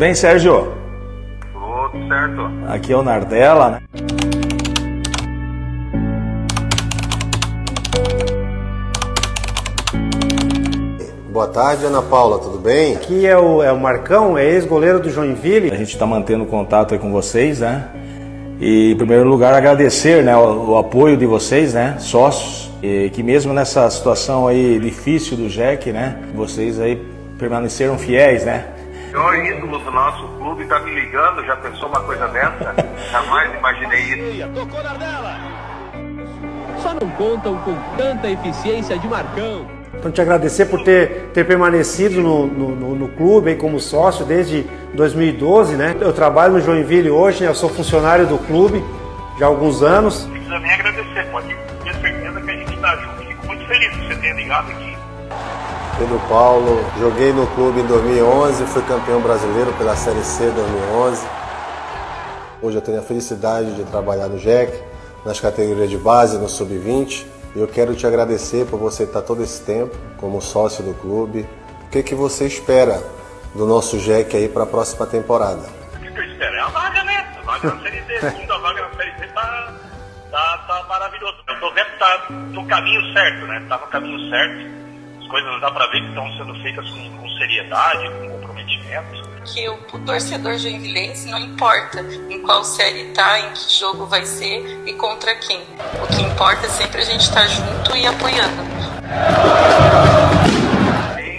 bem, Sérgio? Tudo certo. Aqui é o Nardella, né? Boa tarde, Ana Paula, tudo bem? Aqui é o, é o Marcão, é ex-goleiro do Joinville. A gente está mantendo contato aí com vocês, né? E em primeiro lugar agradecer né, o, o apoio de vocês, né, sócios, e que mesmo nessa situação aí difícil do Jack, né, vocês aí permaneceram fiéis, né? maior ídolo do nosso clube está me ligando, já pensou uma coisa dessa? Jamais imaginei isso. Só não contam com tanta eficiência de Marcão. Então te agradecer por ter, ter permanecido no, no, no clube aí como sócio desde 2012, né? Eu trabalho no Joinville hoje, né? eu sou funcionário do clube já há alguns anos. Precisa nem agradecer, pode ter certeza que a gente está junto. Fico muito feliz que você ter ligado aqui Pedro Paulo. Joguei no clube em 2011, fui campeão brasileiro pela Série C 2011. Hoje eu tenho a felicidade de trabalhar no JEC, nas categorias de base, no Sub-20. E Eu quero te agradecer por você estar todo esse tempo como sócio do clube. O que, é que você espera do nosso JEC aí para a próxima temporada? O que, que eu espero? É a vaga, né? A vaga na Série C, segunda vaga na Série C tá, tá, tá maravilhoso. Eu tô vendo que tá no caminho certo, né? Tá no caminho certo coisas dá para ver que estão sendo feitas com, com seriedade, com comprometimento que o, o torcedor joinvilense não importa em qual série tá, em que jogo vai ser e contra quem. O que importa é sempre a gente estar tá junto e apoiando.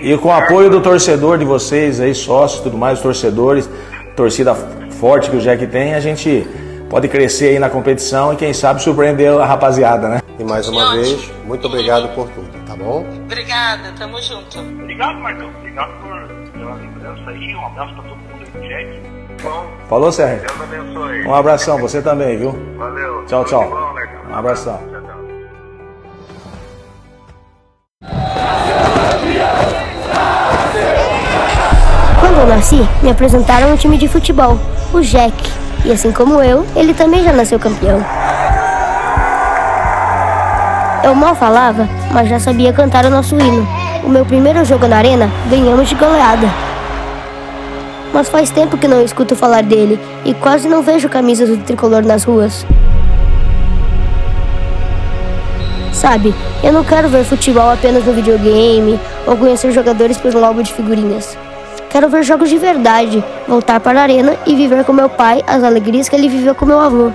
E com o apoio do torcedor de vocês aí, sócios, tudo mais, os torcedores, torcida forte que o Jack tem, a gente pode crescer aí na competição e quem sabe surpreender a rapaziada, né? E mais uma vez, muito obrigado por tudo, tá bom? Obrigada, tamo junto. Obrigado, Marcão. Obrigado por, pela lembrança aí. Um abraço pra todo mundo aí, gente. Bom, Falou, Sérgio. Deus abençoe. Um abração, você também, viu? Valeu. Tchau, tchau. Bom, um abração. Tchau, tchau. Quando eu nasci, me apresentaram um time de futebol, o Jack. E assim como eu, ele também já nasceu campeão. Eu mal falava, mas já sabia cantar o nosso hino. O meu primeiro jogo na arena, ganhamos de goleada. Mas faz tempo que não escuto falar dele e quase não vejo camisas do tricolor nas ruas. Sabe, eu não quero ver futebol apenas no videogame ou conhecer jogadores por um álbum de figurinhas. Quero ver jogos de verdade, voltar para a arena e viver com meu pai as alegrias que ele viveu com meu avô.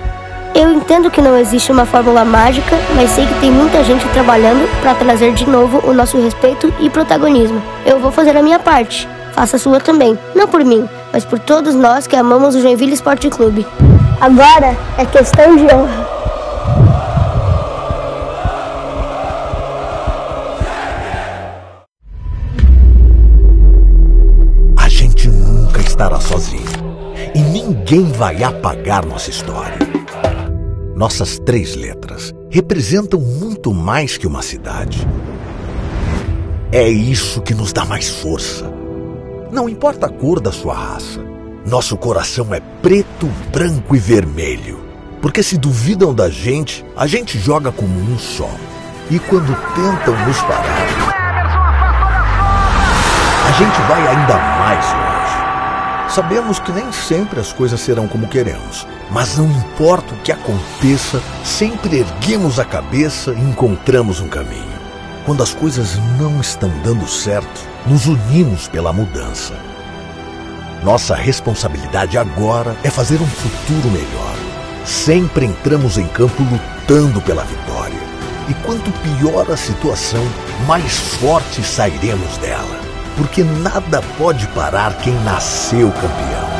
Eu entendo que não existe uma fórmula mágica, mas sei que tem muita gente trabalhando para trazer de novo o nosso respeito e protagonismo. Eu vou fazer a minha parte. Faça a sua também. Não por mim, mas por todos nós que amamos o Joinville Esporte Clube. Agora é questão de honra. A gente nunca estará sozinho e ninguém vai apagar nossa história. Nossas três letras representam muito mais que uma cidade. É isso que nos dá mais força. Não importa a cor da sua raça, nosso coração é preto, branco e vermelho. Porque se duvidam da gente, a gente joga como um só. E quando tentam nos parar, a gente vai ainda mais longe. Sabemos que nem sempre as coisas serão como queremos, mas não importa o que aconteça, sempre erguemos a cabeça e encontramos um caminho. Quando as coisas não estão dando certo, nos unimos pela mudança. Nossa responsabilidade agora é fazer um futuro melhor. Sempre entramos em campo lutando pela vitória. E quanto pior a situação, mais forte sairemos dela porque nada pode parar quem nasceu campeão.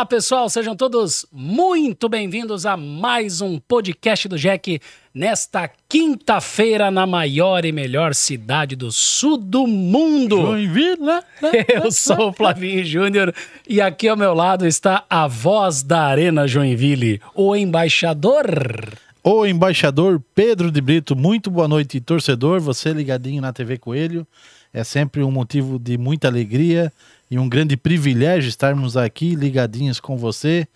Olá, pessoal, sejam todos muito bem-vindos a mais um podcast do Jack nesta quinta-feira na maior e melhor cidade do sul do mundo. Joinville, né? né? Eu sou o Flavinho Júnior e aqui ao meu lado está a voz da Arena Joinville, o embaixador o embaixador Pedro de Brito. Muito boa noite, torcedor. Você ligadinho na TV Coelho. É sempre um motivo de muita alegria e um grande privilégio estarmos aqui ligadinhos com você.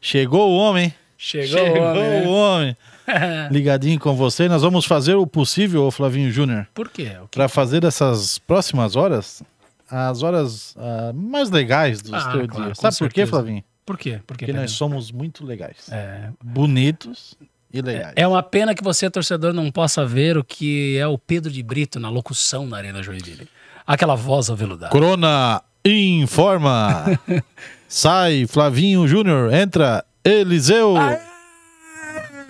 Chegou o homem. Chegou, Chegou né? o homem. O homem. Ligadinho com você. Nós vamos fazer o possível, Flavinho Júnior. Por quê? Para fazer essas próximas horas, as horas uh, mais legais do ah, seu claro, dia. Sabe por quê, Flavinho? Por quê? Porque nós somos muito legais. É... Bonitos. E legais. É, é uma pena que você, torcedor, não possa ver o que é o Pedro de Brito na locução na Arena Joinville. Aquela voz aveludada. Corona Informa. Sai, Flavinho Júnior. Entra, Eliseu. Aê!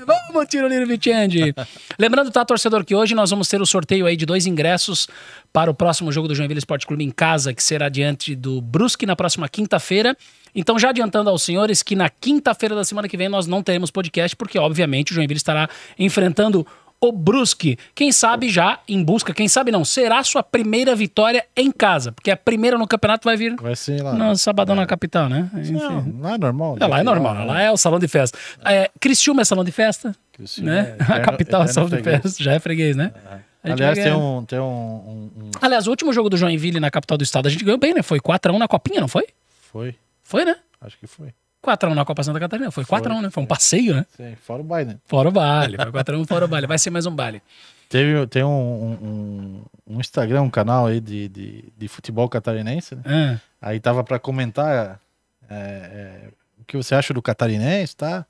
Vamos, tiro livre Vicente. Lembrando, tá, torcedor, que hoje nós vamos ter o sorteio aí de dois ingressos para o próximo jogo do Joinville Esporte Clube em casa, que será diante do Brusque na próxima quinta-feira. Então, já adiantando aos senhores que na quinta-feira da semana que vem nós não teremos podcast, porque, obviamente, o Joinville estará enfrentando Brusque, Quem sabe já em busca, quem sabe não, será sua primeira vitória em casa, porque a primeira no campeonato vai vir vai ser lá, no sabadão é. na capital, né? Enfim. Não, é normal. Né? é, lá é né? normal, lá é o salão de festa. É, é salão de festa, né? É eterno, a capital é salão de festa, já é freguês, né? É. Aliás, tem, um, tem um, um, um, Aliás, o último jogo do Joinville na capital do estado a gente ganhou bem, né? Foi 4x1 na copinha, não foi? Foi. Foi, né? Acho que foi. 4x1 na Copa Santa Catarina. Foi 4x1, né? Foi um passeio, né? Sim, fora o baile. Fora o baile. Foi 4x1, fora o baile. Vai ser mais um baile. Teve, tem um, um, um Instagram, um canal aí de, de, de futebol catarinense, né? É. Aí tava pra comentar é, é, o que você acha do catarinense, tá?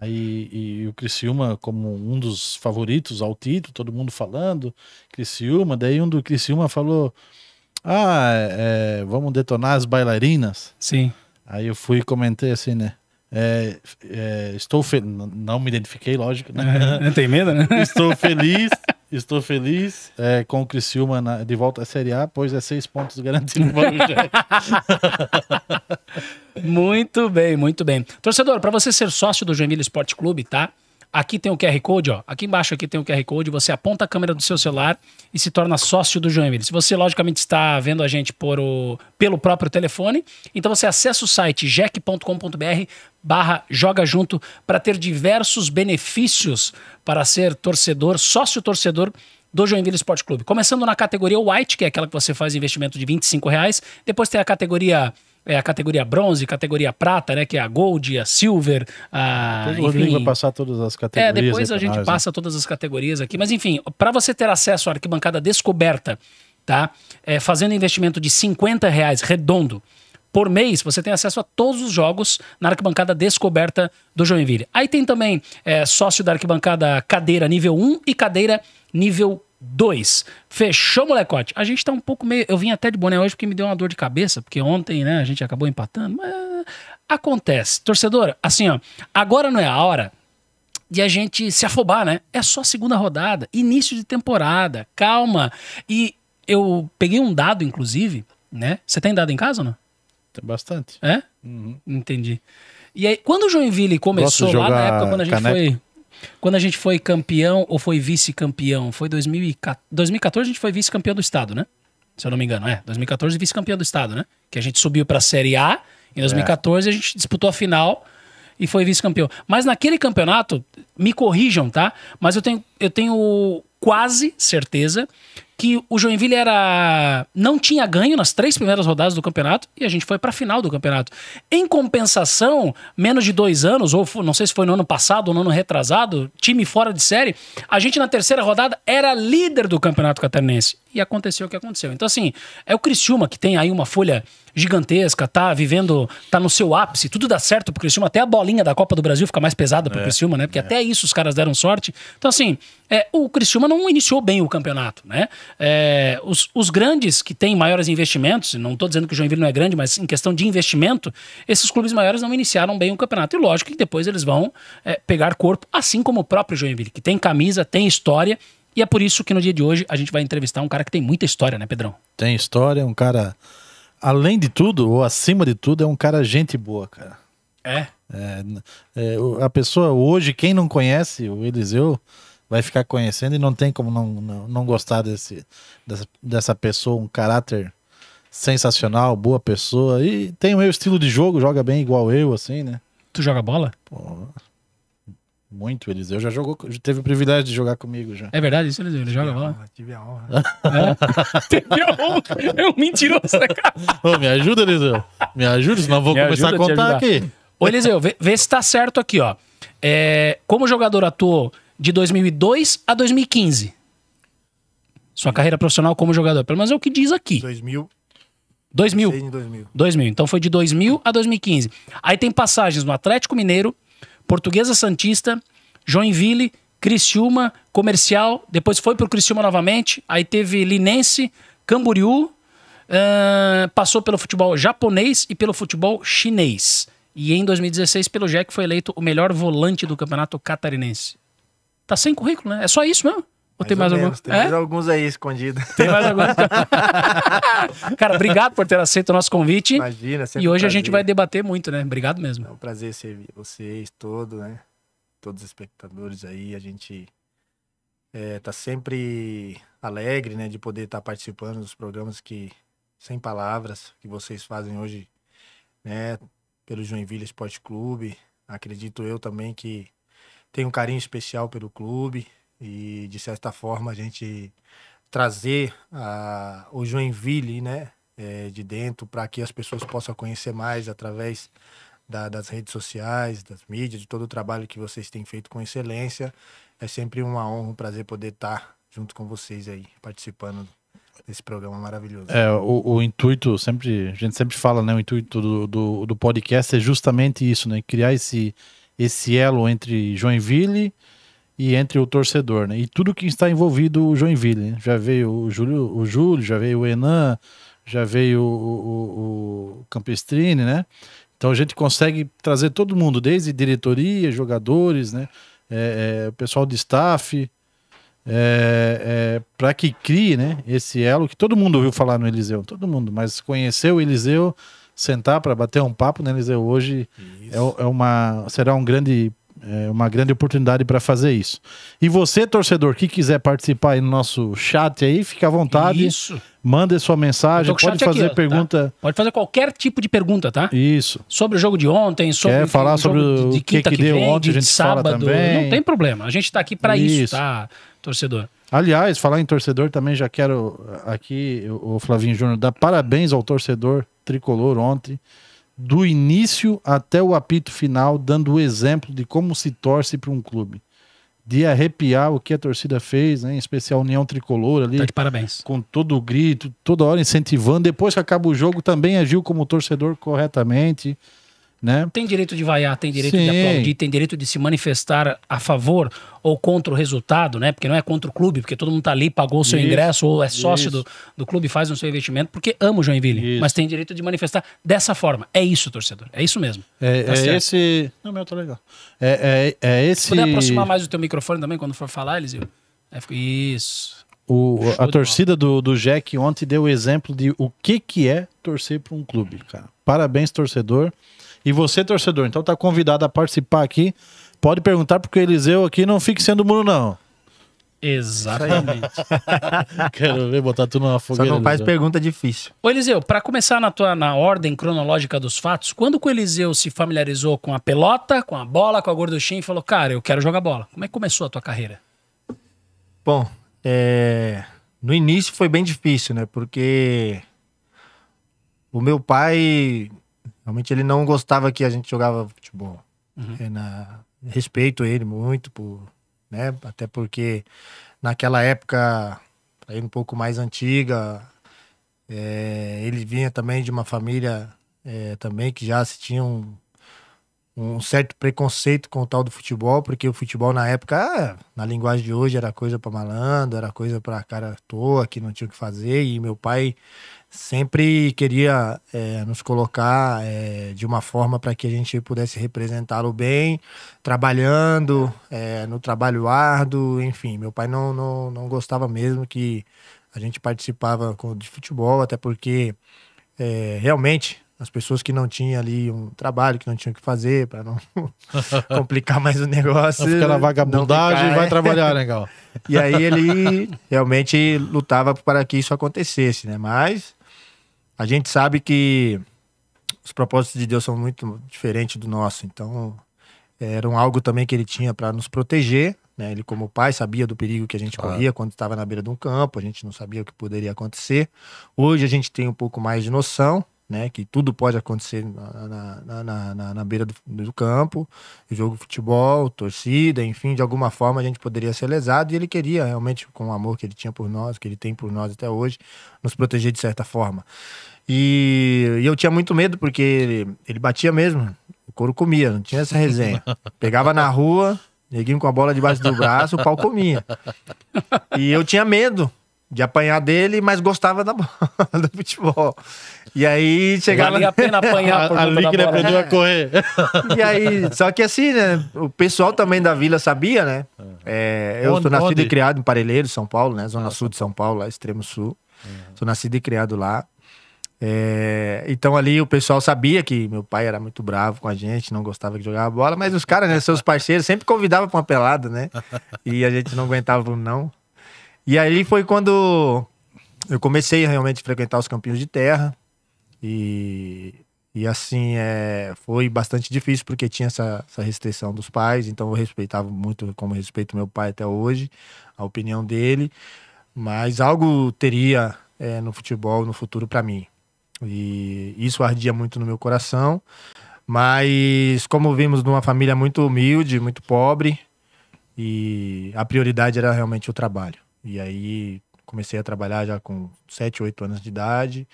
Aí e, e o Criciúma como um dos favoritos ao título, todo mundo falando. Criciúma, daí um do Criciúma falou... Ah, é, é, vamos detonar as bailarinas. Sim. Aí eu fui e comentei assim, né? É, é, estou feliz. Não me identifiquei, lógico, né? É, não tem medo, né? estou feliz, estou feliz é, com o Criciúma na, de volta à Série A, pois é seis pontos garantidos para o Muito bem, muito bem. Torcedor, para você ser sócio do Joinville Esporte Clube, tá? Aqui tem o QR Code, ó. Aqui embaixo aqui tem o QR Code. Você aponta a câmera do seu celular e se torna sócio do Joinville. Se você, logicamente, está vendo a gente por o, pelo próprio telefone, então você acessa o site jackcombr barra joga junto para ter diversos benefícios para ser torcedor, sócio torcedor do Joinville Esporte Clube. Começando na categoria White, que é aquela que você faz investimento de 25 reais. Depois tem a categoria é, a categoria bronze, categoria prata, né? Que é a gold, a silver, a. Enfim, o Rodrigo vai passar todas as categorias. É, depois a gente nós, né? passa né? todas as categorias aqui. Mas enfim, para você ter acesso à arquibancada descoberta, tá? É, fazendo investimento de 50 reais redondo por mês, você tem acesso a todos os jogos na arquibancada descoberta do Joinville. Aí tem também é, sócio da arquibancada cadeira nível 1 e cadeira nível 2. Fechou, molecote? A gente tá um pouco meio. Eu vim até de boné hoje porque me deu uma dor de cabeça, porque ontem, né, a gente acabou empatando. Mas acontece. torcedor assim, ó, agora não é a hora de a gente se afobar, né? É só segunda rodada, início de temporada, calma. E eu peguei um dado, inclusive, né? Você tem dado em casa ou não? Tem bastante. É? Uhum. Entendi. E aí, quando o Joinville começou lá na época, quando a gente caneca. foi. Quando a gente foi campeão ou foi vice-campeão? Foi 2014, 2014 a gente foi vice-campeão do estado, né? Se eu não me engano, é. 2014 vice-campeão do estado, né? Que a gente subiu para a Série A. Em 2014 é. a gente disputou a final e foi vice-campeão. Mas naquele campeonato, me corrijam, tá? Mas eu tenho, eu tenho quase certeza que o Joinville era não tinha ganho nas três primeiras rodadas do campeonato e a gente foi para a final do campeonato. Em compensação, menos de dois anos ou não sei se foi no ano passado ou no ano retrasado, time fora de série, a gente na terceira rodada era líder do campeonato catarinense e aconteceu o que aconteceu. Então, assim, é o Criciúma que tem aí uma folha gigantesca, tá vivendo, tá no seu ápice, tudo dá certo pro Criciúma, até a bolinha da Copa do Brasil fica mais pesada pro é, Criciúma, né? Porque é. até isso os caras deram sorte. Então, assim, é, o Criciúma não iniciou bem o campeonato, né? É, os, os, grandes que têm maiores investimentos, não tô dizendo que o Joinville não é grande, mas em questão de investimento, esses clubes maiores não iniciaram bem o campeonato. E lógico que depois eles vão é, pegar corpo, assim como o próprio Joinville, que tem camisa, tem história e é por isso que no dia de hoje a gente vai entrevistar um cara que tem muita história, né, Pedrão? Tem história, é um cara, além de tudo, ou acima de tudo, é um cara gente boa, cara. É. é, é a pessoa hoje, quem não conhece o Eliseu, vai ficar conhecendo e não tem como não, não, não gostar desse, dessa, dessa pessoa, um caráter sensacional, boa pessoa. E tem o meu estilo de jogo, joga bem igual eu, assim, né? Tu joga bola? Pô, muito, Eliseu. Já jogou, já teve o privilégio de jogar comigo já. É verdade isso, Eliseu? Ele tive joga a bola? Honra, tive a honra. É? teve a honra. É um mentiroso, né, cara? Ô, me ajuda, Eliseu. Me ajuda, senão vou me começar a contar aqui. Ô, Eliseu, vê, vê se tá certo aqui, ó. É, como jogador atuou de 2002 a 2015? Sua carreira profissional como jogador. Pelo menos é o que diz aqui. 2000. 2000. 2000. 2000. Então foi de 2000 a 2015. Aí tem passagens no Atlético Mineiro, Portuguesa Santista, Joinville, Criciúma, Comercial, depois foi para o Criciúma novamente, aí teve Linense, Camboriú, uh, passou pelo futebol japonês e pelo futebol chinês. E em 2016, pelo Jack, foi eleito o melhor volante do campeonato catarinense. Tá sem currículo, né? É só isso mesmo. Ou tem mais ou alguns? Tem é? mais alguns aí escondidos. Tem mais alguns. Cara, obrigado por ter aceito o nosso convite. Imagina, sempre E hoje um a gente vai debater muito, né? Obrigado mesmo. É um prazer ser vocês, todos, né? Todos os espectadores aí. A gente é, tá sempre alegre, né? De poder estar tá participando dos programas que, sem palavras, que vocês fazem hoje, né? Pelo Joinville Esporte Clube. Acredito eu também que tem um carinho especial pelo clube e de certa forma a gente trazer a, ah, o Joinville, né, é, de dentro para que as pessoas possam conhecer mais através da, das redes sociais, das mídias, de todo o trabalho que vocês têm feito com excelência. É sempre uma honra, um prazer poder estar junto com vocês aí, participando desse programa maravilhoso. É, o, o, intuito, sempre, a gente sempre fala, né? O intuito do, do, do, podcast é justamente isso, né? Criar esse, esse elo entre Joinville e entre o torcedor, né? E tudo que está envolvido o Joinville, né? Já veio o Júlio, o Júlio, já veio o Enan, já veio o, o, o Campestrini, né? Então a gente consegue trazer todo mundo, desde diretoria, jogadores, né? É, é, o pessoal de staff, é, é para que crie né, esse elo que todo mundo ouviu falar no Eliseu, todo mundo, mas conhecer o Eliseu, sentar para bater um papo né Eliseu hoje é, é, uma, será um grande é uma grande oportunidade para fazer isso. E você, torcedor, que quiser participar aí no nosso chat aí, fica à vontade. Isso. Manda sua mensagem, pode fazer aqui, tá? pergunta. Tá? Pode fazer qualquer tipo de pergunta, tá? Isso. Sobre o jogo de ontem, sobre Quer falar sobre o de, de que, que, que deu vem, ontem, de a gente sábado. Fala também. Não tem problema, a gente está aqui para isso. isso, tá, torcedor? Aliás, falar em torcedor também, já quero aqui, o Flavinho Júnior, dar parabéns ao torcedor tricolor ontem do início até o apito final, dando o exemplo de como se torce para um clube. De arrepiar o que a torcida fez, né? em especial a União Tricolor ali. Tá de parabéns. Com todo o grito, toda hora incentivando. Depois que acaba o jogo, também agiu como torcedor corretamente. Né? Tem direito de vaiar, tem direito Sim. de aplaudir, tem direito de se manifestar a favor ou contra o resultado, né? Porque não é contra o clube, porque todo mundo tá ali, pagou o seu isso, ingresso, ou é sócio do, do, clube, faz o seu investimento, porque ama o Joinville. Isso. Mas tem direito de manifestar dessa forma. É isso, torcedor. É isso mesmo. É, tá é esse. Não, meu, tá legal. É, é, é esse. Se puder aproximar mais o teu microfone também quando for falar, é Isso. O, a torcida do, do Jack ontem deu o exemplo de o que, que é torcer para um clube, cara. Parabéns, torcedor. E você, torcedor, então tá convidado a participar aqui. Pode perguntar, porque o Eliseu aqui não fique sendo muro, não. Exatamente. Quero ver botar tudo na fogueira. Só não faz Eliseu. pergunta difícil. Ô Eliseu, para começar na tua na ordem cronológica dos fatos, quando que o Eliseu se familiarizou com a pelota, com a bola, com a gorduchinha e falou, cara, eu quero jogar bola? Como é que começou a tua carreira? Bom, é, no início foi bem difícil, né? Porque o meu pai realmente ele não gostava que a gente jogava futebol. Uhum. É na, respeito ele muito, por, né? Até porque naquela época, aí um pouco mais antiga, é, ele vinha também de uma família é, também que já se tinham um certo preconceito com o tal do futebol, porque o futebol na época, ah, na linguagem de hoje, era coisa para malandro, era coisa para cara à toa, que não tinha o que fazer, e meu pai sempre queria é, nos colocar é, de uma forma para que a gente pudesse representá-lo bem, trabalhando, é, no trabalho árduo, enfim, meu pai não, não, não gostava mesmo que a gente participava de futebol, até porque é, realmente as pessoas que não tinham ali um trabalho, que não tinham o que fazer, para não complicar mais o negócio. Não fica na vagabundagem e vai é. trabalhar, legal. Né, e aí ele realmente lutava para que isso acontecesse, né? Mas a gente sabe que os propósitos de Deus são muito diferentes do nosso, então era um algo também que ele tinha para nos proteger, né? Ele como pai sabia do perigo que a gente claro. corria quando estava na beira de um campo, a gente não sabia o que poderia acontecer. Hoje a gente tem um pouco mais de noção, né? Que tudo pode acontecer na, na, na, na, na beira do, do, campo, jogo de futebol, torcida, enfim, de alguma forma a gente poderia ser lesado e ele queria realmente, com o amor que ele tinha por nós, que ele tem por nós até hoje, nos proteger de certa forma. E, e eu tinha muito medo porque ele, ele batia mesmo, o couro comia, não tinha essa resenha. Pegava na rua, neguinho com a bola debaixo do braço, o pau comia. E eu tinha medo de apanhar dele, mas gostava da bola, do futebol. E aí chegava. Valia a pena apanhar por ali que ele aprendeu a é. correr. E aí, só que assim, né? O pessoal também da vila sabia, né? É, eu sou nascido onde? e criado em Parelheiro, São Paulo, né? Zona ah, Sul de tá. São Paulo, lá, extremo sul. Uhum. Sou nascido e criado lá. É, então ali o pessoal sabia que meu pai era muito bravo com a gente, não gostava que jogava bola, mas os caras, né, seus parceiros, sempre convidavam pra uma pelada, né? E a gente não aguentava não. E aí foi quando eu comecei realmente a frequentar os campinhos de terra. E, e assim, é, foi bastante difícil porque tinha essa, essa restrição dos pais. Então eu respeitava muito, como respeito meu pai até hoje, a opinião dele. Mas algo teria é, no futebol no futuro para mim. E isso ardia muito no meu coração. Mas como vimos numa família muito humilde, muito pobre, e a prioridade era realmente o trabalho. E aí comecei a trabalhar já com 7, 8 anos de idade.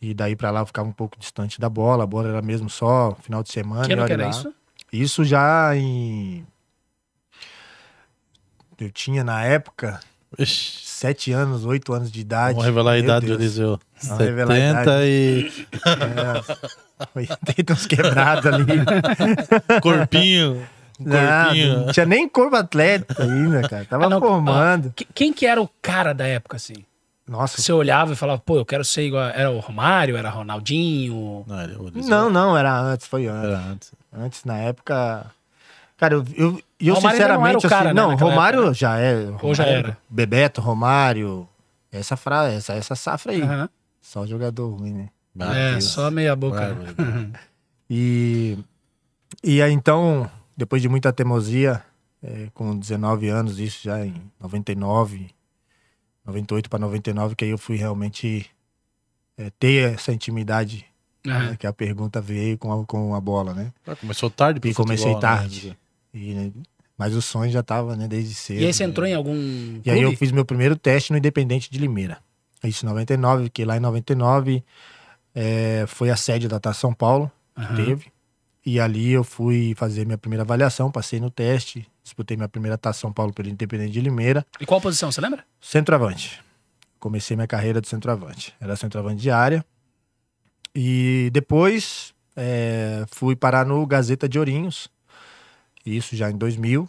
E daí para lá eu ficava um pouco distante da bola. A bola era mesmo só final de semana. Que ano que era lá. isso? Isso já em. Eu tinha na época. Ixi. Sete anos, oito anos de idade. Vamos revelar a idade Eliseu. 70 e. É, 80 uns quebrados ali. Corpinho. Um não, tinha nem corpo atleta ainda, cara. Tava ah, não, formando. Ah, quem que era o cara da época, assim? Nossa. Você olhava e falava, pô, eu quero ser igual. Era o Romário, era Ronaldinho? Não, era não, não, era antes, foi antes. Era antes. Antes, na época. Cara, eu, eu, eu sinceramente. Não, assim, cara, assim, né, não Romário época, né? já é. Romário, Ou já era. Bebeto, Romário. Essa, frase essa, essa safra aí. Uhum. Só jogador ruim, né? é, Deus. só meia boca. e, e aí, então, depois de muita teimosia, é, com 19 anos, isso já em 99, 98 para 99, que aí eu fui realmente é, ter essa intimidade, uhum. né, que a pergunta veio com a, com a bola, né? Ah, começou tarde pro E comecei né, tarde. Né? E, mas o sonho já estava né, desde cedo. E aí você entrou né? em algum clube? E aí eu fiz meu primeiro teste no Independente de Limeira. Isso em 99, que lá em 99 é, foi a sede da Tá São Paulo, uhum. que teve. E ali eu fui fazer minha primeira avaliação, passei no teste, disputei minha primeira taça São Paulo pelo Independente de Limeira. E qual posição, você lembra? Centroavante. Comecei minha carreira de centroavante. Era centroavante de área. E depois é, fui parar no Gazeta de Ourinhos, isso já em 2000.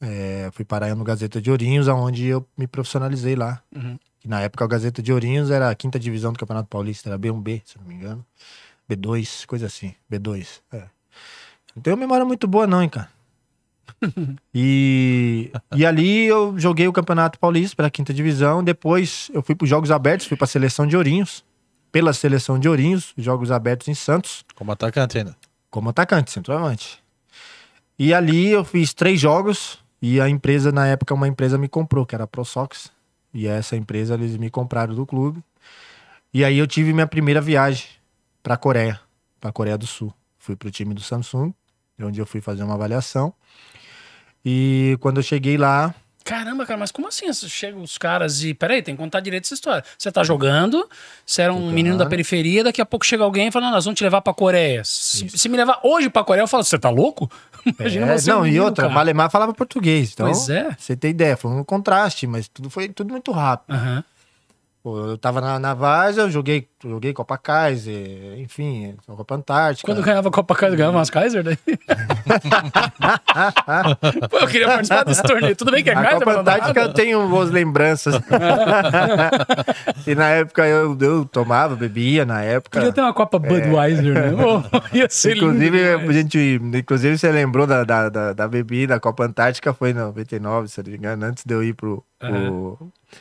É, fui parar no Gazeta de Ourinhos, aonde eu me profissionalizei lá. Uhum. Na época, o Gazeta de Ourinhos era a quinta divisão do Campeonato Paulista, era B1B, se não me engano. B2, coisa assim, B2. É. Não tenho memória muito boa, não, hein, cara. e, e ali eu joguei o Campeonato Paulista pela quinta divisão. Depois eu fui para os Jogos Abertos, fui para a seleção de Ourinhos. Pela seleção de Ourinhos, Jogos Abertos em Santos. Como atacante ainda? Como atacante, centroavante. E ali eu fiz três jogos e a empresa, na época, uma empresa me comprou, que era a ProSox. E essa empresa eles me compraram do clube. E aí eu tive minha primeira viagem para a Coreia, para a Coreia do Sul. Fui para o time do Samsung onde eu fui fazer uma avaliação. E quando eu cheguei lá. Caramba, cara, mas como assim? Chegam os caras e. Peraí, tem que contar direito essa história. Você tá jogando, você era um jogando. menino da periferia, daqui a pouco chega alguém e fala: não, nós vamos te levar pra Coreia. Se, se, me levar hoje pra Coreia, eu falo: você tá louco? Imagina é, você. É não, um menino, e outra, cara. Malemar falava português, então. Pois é. Você tem ideia, foi um contraste, mas tudo foi tudo muito rápido. Aham. Uhum eu tava na, na Varsa, eu joguei, joguei Copa Kaiser, enfim, Copa Antártica. Quando ganhava Copa Kaiser, ganhava umas Kaiser né Pô, eu queria participar desse torneio. Tudo bem que é a Kaiser, Copa Antártica eu tenho boas lembranças. e na época eu, eu tomava, bebia na época. Podia ter uma Copa é. Budweiser, é. né? Oh, ia ser inclusive, lindo, a gente, inclusive, você lembrou da, da, da, da bebida, a Copa Antártica foi em 99, se não me engano, antes de eu ir pro, pro,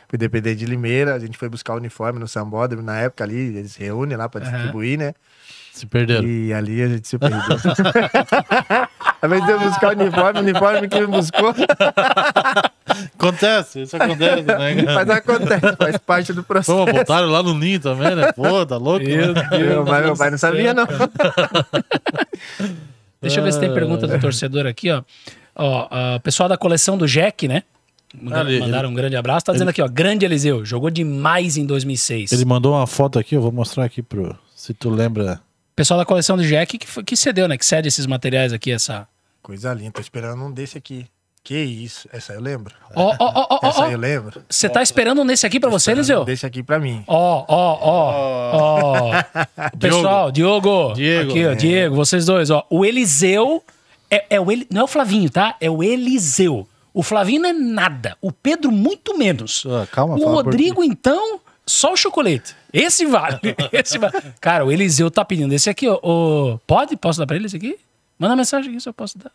pro DPD de Limeira, a gente foi buscar o uniforme no Sambódromo, na época ali, eles reúnem lá para distribuir, uhum. né? Se perderam. E ali a gente se perdeu. a invés de eu buscar o uniforme, o uniforme que me buscou. acontece, isso acontece, né? Cara? Mas acontece, faz parte do processo. Pô, botaram lá no ninho também, né? Pô, tá louco? Meu, né? Deus, mas meu pai não sabia, não. Deixa eu ver se tem pergunta do ah. torcedor aqui, ó. Ó, uh, pessoal da coleção do Jack, né? Mandaram, um grande abraço. Tá ele, dizendo aqui, ó, grande Eliseu, jogou demais em 2006. Ele mandou uma foto aqui, eu vou mostrar aqui pro, se tu lembra. Pessoal da coleção do Jack que, que cedeu, né? Que cede esses materiais aqui, essa. Coisa linda, tô esperando um desse aqui. Que isso, essa eu lembro. Ó, ó, ó, Essa eu lembro. Você tá esperando um desse aqui pra você, Eliseu? Desse aqui pra mim. Ó, ó, ó, ó. Pessoal, Diogo. Diego. Aqui, ó, é. Diego, vocês dois, ó. O Eliseu. É, é o El... Não é o Flavinho, tá? É o Eliseu. O Flavino é nada. O Pedro, muito menos. Ah, calma, o Rodrigo, então, só o chocolate. Esse vale. Esse vale. Cara, o Eliseu tá pedindo. Esse aqui, ó, Pode? Posso dar pra ele esse aqui? Manda mensagem aqui se eu posso dar.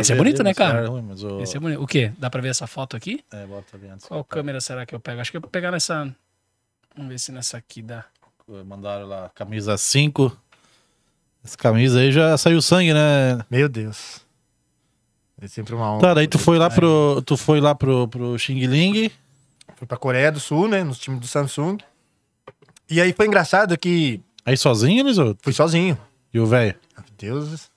esse é bonito, né, cara? É ruim, o... Esse é bonito. O quê? Dá pra ver essa foto aqui? É, bota ali antes. Qual câmera será que eu pego? Acho que eu vou pegar nessa. Vamos ver se nessa aqui dá. Mandaram lá, camisa 5. Essa camisa aí já saiu sangue, né? Meu Deus. É sempre uma honra. Tá, daí tu foi lá pro, tu foi lá pro, pro Xing Ling. Fui pra Coreia do Sul, né? Nos times do Samsung. E aí foi engraçado que. Aí sozinho, eles Eliseu? Fui sozinho. E o velho? Deus,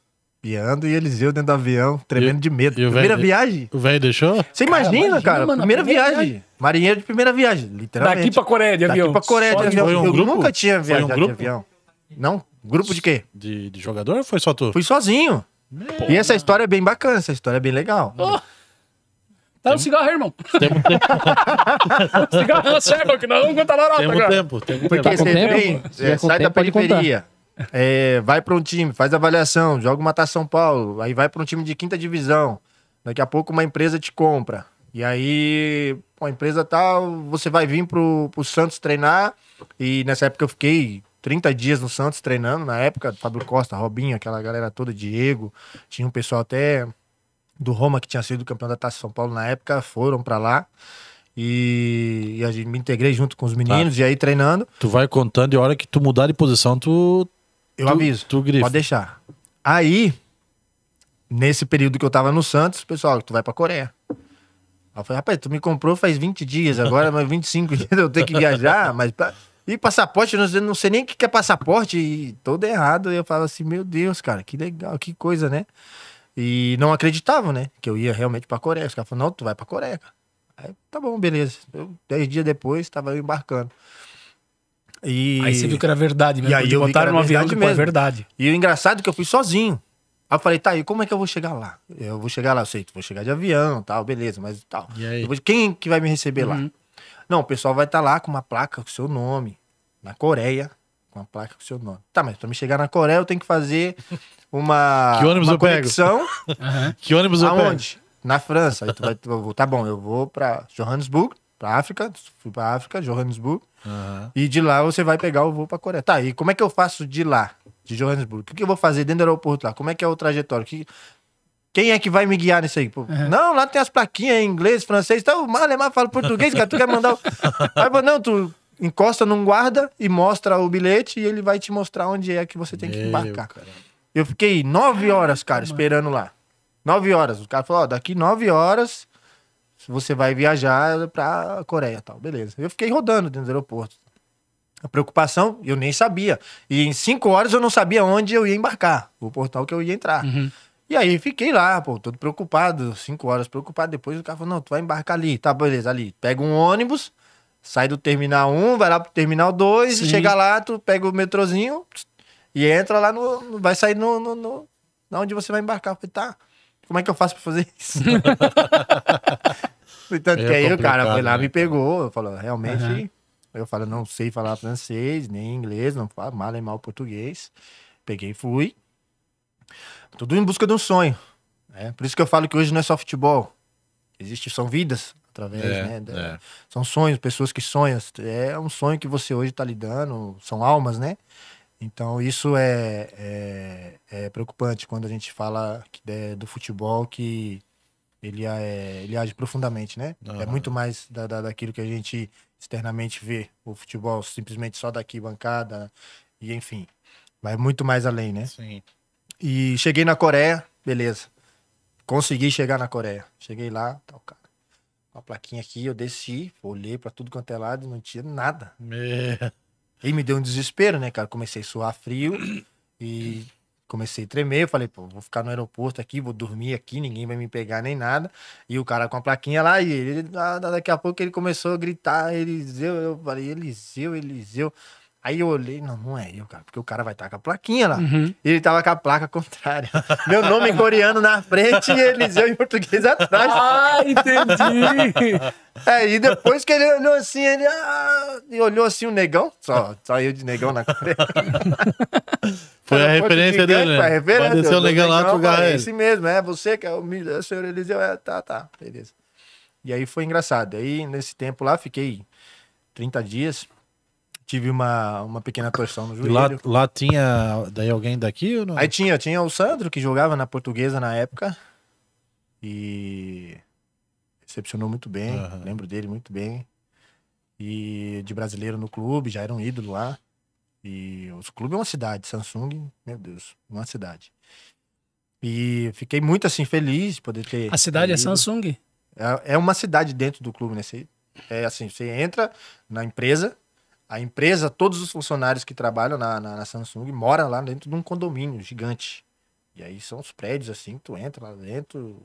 piando e Eliseu dentro do avião, tremendo e, de medo. Primeira véio, viagem. O velho deixou? Você imagina, imagina cara? Mano, primeira, viagem. viagem. Marinheiro de primeira viagem, literalmente. Daqui pra Coreia de avião. Daqui pra Coreia de avião. Foi um Eu grupo? nunca tinha viajado um de avião. Não? Grupo de quê? De, de jogador ou foi só tu? Fui sozinho. E essa história é bem bacana, essa história é bem legal. Oh, tá no cigarro, irmão. Temos tempo. cigarro na cega, que nós vamos contar larota Temos tempo, temos tempo. Porque você tá tempo? vem, é, tá sai da tempo, periferia, é, vai pra um time, faz avaliação, joga uma São Paulo, aí vai pra um time de quinta divisão. Daqui a pouco uma empresa te compra. E aí, a empresa tal, você vai vir pro, pro Santos treinar. E nessa época eu fiquei 30 dias no Santos treinando, na época, Fábio Costa, Robinho, aquela galera toda, Diego, tinha um pessoal até do Roma que tinha sido campeão da Taça São Paulo na época, foram para lá. E, e, a gente me integrei junto com os tá. meninos tá. e aí treinando. Tu vai contando e a hora que tu mudar de posição, tu. Eu tu, aviso. Tu grifa. Pode deixar. Aí, nesse período que eu tava no Santos, pessoal, tu vai pra Coreia. Aí eu falei, rapaz, tu me comprou faz 20 dias, agora mais 25 dias eu tenho que viajar, mas e passaporte, eu não sei nem o que é passaporte, e todo errado. E eu falo assim, meu Deus, cara, que legal, que coisa, né? E não acreditavam, né? Que eu ia realmente pra Coreia. Os caras falaram, não, tu vai pra Coreia, cara. Aí, tá bom, beleza. Eu, dez dias depois, tava eu embarcando. E... Aí você viu que era verdade mesmo. E aí eu botaram no avião que mesmo. verdade. E o engraçado é que eu fui sozinho. Aí eu falei, tá, e como é que eu vou chegar lá? Eu vou chegar lá, eu sei, vou chegar de avião, tal, beleza, mas tal. Depois, quem que vai me receber uhum. lá? Não, o pessoal vai estar tá lá com uma placa com seu nome. Na Coreia, com uma placa com seu nome. Tá, mas para me chegar na Coreia eu tenho que fazer uma, que ônibus uma eu conexão. Pego? Que ônibus Aonde? eu Aonde? Na França. Aí tu vai, tá bom, eu vou para Johannesburg, para África, fui para África, Johannesburg. Uhum. E de lá você vai pegar o voo para Coreia. Tá, e como é que eu faço de lá, de Johannesburg? O que eu vou fazer dentro do aeroporto lá? Como é que é o trajetório? Que, quem é que vai me guiar nisso aí? Pô, Não, lá tem as plaquinhas em inglês, francês. Então, o alemão fala português, cara. Tu quer mandar. O... Aí, não, tu encosta num guarda e mostra o bilhete e ele vai te mostrar onde é que você tem que embarcar. cara. Eu fiquei nove horas, cara, esperando lá. Nove horas. O cara falou: ó, daqui nove horas você vai viajar pra Coreia tal. Beleza. Eu fiquei rodando dentro do aeroporto. A preocupação, eu nem sabia. E em cinco horas eu não sabia onde eu ia embarcar, o portal que eu ia entrar. Uhum. E aí fiquei lá, pô, todo preocupado, cinco horas preocupado. Depois o cara falou: não, tu vai embarcar ali, tá, beleza, ali. Pega um ônibus, sai do terminal 1, um, vai lá pro terminal 2, chega lá, tu pega o metrozinho e entra lá no. Vai sair no. no, no na onde você vai embarcar. Eu falei, tá, como é que eu faço pra fazer isso? Tanto é que aí o cara foi lá, né? me pegou, falou, realmente. Uhum. Eu falo, não sei falar francês, nem inglês, não falo mal e mal português. Peguei e fui. Tudo em busca de um sonho. Né? Por isso que eu falo que hoje não é só futebol. Existe, são vidas através, é, né? é. São sonhos, pessoas que sonham. É um sonho que você hoje está lidando, são almas, né? Então isso é, é, é preocupante quando a gente fala é do futebol que ele, é, ele age profundamente, né? Uhum. É muito mais da, da, daquilo que a gente externamente vê. O futebol simplesmente só daqui, bancada, e enfim. Vai muito mais além, né? Sim. E cheguei na Coreia, beleza. Consegui chegar na Coreia. Cheguei lá, tal, tá, cara. Uma plaquinha aqui, eu desci, olhei para tudo quanto é lado, não tinha nada. É. E me deu um desespero, né, cara? Comecei a suar frio e comecei a tremer. Eu falei, pô, vou ficar no aeroporto aqui, vou dormir aqui, ninguém vai me pegar nem nada. E o cara com a plaquinha lá, e ele, ah, daqui a pouco ele começou a gritar: Eliseu. Eu falei: Eliseu, Eliseu. Aí eu olhei, não, não é eu, cara, porque o cara vai estar com a plaquinha lá. Uhum. E ele tava com a placa contrária. Meu nome em coreano na frente e Eliseu em português atrás. Ah, entendi! É, e depois que ele olhou assim, ele ah, e olhou assim o negão, só, só eu de negão na frente. Foi a referência gigante, dele, né? Foi a referência. dele. ser né? né, o negão lá pro cara. É, é esse mesmo, é você que é o, é o senhor Eliseu. É, tá, tá, beleza. E aí foi engraçado. Aí nesse tempo lá, fiquei 30 dias tive uma, uma pequena torção no joelho. E lá, lá tinha daí alguém daqui ou não? Aí tinha, tinha o Sandro, que jogava na portuguesa na época. E recepcionou muito bem, uhum. lembro dele muito bem. E de brasileiro no clube, já era um ídolo lá. E os clubes é uma cidade, Samsung, meu Deus, uma cidade. E fiquei muito assim feliz de poder ter. A cidade é Samsung? É, é uma cidade dentro do clube, né? Você, é assim, você entra na empresa, a empresa, todos os funcionários que trabalham na, na, na Samsung moram lá dentro de um condomínio gigante. E aí são os prédios assim, tu entra lá dentro,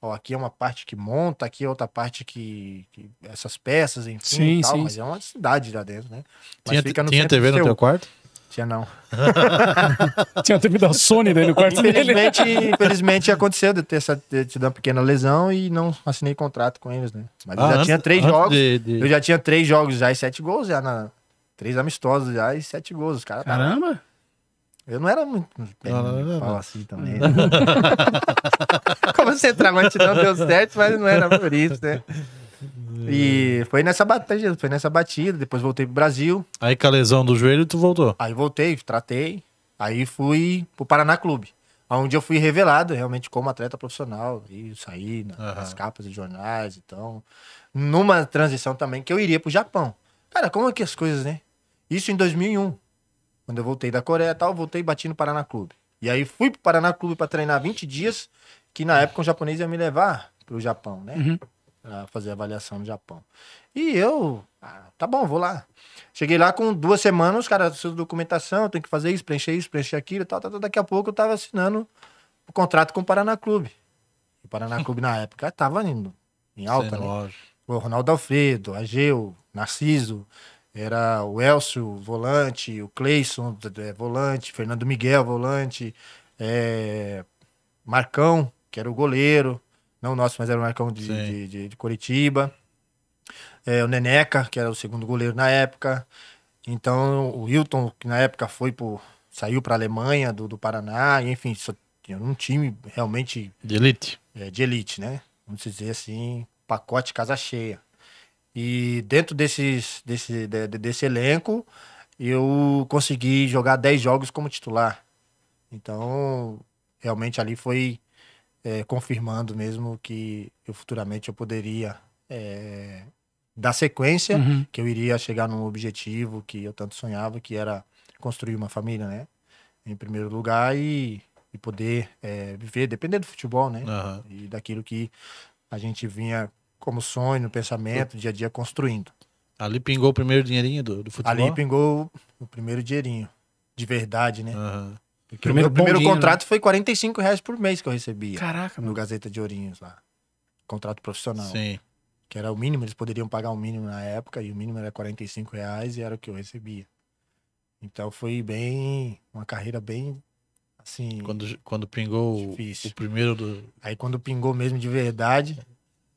ó, aqui é uma parte que monta, aqui é outra parte que, que essas peças, enfim, sim, tal, sim. mas é uma cidade lá dentro, né? Mas tinha tinha TV no seu... teu quarto? Tinha não. tinha TV da Sony dele no quarto infelizmente, dele. infelizmente aconteceu de ter, essa, de uma pequena lesão e não assinei contrato com eles, né? Mas ah, eu já antes, tinha três jogos. De, de... Eu já tinha três jogos já e sete gols já na, Três amistosos já e sete gols. Os cara Caramba! Eu não era muito. Não, não, não, não. assim também. Né? Como centroavante não deu certo, mas não era por isso, né? E foi nessa batida, tá foi nessa batida, depois voltei pro Brasil. Aí com a lesão do joelho, tu voltou? Aí voltei, tratei. Aí fui pro Paraná Clube, onde eu fui revelado realmente como atleta profissional. E saí uhum. nas capas de jornais, então. Numa transição também que eu iria pro Japão. Cara, como é que as coisas, né? Isso em 2001. Quando eu voltei da Coreia e tal, voltei bati no Paraná Clube. E aí fui pro Paraná Clube para treinar 20 dias, que na época um japonês ia me levar pro Japão, né? Uhum. Pra fazer avaliação no Japão. E eu, ah, tá bom, vou lá. Cheguei lá com duas semanas, os caras, sua documentação, tem que fazer isso, preencher isso, preencher aquilo, tal, tal, tal. Daqui a pouco eu tava assinando o contrato com o Paraná Clube. O Paraná Clube na época tava indo em alta, Sei né? Lógico. O Ronaldo Alfredo, Ageu, Narciso, era o Elcio, volante, o Cleison, é, volante, Fernando Miguel, volante, é... Marcão, que era o goleiro, não nosso, mas era o Marcão de, de, de, de, Curitiba. É, o Neneca, que era o segundo goleiro na época. Então, o Hilton, que na época foi pro, saiu para a Alemanha do, do Paraná, enfim, só tinha um time realmente. De elite. É, de elite, né? Vamos dizer assim, pacote casa cheia. E dentro desses, desse, de, desse elenco, eu consegui jogar 10 jogos como titular. Então, realmente ali foi é, confirmando mesmo que eu futuramente eu poderia é, dar sequência, uhum. que eu iria chegar num objetivo que eu tanto sonhava, que era construir uma família, né? Em primeiro lugar e, e poder é, viver, dependendo do futebol, né? Uhum. E daquilo que a gente vinha como sonho, pensamento, dia a dia construindo. Ali pingou o primeiro dinheirinho do, do futebol? Ali pingou o primeiro dinheirinho, de verdade, né? Uhum. Primeiro, o meu primeiro dinheiro, né? contrato né? foi 45 reais por mês que eu recebia. Caraca, No mano. Gazeta de Ourinhos lá. Contrato profissional. Sim. Que era o mínimo, eles poderiam pagar o mínimo na época, e o mínimo era 45 reais e era o que eu recebia. Então foi bem. Uma carreira bem. Assim. Quando, quando pingou o primeiro do. Aí quando pingou mesmo de verdade,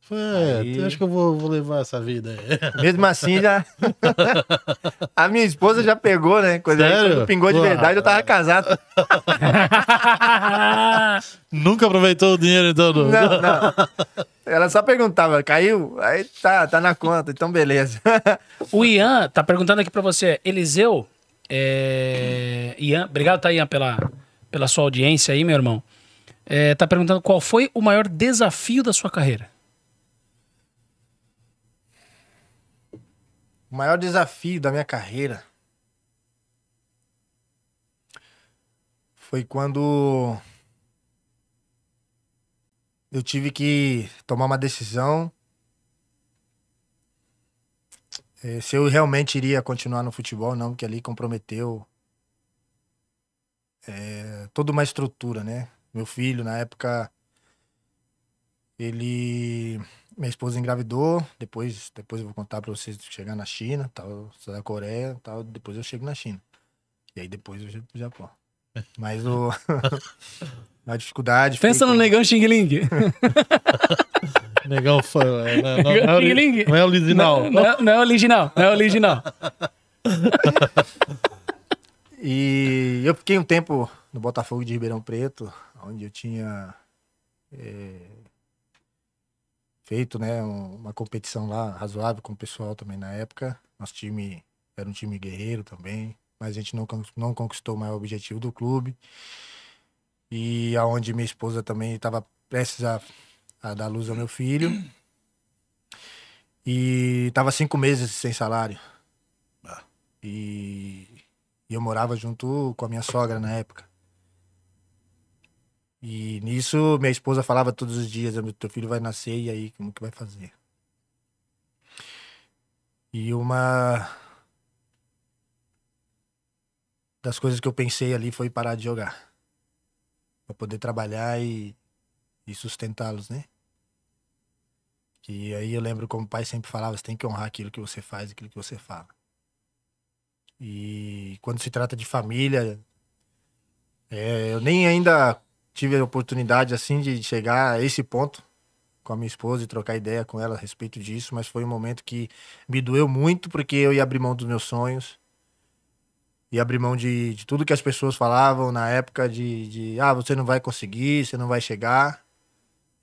Falei, acho que eu vou, vou, levar essa vida aí. Mesmo assim, já. a minha esposa já pegou, né? Coisa Sério? Aí, pingou de verdade, eu tava casado. Nunca aproveitou o dinheiro, então? Não, não. não. Ela só perguntava, caiu? Aí tá, tá na conta, então beleza. o Ian tá perguntando aqui pra você, Eliseu. É... Ian, obrigado, tá, Ian, pela, pela sua audiência aí, meu irmão. É, tá perguntando qual foi o maior desafio da sua carreira. O maior desafio da minha carreira foi quando eu tive que tomar uma decisão é, se eu realmente iria continuar no futebol não, porque ali comprometeu é, toda uma estrutura, né? Meu filho, na época, ele minha esposa engravidou, depois, depois eu vou contar para vocês chegar na China, tal, sou da Coreia, tal, depois eu chego na China. E aí depois eu chego pro Japão. Mas o a dificuldade Pensa no com... negão Xing Ling. negão foi, é, não, não, é não, Xing Ling. não é original. Não, não, é, não é original, não é original. e eu fiquei um tempo no Botafogo de Ribeirão Preto, onde eu tinha é feito, né, uma competição lá razoável com o pessoal também na época. Nosso time era um time guerreiro também, mas a gente não, não conquistou o maior objetivo do clube. E aonde minha esposa também estava prestes a, a dar luz ao meu filho. E tava cinco meses sem salário. E, e, eu morava junto com a minha sogra na época. E nisso minha esposa falava todos os dias: teu filho vai nascer e aí como que vai fazer? E uma das coisas que eu pensei ali foi parar de jogar para poder trabalhar e, e sustentá-los, né? e aí eu lembro como o pai sempre falava: você tem que honrar aquilo que você faz, aquilo que você fala. E quando se trata de família, é, eu nem ainda tive a oportunidade, assim, de chegar a esse ponto com a minha esposa e trocar ideia com ela a respeito disso, mas foi um momento que me doeu muito porque eu ia abrir mão dos meus sonhos, ia abrir mão de, de tudo que as pessoas falavam na época de, de ah, você não vai conseguir, você não vai chegar,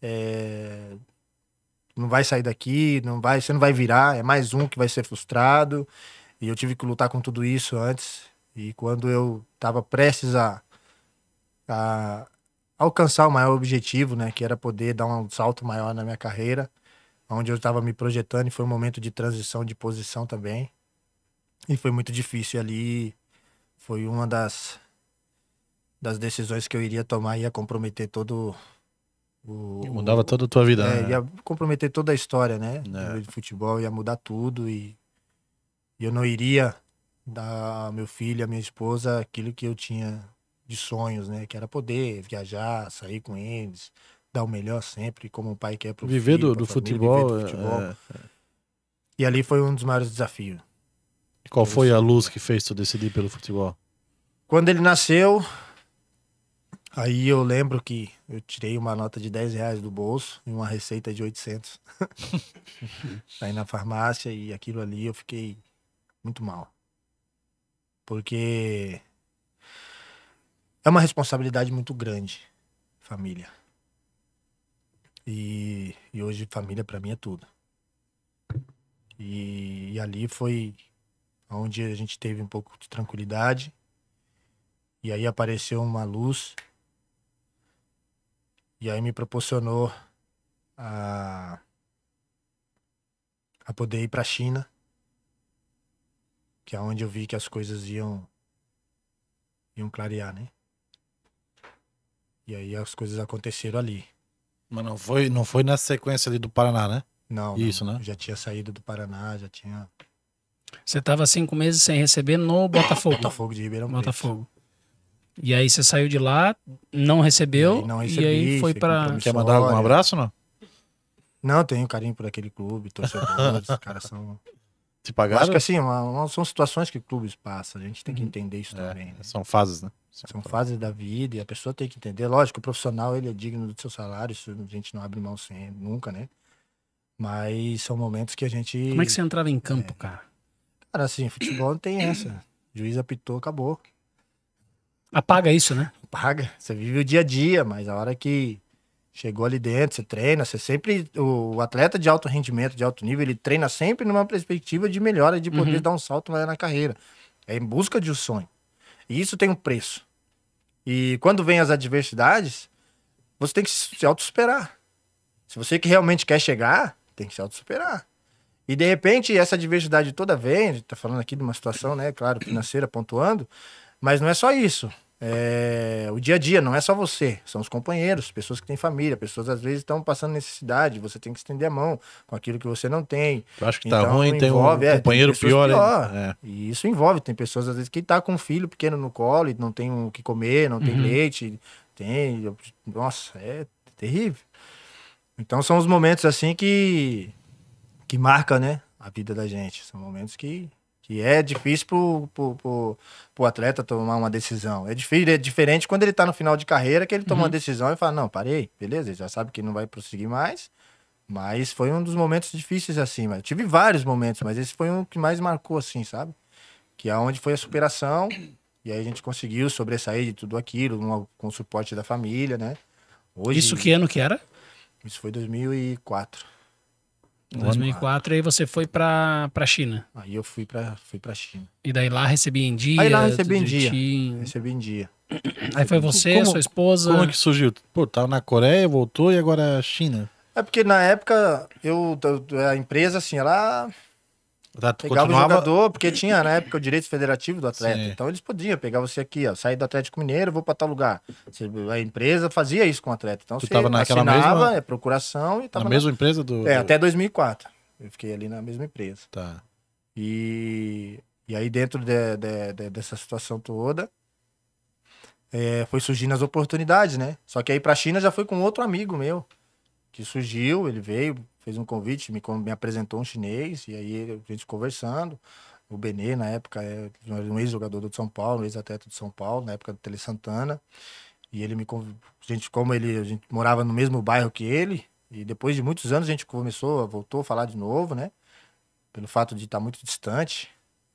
é... não vai sair daqui, não vai, você não vai virar, é mais um que vai ser frustrado. E eu tive que lutar com tudo isso antes. E quando eu estava prestes a, a alcançar o maior objetivo, né? Que era poder dar um salto maior na minha carreira, onde eu estava me projetando e foi um momento de transição de posição também. E foi muito difícil ali. Foi uma das, das decisões que eu iria tomar, ia comprometer todo o. E mudava o, toda a tua vida, é, né? Ia comprometer toda a história, né? É. Do futebol, ia mudar tudo e eu não iria dar ao meu filho, à minha esposa, aquilo que eu tinha de sonhos, né? Que era poder viajar, sair com eles, dar o melhor sempre, como o pai quer pro viver do, futebol. Viver do futebol. É, é. E ali foi um dos maiores desafios. E qual foi a luz que fez tu decidir pelo futebol? Quando ele nasceu, aí eu lembro que eu tirei uma nota de 10 reais do bolso e uma receita de 800. aí na farmácia e aquilo ali eu fiquei muito mal. Porque é uma responsabilidade muito grande, família. E, e hoje família para mim é tudo. E, e, ali foi onde a gente teve um pouco de tranquilidade. E aí apareceu uma luz. E aí me proporcionou a, a poder ir para a China, que é onde eu vi que as coisas iam iam clarear, né? E aí as coisas aconteceram ali. Mas não foi, não foi na sequência ali do Paraná, né? Não. Isso, não. né? Já tinha saído do Paraná, já tinha. Você estava cinco meses sem receber no Botafogo. Botafogo de Ribeirão Botafogo. E aí você saiu de lá, não recebeu. E, não recebi, e aí foi para. Quer mandar algum abraço, não? Não, tenho carinho por aquele clube, torcedores, os caras são. Te pagaram? Acho que assim, uma, uma, são situações que clubes passam, a gente tem que uhum. entender isso é, também. Né? São fases, né? São fases da vida e a pessoa tem que entender. Lógico, o profissional ele é digno do seu salário, isso a gente não abre mão sem, nunca, né? Mas são momentos que a gente. Como é que você entrava em campo, é... cara? Cara, assim, futebol não tem essa. juiz apitou, acabou. Apaga isso, né? Apaga. Você vive o dia a dia, mas a hora que chegou ali dentro, você treina, você sempre. O atleta de alto rendimento, de alto nível, ele treina sempre numa perspectiva de melhora, de poder uhum. dar um salto maior na carreira. É em busca de um sonho. E isso tem um preço. E quando vem as adversidades, você tem que se auto superar. Se você que realmente quer chegar, tem que se auto superar. E de repente, essa adversidade toda vem, a gente tá falando aqui de uma situação, né, claro, financeira, pontuando, mas não é só isso é, o dia a dia, não é só você, são os companheiros, pessoas que têm família, pessoas às vezes estão passando necessidade, você tem que estender a mão com aquilo que você não tem. Eu acho que tá então, tá ruim, envolve, tem um é, companheiro tem pior. Né? pior. É. E isso envolve, tem pessoas às vezes que tá com um filho pequeno no colo e não tem o que comer, não tem uhum. leite, tem, nossa, é terrível. Então são os momentos assim que que marca, né, a vida da gente, são momentos que que é difícil pro, pro, pro, pro, atleta tomar uma decisão. É, difícil, é diferente quando ele tá no final de carreira, que ele toma uhum. uma decisão e fala, não, parei, beleza, ele já sabe que não vai prosseguir mais. Mas foi um dos momentos difíceis, assim. Mas tive vários momentos, mas esse foi um que mais marcou, assim, sabe? Que é onde foi a superação. E aí a gente conseguiu sobressair de tudo aquilo, uma, com o suporte da família, né? Hoje, Isso que ano que era? Isso foi 2004. 2004, aí você foi pra, pra China. Aí eu fui pra, fui pra China. E daí lá recebi em dia? Aí lá recebi em dia. Recebi em dia. Aí foi você, como, sua esposa? Como é que surgiu? Pô, tava na Coreia, voltou e agora é China. É porque na época eu, a empresa, assim, ela Tá, Pegava continuava... o jogador, porque tinha na época o direito federativo do atleta. Sim. Então eles podiam pegar você aqui, ó, sair do Atlético Mineiro, vou para tal lugar. A empresa fazia isso com o atleta. Então tu você tava naquela assinava, mesma... é procuração e tava. Na, na mesma empresa do. É, até 2004. Eu fiquei ali na mesma empresa. Tá. E, e aí, dentro de, de, de, dessa situação toda, é, foi surgindo as oportunidades, né? Só que aí pra China já foi com outro amigo meu que surgiu, ele veio, fez um convite, me, me apresentou um chinês, e aí a gente conversando. O Benê, na época, é um ex-jogador do São Paulo, um ex-atleta do São Paulo, na época do Tele Santana. E ele me a gente como ele a gente morava no mesmo bairro que ele, e depois de muitos anos a gente começou, voltou a falar de novo, né? Pelo fato de estar tá muito distante.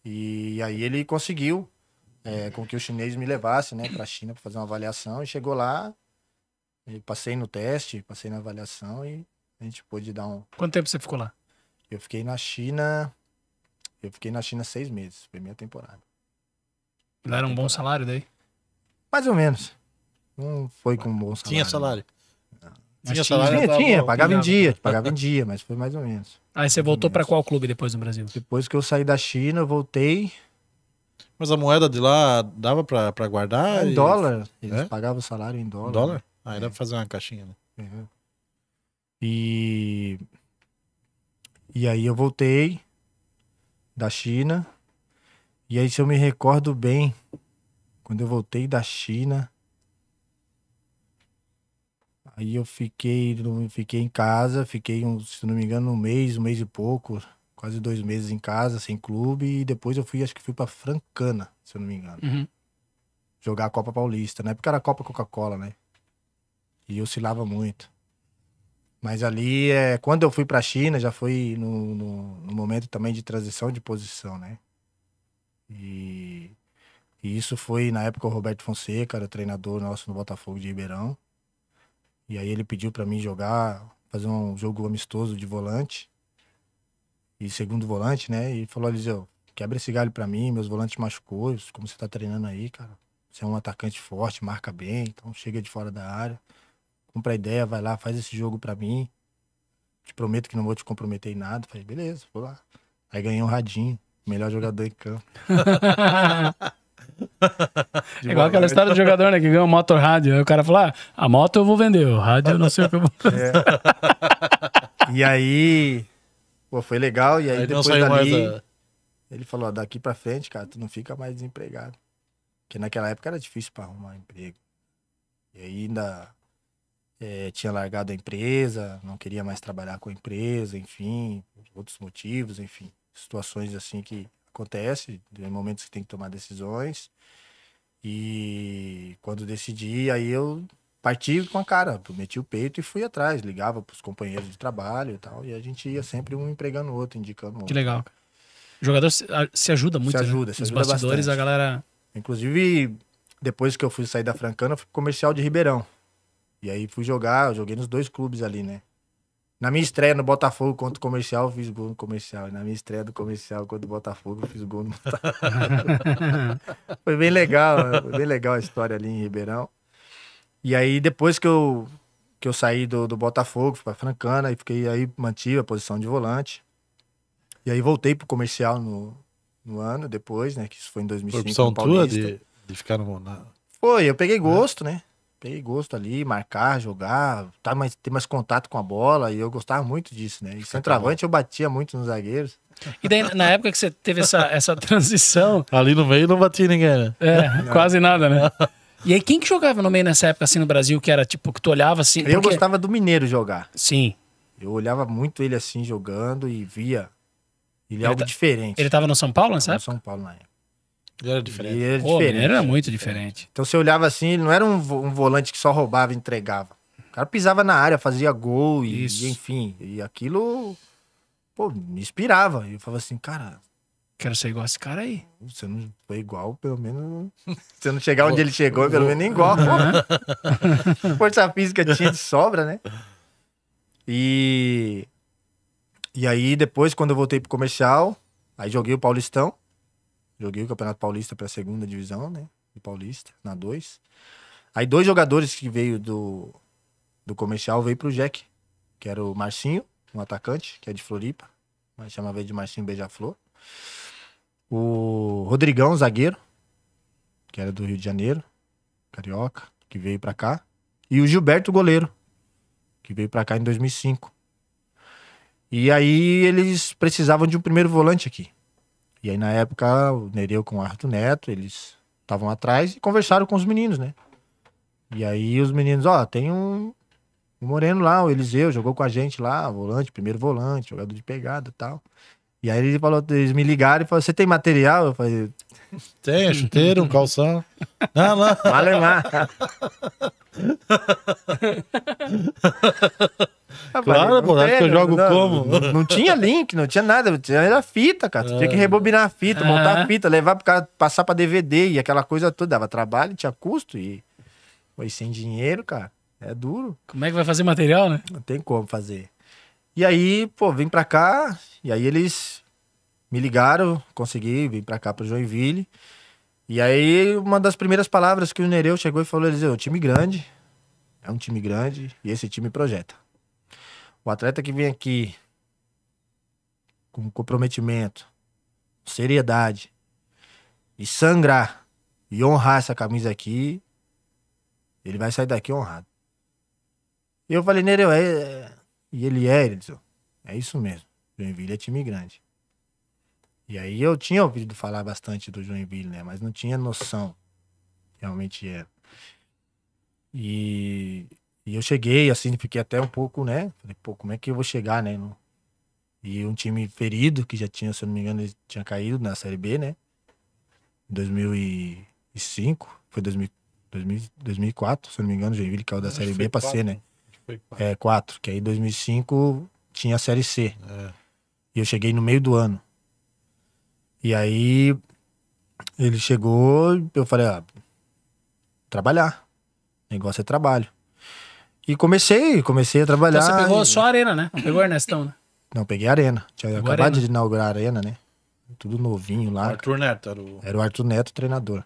E aí ele conseguiu é, com que o chinês me levasse, né, para a China para fazer uma avaliação. E chegou lá, passei no teste, passei na avaliação e a gente pôde dar um. Quanto tempo você ficou lá? Eu fiquei na China. Eu fiquei na China seis meses. Foi minha temporada. Não era um bom salário daí? Mais ou menos. Não foi com um bom salário. Tinha salário. tinha, salário, tinha, tinha bom, pagava em dia, né? pagava em dia, mas foi mais ou menos. Aí você voltou para qual clube depois no Brasil? Depois que eu saí da China, eu voltei. Mas a moeda de lá dava para guardar? Em e... dólar. É? Eles é? pagavam o salário em dólar. Dólar? Aí né? Ah, era é. fazer uma caixinha, né? Uhum. E. E aí eu voltei da China. E aí, se eu me recordo bem, quando eu voltei da China. Aí eu fiquei, fiquei em casa, fiquei, se não me engano, um mês, um mês e pouco, quase dois meses em casa, sem clube, e depois eu fui, acho que fui pra Francana, se eu não me engano. Uhum. Jogar a Copa Paulista. Na né? época era Copa Coca-Cola, né? E oscilava muito. Mas ali, é, quando eu fui para a China, já foi no, no, no, momento também de transição de posição, né? E, e, isso foi, na época, o Roberto Fonseca, era treinador nosso no Botafogo de Ribeirão. E aí ele pediu para mim jogar, fazer um jogo amistoso de volante. E segundo volante, né? E falou, Eliseu, quebra esse galho para mim, meus volantes machucou, como você tá treinando aí, cara. Você é um atacante forte, marca bem, então chega de fora da área compra a ideia, vai lá, faz esse jogo pra mim. Te prometo que não vou te comprometer em nada. Falei, beleza, vou lá. Aí ganhei um radinho, melhor jogador em campo. é igual aquela história do jogador, né? Que ganhou um motor rádio. Aí o cara fala: ah, a moto eu vou vender, o rádio eu não sei o que eu vou é. fazer. É. E aí. Pô, foi legal. E aí, aí depois dali. Ele falou: ah, daqui pra frente, cara, tu não fica mais desempregado. Porque naquela época era difícil pra arrumar um emprego. E ainda é, tinha largado a empresa, não queria mais trabalhar com a empresa, enfim, outros motivos, enfim, situações assim que acontece, momentos que tem que tomar decisões. E quando decidi, aí eu parti com a cara, meti o peito e fui atrás, ligava para os companheiros de trabalho e tal, e a gente ia sempre um empregando o outro, indicando o outro. Que né? legal. O jogador se, ajuda muito, se ajuda, né? se Nos ajuda bastidores bastante. a galera... Inclusive, depois que eu fui sair da Francana, eu fui comercial de Ribeirão. E aí fui jogar, joguei nos dois clubes ali, né? Na minha estreia no Botafogo contra o Comercial, eu fiz gol no Comercial. E na minha estreia do Comercial contra o Botafogo, eu fiz gol no Botafogo. foi bem legal, foi bem legal a história ali em Ribeirão. E aí, depois que eu, que eu saí do, do Botafogo, fui pra Francana, e fiquei aí, mantive a posição de volante. E aí voltei pro Comercial no, no ano depois, né? Que isso foi em 2005. Foi opção tua de, de ficar no... Na... Foi, eu peguei gosto, é. né? ter gosto ali, marcar, jogar, tá mais, ter mais contato com a bola, e eu gostava muito disso, né? E centroavante eu batia muito nos zagueiros. E daí, na época que você teve essa, essa transição. Ali no meio não batia ninguém, né? É, não. quase nada, né? E aí, quem que jogava no meio nessa época, assim, no Brasil, que era tipo, que tu olhava assim. Eu porque... gostava do Mineiro jogar. Sim. Eu olhava muito ele assim jogando e via. Ele, é algo tá diferente. Ele tava no São Paulo nessa época? No São Paulo na época. Ele era diferente. Ele era, Pô, diferente. Ele era muito diferente. Então você olhava assim, ele não era um, um volante que só roubava e entregava. O cara pisava na área, fazia gol e, enfim. E aquilo, pô, me inspirava. eu falava assim, cara. Quero ser igual a esse cara aí. Você não foi igual, pelo menos. Você não chegar onde ele chegou, pelo menos nem igual. Pô. Força física tinha de sobra, né? E. E aí, depois, quando eu voltei pro comercial, aí joguei o Paulistão. Joguei o Campeonato Paulista para a segunda divisão, né? De Paulista, na 2. Aí dois jogadores que veio do, do comercial veio pro Jack, que era o Marcinho, um atacante, que é de Floripa, mas chamava ele de Marcinho Beija-Flor. O Rodrigão, zagueiro, que era do Rio de Janeiro, carioca, que veio para cá. E o Gilberto, goleiro, que veio para cá em 2005. E aí eles precisavam de um primeiro volante aqui. E aí, na época, o Nereu com o Arthur Neto, eles estavam atrás e conversaram com os meninos, né? E aí os meninos, ó, tem um, um moreno lá, o Eliseu, jogou com a gente lá, volante, primeiro volante, jogador de pegada e tal. E aí ele falou, eles me ligaram e falaram, você tem material? Eu falei... Tem, é chuteiro, um calção. Não, não. Malemar. Ah, claro, pô, acho que eu jogo não, como? Não, não, tinha link, não tinha nada, era fita, cara. É. Tinha que ah. rebobinar a fita, montar a ah. fita, levar pro cara, passar pra DVD e aquela coisa toda. Dava trabalho, tinha custo e. Foi sem dinheiro, cara. É duro. Como é que vai fazer material, né? Não tem como fazer. E aí, pô, vim pra cá, e aí eles me ligaram, consegui vir pra cá pro Joinville. E aí, uma das primeiras palavras que o Nereu chegou e falou, ele disse, é um time grande, é um time grande, e esse time projeta. O atleta que vem aqui com comprometimento, seriedade, e sangrar, e honrar essa camisa aqui, ele vai sair daqui honrado. E eu falei, Nereu, é, e ele é, ele disse, é isso mesmo. Joinville é time grande. E aí eu tinha ouvido falar bastante do Joinville, né? Mas não tinha noção realmente era. E, e eu cheguei, assim, fiquei até um pouco, né? Falei, pô, como é que eu vou chegar, né? E um time ferido, que já tinha, se eu não me engano, ele tinha caído na Série B, né? Em 2005, foi 2000, 2000, 2004, se eu não me engano, Joinville caiu da Série B pra C, né? quatro. É, quatro. Que aí em 2005 tinha a Série C. É. E eu cheguei no meio do ano. E aí ele chegou, eu falei, ah, trabalhar. negócio é trabalho. E comecei, comecei a trabalhar. Então você pegou e... só a arena, né? Não pegou o Ernestão, né? Não, peguei a arena. Tinha pegou acabado arena. de inaugurar a arena, né? Tudo novinho lá. Arthur Neto era o... Era o Arthur Neto, treinador.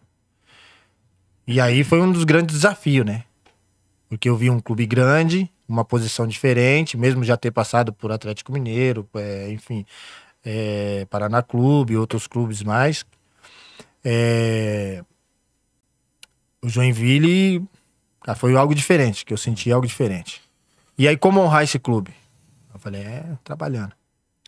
E aí foi um dos grandes desafios, né? Porque eu vi um clube grande, uma posição diferente, mesmo já ter passado por Atlético Mineiro, é, enfim, é, Paraná Clube, outros clubes mais. É, o Joinville ah, foi algo diferente, que eu senti algo diferente. E aí, como honrar esse clube? Eu falei, é, trabalhando.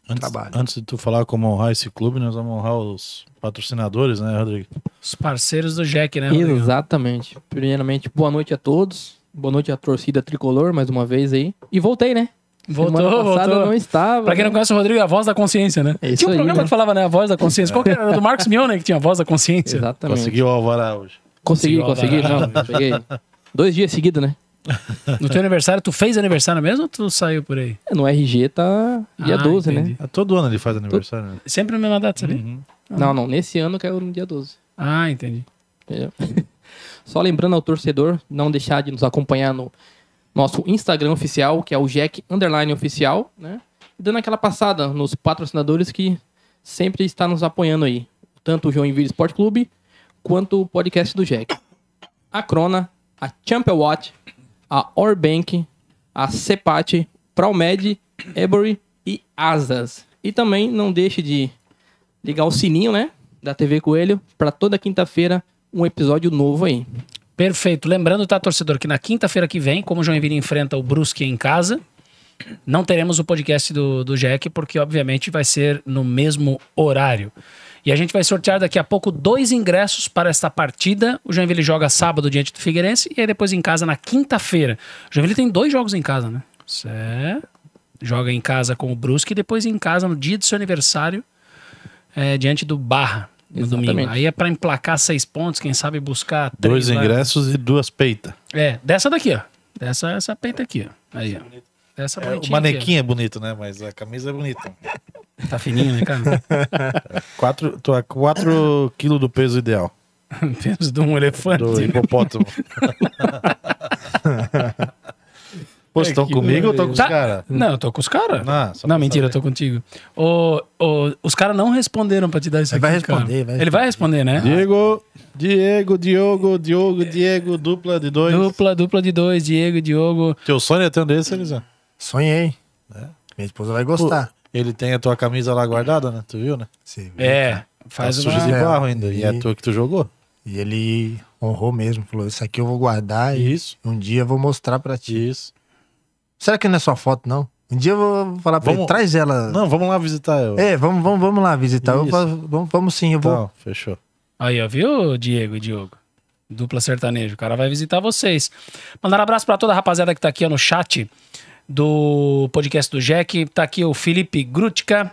Antes, Trabalho. antes de tu falar como honrar esse clube, nós vamos honrar os patrocinadores, né, Rodrigo? Os parceiros do Jack, né? Rodrigo? Exatamente. Primeiramente, boa noite a todos. Boa noite à torcida tricolor mais uma vez aí. E voltei, né? Voltou, Semana passada voltou. não estava. Pra quem não conhece o Rodrigo, é a voz da consciência, né? É tinha um aí, programa né? que falava, né? A voz da consciência. Qual que era? Do Marcos né que tinha a voz da consciência. Exatamente. Conseguiu Alvará hoje. Consegui, consegui. Não, peguei. Dois dias seguidos, né? No teu aniversário, tu fez aniversário mesmo ou tu saiu por aí? No RG tá dia ah, 12, né? entendi. né? É, todo ano ele faz aniversário, né? Sempre na mesma data, sabia? Uhum. Não, não. Nesse ano caiu no é dia 12. Ah, entendi. Entendeu? Só lembrando ao torcedor, não deixar de nos acompanhar no nosso Instagram oficial, que é o Jack Underline Oficial, né? E dando aquela passada nos patrocinadores que sempre está nos apoiando aí. Tanto o Joinville Sport Clube, quanto o podcast do Jack. A Crona, a Champion Watch, a Orbank, a Cepat, Promed, Ebury e Asas. E também não deixe de ligar o sininho, né? Da TV Coelho, para toda quinta-feira um episódio novo aí. Perfeito. Lembrando, tá, torcedor, que na quinta-feira que vem, como o Joinville enfrenta o Brusque em casa, não teremos o podcast do, do Jack, porque obviamente vai ser no mesmo horário. E a gente vai sortear daqui a pouco dois ingressos para esta partida. O Joinville joga sábado diante do Figueirense e aí depois em casa na quinta-feira. O Joinville tem dois jogos em casa, né? Isso Joga em casa com o Brusque e depois em casa no dia do seu aniversário é, diante do Barra no Exatamente. domingo. Aí é para emplacar seis pontos, quem sabe buscar três. Dois lá. ingressos e duas peitas. É, dessa daqui, ó. Dessa essa peita aqui, ó. Aí, ó. Essa é, o manequim aqui, é bonito, né? Mas a camisa é bonita. Tá fininho, né, cara? quatro, tô a 4 quilos do peso ideal. peso de um elefante. Do hipopótamo. Pô, estão é comigo ou estão com os tá- caras? Não, eu tô com os caras. Ah, não, mentira, eu tô contigo. os caras não responderam pra te dar isso Ele aqui. Vai responder, vai Ele vai responder, né? Diego, Diego, Diogo, Diogo, Diego, dupla de dois. Dupla, dupla de dois, Diego, Diogo. Teu sonho é ter um desses, Elisa? Sonhei. É. Minha esposa vai gostar. ele tem a tua camisa lá guardada, né? Tu viu, né? Sim. É, faz tá uma... de barro ainda. E, é e é a tua que tu jogou. E ele honrou mesmo, falou: Isso aqui eu vou guardar e Isso. um dia eu vou mostrar para ti. Isso. Será que não é só foto, não? Um dia eu vou falar pra vamos... ele, traz ela. Não, vamos lá visitar ela. É, vamos, vamos, vamos lá visitar. Eu, vamos, vamos sim, eu vou. Não, tá, fechou. Aí, ó, viu, Diego e Diogo? Dupla sertanejo. O cara vai visitar vocês. Mandar um abraço para toda a rapaziada que tá aqui ó, no chat do podcast do Jack. Tá aqui o Felipe Grutka,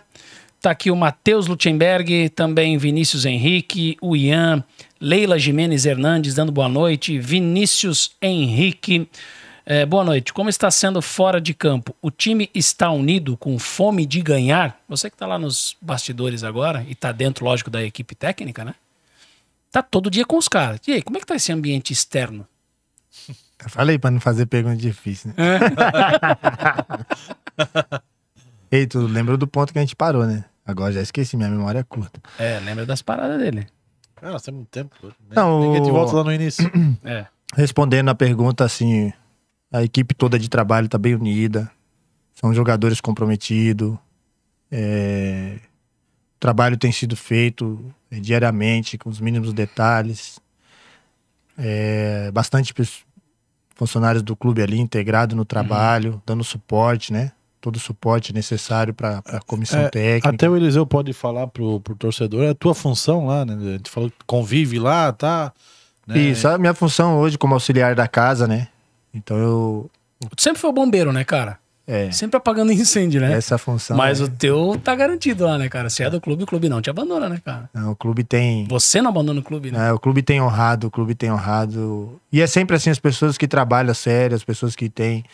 tá aqui o Matheus Lutemberg, também Vinícius Henrique, o Ian, Leila Jimenez Hernandes dando boa noite, Vinícius Henrique. É, boa noite. Como está sendo fora de campo? O time está unido com fome de ganhar? Você que está lá nos bastidores agora e está dentro, lógico, da equipe técnica, né? Tá todo dia com os caras. E aí, como é que tá esse ambiente externo? Eu falei para não fazer pergunta difícil, né? É. Ei, tu lembra do ponto que a gente parou, né? Agora já esqueci, minha memória é curta. É, lembra das paradas dele. Ah, nós temos um tempo. Né? Não, o... de volta lá no início. é. Respondendo a pergunta assim, a equipe toda de trabalho está bem unida. São jogadores comprometidos. É... O trabalho tem sido feito é, diariamente, com os mínimos detalhes. É... Bastante funcionários do clube ali integrado no trabalho, uhum. dando suporte, né? Todo o suporte necessário para a comissão é, técnica. Até o Eliseu pode falar pro, o torcedor, é a tua função lá, né? A gente falou que convive lá, tá? Né? Isso, a minha função hoje como auxiliar da casa, né? Então eu. Tu sempre foi bombeiro, né, cara? É. Sempre apagando incêndio, né? Essa é função. Mas é. o teu tá garantido lá, né, cara? Se é do clube, o clube não te abandona, né, cara? Não, o clube tem. Você não abandona o clube, né? É, o clube tem honrado, o clube tem honrado. E é sempre assim, as pessoas que trabalham sério, as pessoas que têm.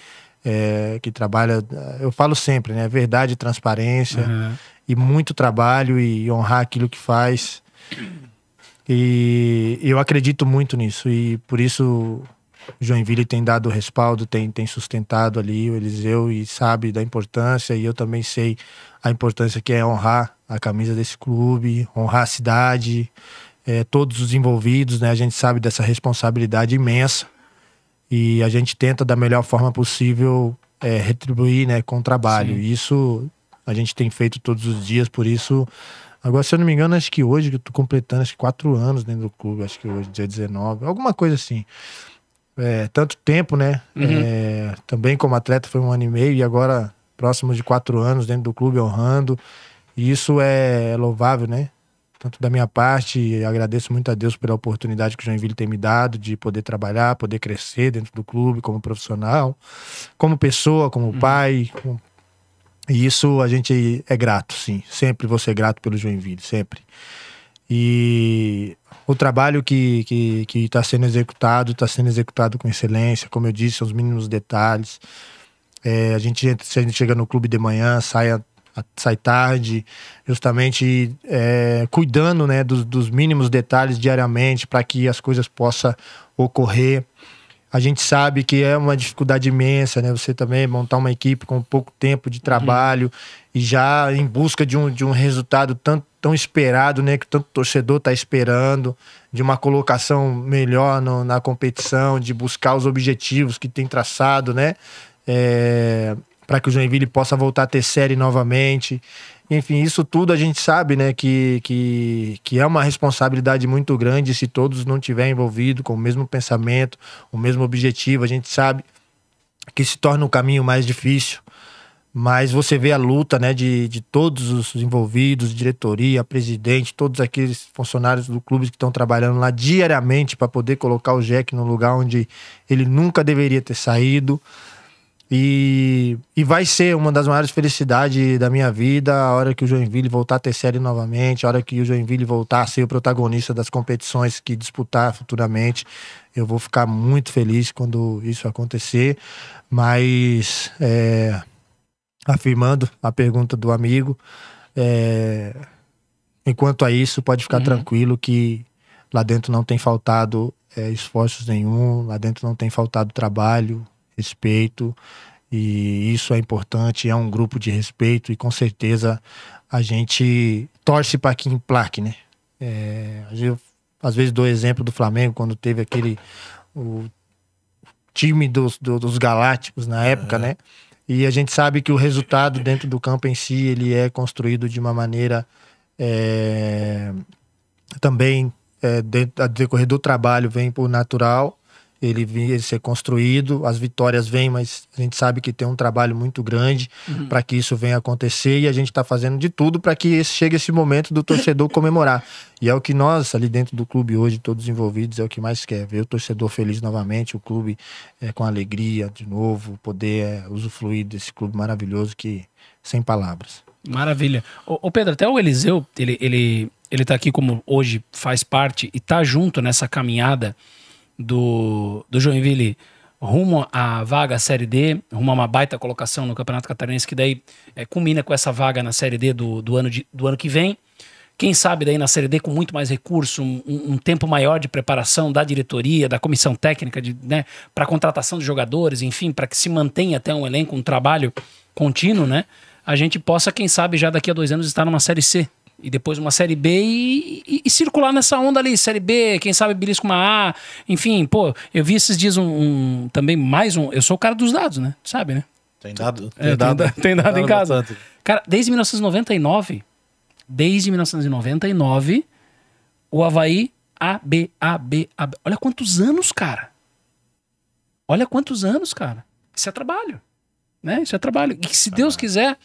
É, que trabalham. Eu falo sempre, né? Verdade, transparência uhum. e muito trabalho e honrar aquilo que faz. E eu acredito muito nisso. E por isso Joinville tem dado respaldo, tem, tem sustentado ali o Eliseu e sabe da importância, e eu também sei a importância que é honrar a camisa desse clube, honrar a cidade, é, todos os envolvidos, né? A gente sabe dessa responsabilidade imensa e a gente tenta da melhor forma possível é, retribuir, né, com trabalho. Sim. Isso a gente tem feito todos os dias, por isso Agora, se eu não me engano, acho que hoje, que eu tô completando acho que quatro anos dentro do clube, acho que hoje, dia 19, alguma coisa assim é, tanto tempo, né? Uhum. É, também como atleta foi um ano e meio e agora próximo de quatro anos dentro do clube honrando. E isso é louvável, né? Tanto da minha parte, agradeço muito a Deus pela oportunidade que o Joinville tem me dado de poder trabalhar, poder crescer dentro do clube como profissional, como pessoa, como uhum. pai, como e isso a gente é grato, sim. Sempre vou ser grato pelo Joinville, sempre. E o trabalho que que que está sendo executado está sendo executado com excelência, como eu disse, os mínimos detalhes. É, a gente se a gente chega no clube de manhã, sai a, a, sai tarde, justamente é, cuidando né dos, dos mínimos detalhes diariamente para que as coisas possam ocorrer. A gente sabe que é uma dificuldade imensa, né? Você também montar uma equipe com pouco tempo de uhum. trabalho uhum. e já em busca de um, de um resultado tanto tão esperado, né? Que tanto torcedor está esperando, de uma colocação melhor no, na competição, de buscar os objetivos que tem traçado, né? É, para que o Joinville possa voltar a ter série novamente. Enfim, isso tudo a gente sabe, né? Que, que, que é uma responsabilidade muito grande se todos não tiverem envolvido com o mesmo pensamento, o mesmo objetivo. A gente sabe que se torna um caminho mais difícil mas você vê a luta né, de, de todos os envolvidos, diretoria, presidente, todos aqueles funcionários do clube que estão trabalhando lá diariamente para poder colocar o Jack no lugar onde ele nunca deveria ter saído. E, e vai ser uma das maiores felicidades da minha vida a hora que o Joinville voltar a ter série novamente, a hora que o Joinville voltar a ser o protagonista das competições que disputar futuramente. Eu vou ficar muito feliz quando isso acontecer, mas é, afirmando a pergunta do amigo. É, enquanto a isso, pode ficar uhum. tranquilo que lá dentro não tem faltado é, esforços nenhum, lá dentro não tem faltado trabalho, respeito, e isso é importante, é um grupo de respeito, e com certeza a gente torce para que emplaque, né? É, eu, às vezes dou exemplo do Flamengo, quando teve aquele. O, time dos, do, dos Galácticos na época, uhum. né? E a gente sabe que o resultado dentro do campo em si, ele é construído de uma maneira é, também, é, dentro, a decorrer do trabalho, vem por natural ele vir ser construído. As vitórias vêm, mas a gente sabe que tem um trabalho muito grande uhum. para que isso venha acontecer e a gente está fazendo de tudo para que chegue esse momento do torcedor comemorar. E é o que nós, ali dentro do clube hoje, todos envolvidos, é o que mais quer. Ver o torcedor feliz novamente, o clube é, com alegria de novo, poder é, usufruir desse clube maravilhoso que sem palavras. Maravilha. O Pedro, até o Eliseu, ele, ele, ele tá aqui como hoje faz parte e tá junto nessa caminhada do, do Joinville rumo à vaga Série D, rumo a uma baita colocação no Campeonato Catarinense, que daí é, culmina com essa vaga na Série D do, do, ano de, do ano que vem. Quem sabe daí na Série D com muito mais recurso, um, um tempo maior de preparação da diretoria, da comissão técnica, de, né, para contratação de jogadores, enfim, para que se mantenha até um elenco, um trabalho contínuo, né? A gente possa, quem sabe, já daqui a dois anos estar numa Série C e depois uma Série B e, e, e, circular nessa onda ali, Série B, quem sabe belisco uma A, enfim, pô, eu vi esses dias um, um, também mais um, eu sou o cara dos dados, né? Sabe, né? Tem dado, tem, é, dado, tem, tem dado, dado, em casa. Bastante. Cara, desde 1999, desde 1999, o Havaí A, B, A, B, A, B. Olha quantos anos, cara. Olha quantos anos, cara. Isso é trabalho, né? Isso é trabalho. E se Deus quiser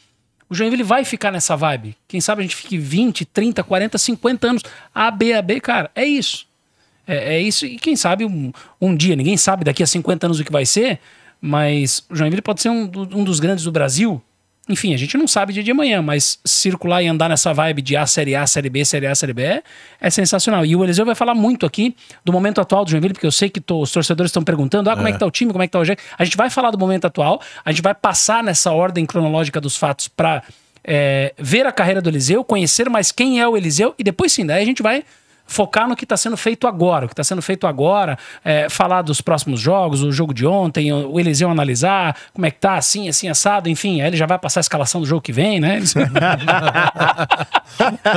o Joinville vai ficar nessa vibe. Quem sabe a gente fique 20, 30, 40, 50 anos. A, B, A, B, cara, é isso. É, é isso. E quem sabe um, um, dia, ninguém sabe daqui a 50 anos o que vai ser, mas o Joinville pode ser um, um dos grandes do Brasil, enfim, a gente não sabe dia de amanhã, mas circular e andar nessa vibe de A, Série A, Série B, Série A, Série B é, é sensacional. E o Eliseu vai falar muito aqui do momento atual do Joinville, porque eu sei que tô, os torcedores estão perguntando, ah, como é. é. que tá o time, como é que tá o jeito. A gente vai falar do momento atual, a gente vai passar nessa ordem cronológica dos fatos para é, eh, ver a carreira do Eliseu, conhecer mais quem é o Eliseu, e depois sim, daí a gente vai focar no que está sendo feito agora. O que está sendo feito agora, é, falar dos próximos jogos, o jogo de ontem, o, o Eliseu analisar, como é que tá, assim, assim, assado, enfim. Aí ele já vai passar a escalação do jogo que vem, né?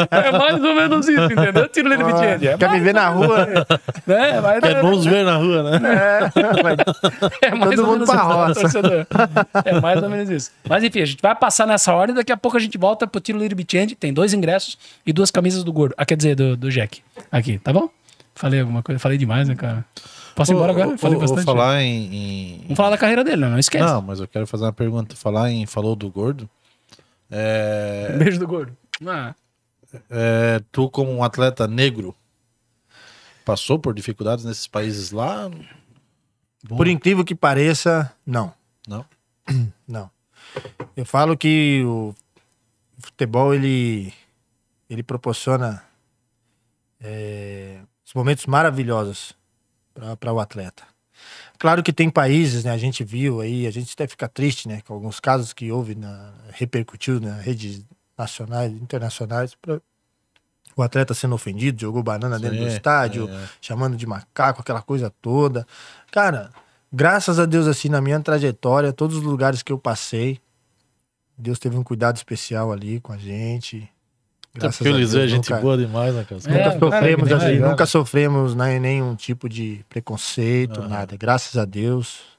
é mais ou menos isso, entendeu? Tiro Lene É Quer me ver na rua? É, é né? Mas, é bom nos ver na rua, né? É, é mais Todo ou menos isso, É mais ou menos isso. Mas enfim, a gente vai passar nessa ordem, daqui a pouco a gente volta pro Tiro Lene Vitielli, tem dois ingressos e duas camisas do Gordo. Ah, quer dizer, do, do Jack aqui, tá bom? Falei alguma coisa, falei demais, né, cara? Posso ir embora agora? falei bastante. Vou falar em, em, Vamos falar da carreira dele, não, não esquece. Não, mas eu quero fazer uma pergunta. Falar em. Falou do gordo? É... Beijo do gordo. Ah. É, tu, como um atleta negro, passou por dificuldades nesses países lá? Boa. Por incrível que pareça, não. Não? Não. Eu falo que o futebol, ele, ele proporciona é, os momentos maravilhosos para o atleta. Claro que tem países, né? A gente viu aí, a gente até fica triste, né? Com alguns casos que houve, na, repercutiu nas redes nacionais, internacionais, o atleta sendo ofendido, jogou banana dentro do é, estádio, é, é. chamando de macaco, aquela coisa toda. Cara, graças a Deus, assim, na minha trajetória, todos os lugares que eu passei, Deus teve um cuidado especial ali com a gente. Graças Porque é a gente nunca, boa demais, né, cara? É, nunca sofremos, cara, assim, né? nunca sofremos né, nenhum tipo de preconceito, ah. nada. Graças a Deus.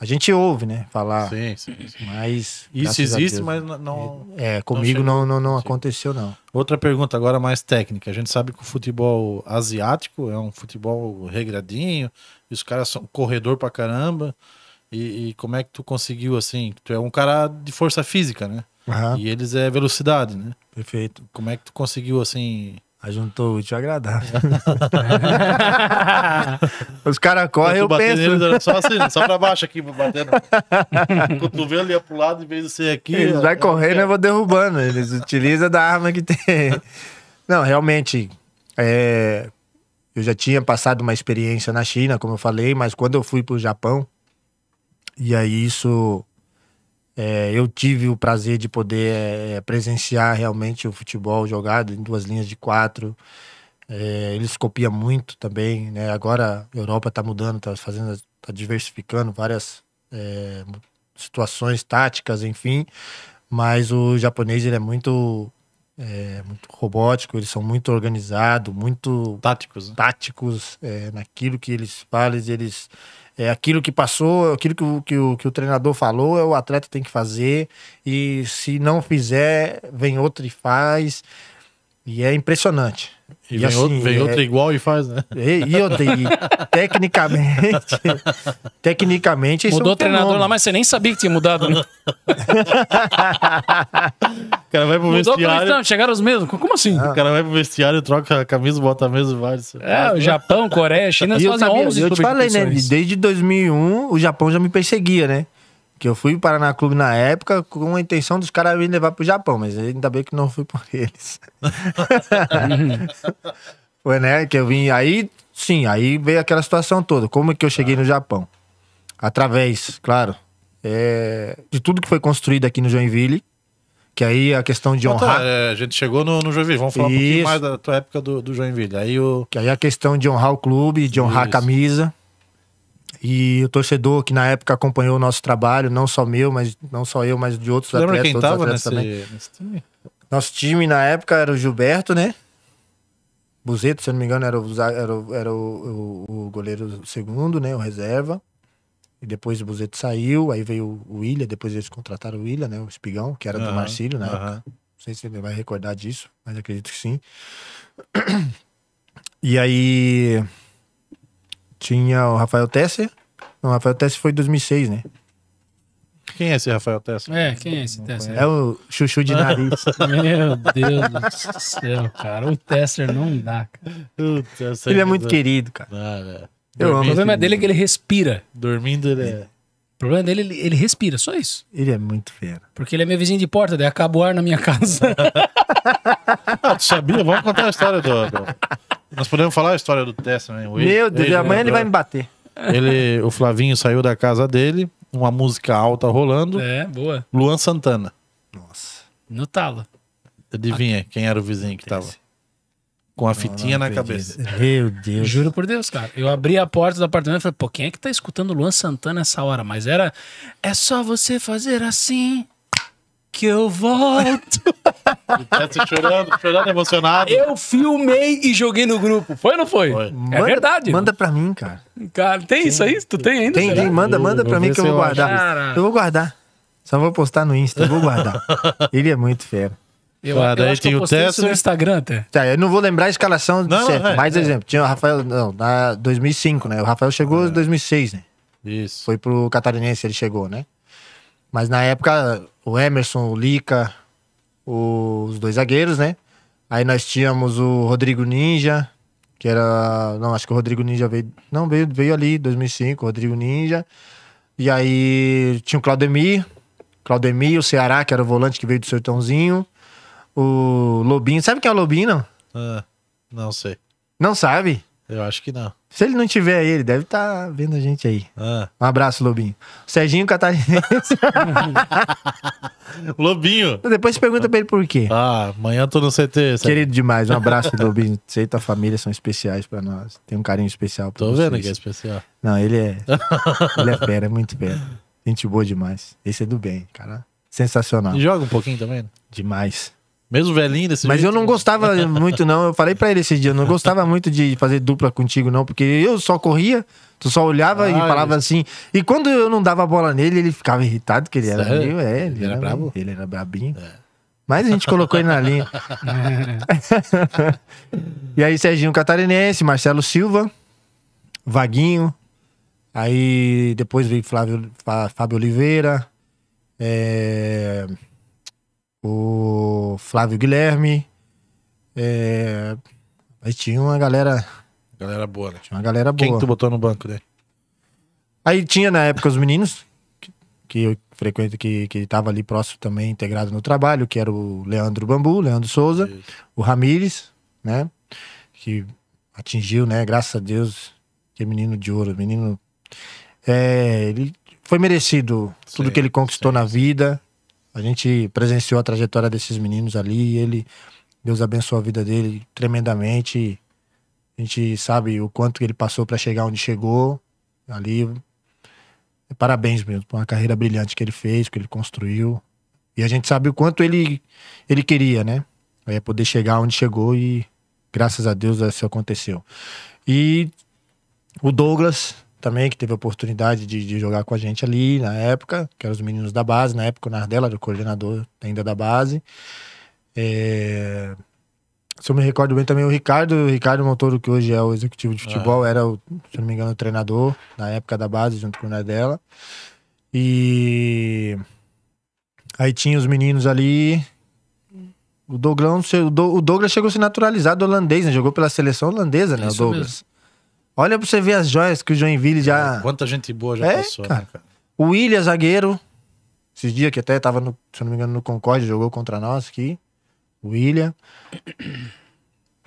A gente ouve, né? Falar. Sim, sim. sim. Mas. Isso existe, mas né, não. É, comigo não, não, não, não aconteceu, não. Outra pergunta agora mais técnica. A gente sabe que o futebol asiático é um futebol regradinho, e os caras são corredor pra caramba. E, e como é que tu conseguiu, assim? Tu é um cara de força física, né? Uhum. E eles é velocidade, né? Perfeito. Como é que tu conseguiu, assim... ajuntou juntou o útil agradável. Os caras correm, eu, eu penso. Neles, só assim, né? só pra baixo aqui, batendo. O cotovelo ia pro lado, em vez de ser aqui... Eles ó, vai é, correndo, é. eu vou derrubando. Eles utilizam da arma que tem. Não, realmente... É, eu já tinha passado uma experiência na China, como eu falei, mas quando eu fui para o Japão, e aí isso é, eu tive o prazer de poder é, é, presenciar realmente o futebol jogado em duas linhas de quatro. É, eles copiam muito também, né? Agora a Europa está mudando, está fazendo, está diversificando várias é, situações táticas, enfim. Mas o japonês ele é muito, é, muito robótico, eles são muito organizados, muito táticos, né? táticos é, naquilo que eles falam, eles é aquilo que passou, aquilo que o, que, o, que o treinador falou, é o atleta tem que fazer. E se não fizer, vem outro e faz. E é impressionante. E, e vem, assim, outro, vem é... outro igual e faz, né? E, e, outra, e tecnicamente. tecnicamente Mudou é um o treinador fenômeno. lá, mas você nem sabia que tinha mudado, né? o cara vai pro Mudou vestiário. Mudou chegaram os mesmos. Como assim? Ah. O cara vai pro vestiário, troca a camisa, bota a mesa e vai. É, o né? Japão, Coreia, China, e fazem eu sabia, 11 Eu te falei, né? Desde 2001, o Japão já me perseguia, né? Que eu fui para Paraná Clube na época com a intenção dos caras me levar pro Japão, mas ainda bem que não fui por eles. Foi, né? Que eu vim. Aí, sim, aí veio aquela situação toda. Como é que eu cheguei no Japão? Através, claro, é, de tudo que foi construído aqui no Joinville. Que aí a questão de então, honrar. Ah, tá, é, a gente chegou no, no, Joinville, vamos falar Isso. um pouquinho mais da tua época do, do, Joinville. Aí o... Que aí a questão de honrar o clube, de honrar Isso. a camisa. E o torcedor que na época acompanhou o nosso trabalho, não só meu, mas não só eu, mas de outros Você atletas. Lembra quem nesse, nesse, time? Nosso time na época era o Gilberto, né? Buzeto, se eu não me engano, era o, era o, era o, o, goleiro segundo, né? O reserva. E depois o Buzeto saiu, aí veio o William, depois eles contrataram o William, né? O Espigão, que era do Marcílio na uhum. época. Não sei se ele vai recordar disso, mas acredito que sim. E aí tinha o Rafael Tesser. Não, o Rafael Tesser foi em 2006, né? Quem é esse Rafael Tesser? É, quem é esse Tesser? É o chuchu de nariz. Meu Deus do céu, cara. O Tesser não dá, cara. ele é muito dá. querido, cara. Ah, é. eu amo. O problema dele é que ele respira. Dormindo ele é. O problema dele, ele, ele respira, só isso. Ele é muito fera. Porque ele é meu vizinho de porta, daí acaba o ar na minha casa. ah, tu sabia? Vamos contar a história do, nós podemos falar a história do Tessa, né? Meu Deus, ele, amanhã ele vai me bater. Ele, o Flavinho saiu da casa dele, uma música alta rolando. É, boa. Luan Santana. Nossa. No talo. Adivinha quem era o vizinho que tava? Com a fitinha na cabeça. Meu Deus. Juro por Deus, cara. Eu abri a porta do apartamento e falei, pô, quem é que tá escutando Luan Santana essa hora? Mas era. É só você fazer assim que eu volto. Tá chorando, chorando, emocionado. Eu filmei e joguei no grupo. Foi ou não foi? foi. É verdade. Manda pra mim, cara. Cara, tem tem isso aí? Tu tem ainda? Tem, tem. Manda, manda pra mim que eu vou guardar. Cara. Eu vou guardar. Só vou postar no Insta, eu vou guardar. Ele é muito fera. Eu, Cara, ah, eu acho que eu postei Tessa... isso no né? Instagram até. Tá, eu não vou lembrar a escalação não, não. É, Mais é. exemplo, tinha o Rafael, não, na 2005, né? O Rafael chegou em é. 2006, né? Isso. Foi pro Catarinense ele chegou, né? Mas na época, o Emerson, o Lica, os dois zagueiros, né? Aí nós tínhamos o Rodrigo Ninja, que era. Não, acho que o Rodrigo Ninja veio. Não, veio, veio ali, 2005, Rodrigo Ninja. E aí tinha o Claudemir, Claudemir, o Ceará, que era o volante que veio do Sertãozinho. O Lobinho. Sabe quem é o Lobinho, não? Ah, não sei. Não sabe? Eu acho que não. Se ele não tiver aí, ele deve estar tá vendo a gente aí. Ah. Um abraço, Lobinho. Serginho Catarinense. Lobinho. Depois você pergunta pra ele por quê. Ah, amanhã tô no CT. Sabe? Querido demais, um abraço, Lobinho. Você e tua família são especiais pra nós. Tem um carinho especial pra Tô vocês. vendo que é especial. Não, ele é. ele é fera, é muito fera. Gente boa demais. Esse é do bem, cara. Sensacional. E joga um pouquinho também? Demais. Mesmo velhinho desse Mas jeito? eu não gostava muito, não. Eu falei para ele esse dia, eu não gostava muito de fazer dupla contigo, não, porque eu só corria, tu só olhava ah, e falava isso. É. assim. E quando eu não dava bola nele, ele ficava irritado, que ele Sério? era meio. É, ele, ele era, era brabo. Ele era brabinho. É. Mas a gente colocou ele na linha. e aí, Serginho Catarinense, Marcelo Silva, Vaguinho. Aí depois veio Flávio, Fábio Oliveira. É o Flávio Guilherme. É... Aí tinha uma galera. Galera boa, né? Tinha uma galera boa. Quem que tu botou no banco dele? Aí tinha na época os meninos, que, que eu frequento, que, que tava ali próximo também, integrado no trabalho, que era o Leandro Bambu, Leandro Souza, Isso. o Ramires, né? Que atingiu, né? Graças a Deus, que é menino de ouro, menino. É, ele foi merecido sim, tudo que ele conquistou sim. na vida, a gente presenciou a trajetória desses meninos ali e ele, Deus abençoou a vida dele tremendamente. A gente sabe o quanto ele passou para chegar onde chegou. Ali, parabéns mesmo por uma carreira brilhante que ele fez, que ele construiu. E a gente sabe o quanto ele, ele queria, né? É poder chegar onde chegou e graças a Deus isso aconteceu. E o Douglas, também, que teve a oportunidade de, de, jogar com a gente ali na época, que eram os meninos da base, na época o Nardella era o coordenador ainda da base. É... Se eu me recordo bem também, o Ricardo, o Ricardo Montoro, que hoje é o executivo de futebol, ah. era, o, se não me engano, o treinador na época da base, junto com o Nardella. E aí tinha os meninos ali. O Douglas, o Douglas chegou a se naturalizar do holandês, né? Jogou pela seleção holandesa, né? Isso o Douglas. Mesmo. Olha pra você ver as joias que o Joinville já. É, quanta gente boa já é, passou, né, cara. Né, cara? O William, zagueiro. Esses dias que até tava, no, se não me engano, no Concorde, jogou contra nós aqui. O William.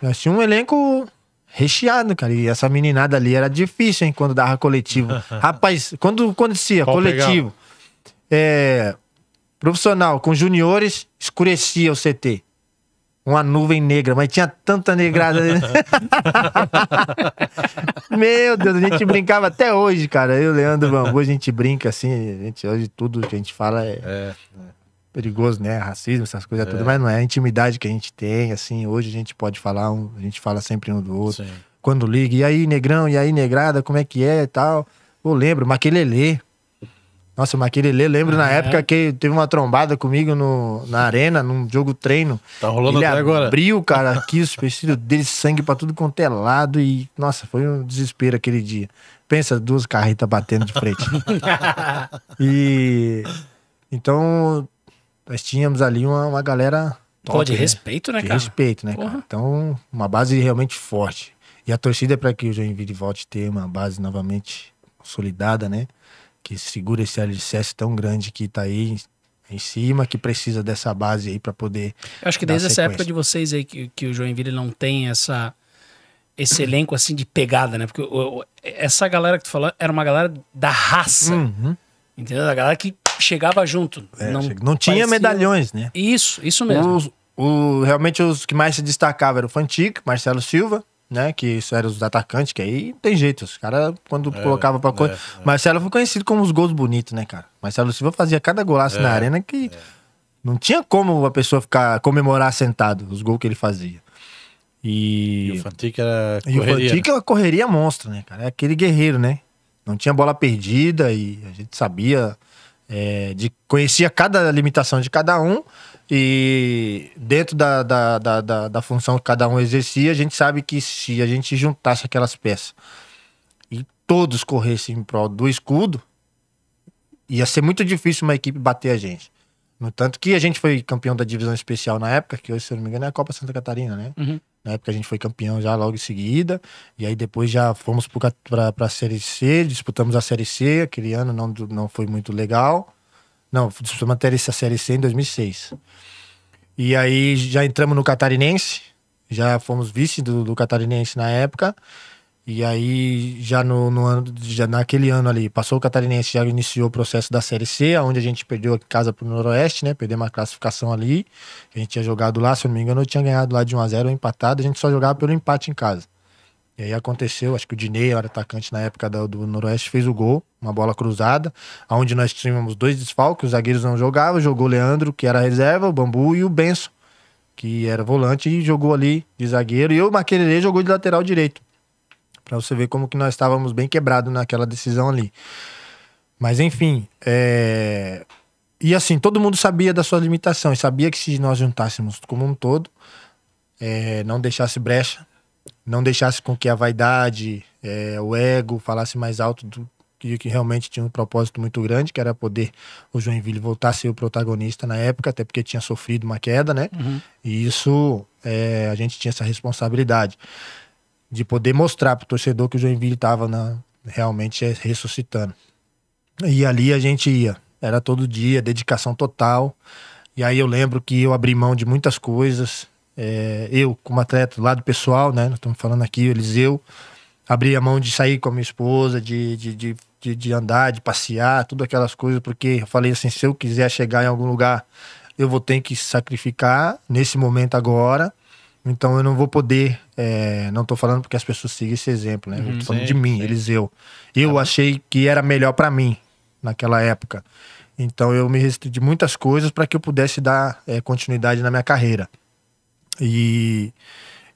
Nós assim, um elenco recheado, cara. E essa meninada ali era difícil, hein, quando dava coletivo. Rapaz, quando acontecia coletivo, é, profissional com juniores, escurecia o CT uma nuvem negra, mas tinha tanta negrada. Meu Deus, a gente brincava até hoje, cara. Eu, Leandro Bambu, a gente brinca assim, a gente, hoje tudo que a gente fala é, é. é. perigoso, né? Racismo, essas coisas é. tudo, mas não é a intimidade que a gente tem, assim, hoje a gente pode falar, um, a gente fala sempre um do outro. Sim. Quando liga, e aí, negrão, e aí, negrada, como é que é e tal. Eu lembro, Maquelele. Nossa, o Maquilele, lembro na é. época que teve uma trombada comigo no, na arena, num jogo treino. Tá rolando ele até abriu, agora. abriu, cara, aqui os vestidos dele, sangue pra tudo quanto é lado. E, nossa, foi um desespero aquele dia. Pensa, duas carretas batendo de frente. e... Então, nós tínhamos ali uma, uma galera top, Pô, de né? respeito, né, de cara? De respeito, né, Porra. cara? Então, uma base realmente forte. E a torcida é para que o Joinville volte a ter uma base novamente consolidada, né? que segura esse alicerce tão grande que está aí em cima, que precisa dessa base aí para poder. Eu acho que desde essa época de vocês aí que, que o Joinville não tem essa esse elenco assim de pegada, né? Porque essa galera que tu falou era uma galera da raça. Uhum. Entendeu? Da galera que chegava junto. É, não, não tinha parecia... medalhões, né? Isso, isso mesmo. Os, o, realmente os que mais se destacavam eram o Fantic, Marcelo Silva, né? Que isso eram os atacantes, que aí tem jeito. Os caras, quando é, colocava pra coisa. É, é, Marcelo foi conhecido como os gols bonitos, né, cara? Marcelo Silva fazia cada golaço é, na arena que é. não tinha como a pessoa ficar comemorar sentado os gols que ele fazia. E, e o Fantic era correria. E o Fantic né? correria monstro, né, cara? É aquele guerreiro, né? Não tinha bola perdida e a gente sabia, é, de, conhecia cada limitação de cada um e dentro da, da, da, da, da função que cada um exercia, a gente sabe que se a gente juntasse aquelas peças e todos corressem em prol do escudo, ia ser muito difícil uma equipe bater a gente. No tanto que a gente foi campeão da divisão especial na época, que hoje, se eu não me engano, é a Copa Santa Catarina, né? Uhum. Na época a gente foi campeão já logo em seguida. E aí depois já fomos para a Série C, disputamos a Série C. Aquele ano não, não foi muito legal. Não, fomos até essa Série C em 2006. E aí já entramos no Catarinense, já fomos vice do, do Catarinense na época. E aí, já, no, no ano, já naquele ano ali, passou o Catarinense, já iniciou o processo da Série C, onde a gente perdeu a casa pro Noroeste, né? Perdeu uma classificação ali. A gente tinha jogado lá, se eu não me engano, eu tinha ganhado lá de 1x0 empatado. A gente só jogava pelo empate em casa. E aí aconteceu, acho que o Dinei era atacante na época do, do Noroeste, fez o gol, uma bola cruzada, onde nós tínhamos dois desfalques, os zagueiros não jogavam, jogou o Leandro, que era reserva, o Bambu e o Benço, que era volante, e jogou ali de zagueiro, e o Maquerere jogou de lateral direito. Pra você ver como que nós estávamos bem quebrados naquela decisão ali. Mas enfim, é... e assim, todo mundo sabia da sua limitação, e sabia que se nós juntássemos como um todo, é... não deixasse brecha, não deixasse com que a vaidade, é, o ego falasse mais alto do que, que realmente tinha um propósito muito grande, que era poder o Joinville voltar a ser o protagonista na época, até porque tinha sofrido uma queda, né? Uhum. E isso é, a gente tinha essa responsabilidade de poder mostrar para o torcedor que o Joinville estava realmente é, ressuscitando. E ali a gente ia, era todo dia, dedicação total. E aí eu lembro que eu abri mão de muitas coisas, é, eu, como atleta, lado pessoal, né? estamos falando aqui, Eliseu, abri a mão de sair com a minha esposa, de, de, de, de, de andar, de passear, tudo aquelas coisas, porque eu falei assim: se eu quiser chegar em algum lugar, eu vou ter que sacrificar nesse momento agora. Então eu não vou poder. É, não tô falando porque as pessoas sigam esse exemplo, né? Uhum, tô falando sim, de mim, sim. Eliseu. Eu tá achei que era melhor para mim naquela época. Então eu me de muitas coisas para que eu pudesse dar é, continuidade na minha carreira. E,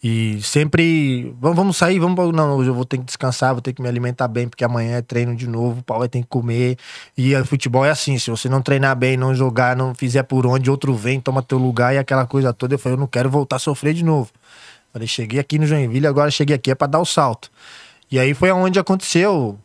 e sempre, vamos, sair, vamos. Não, hoje eu vou ter que descansar, vou ter que me alimentar bem, porque amanhã é treino de novo, o pau vai ter que comer. E eh, futebol é assim: se você não treinar bem, não jogar, não fizer por onde, outro vem, toma teu lugar e aquela coisa toda. Eu falei, eu não quero voltar a sofrer de novo. Falei, cheguei aqui no Joinville, agora cheguei aqui é para dar o salto. E aí foi aonde aconteceu.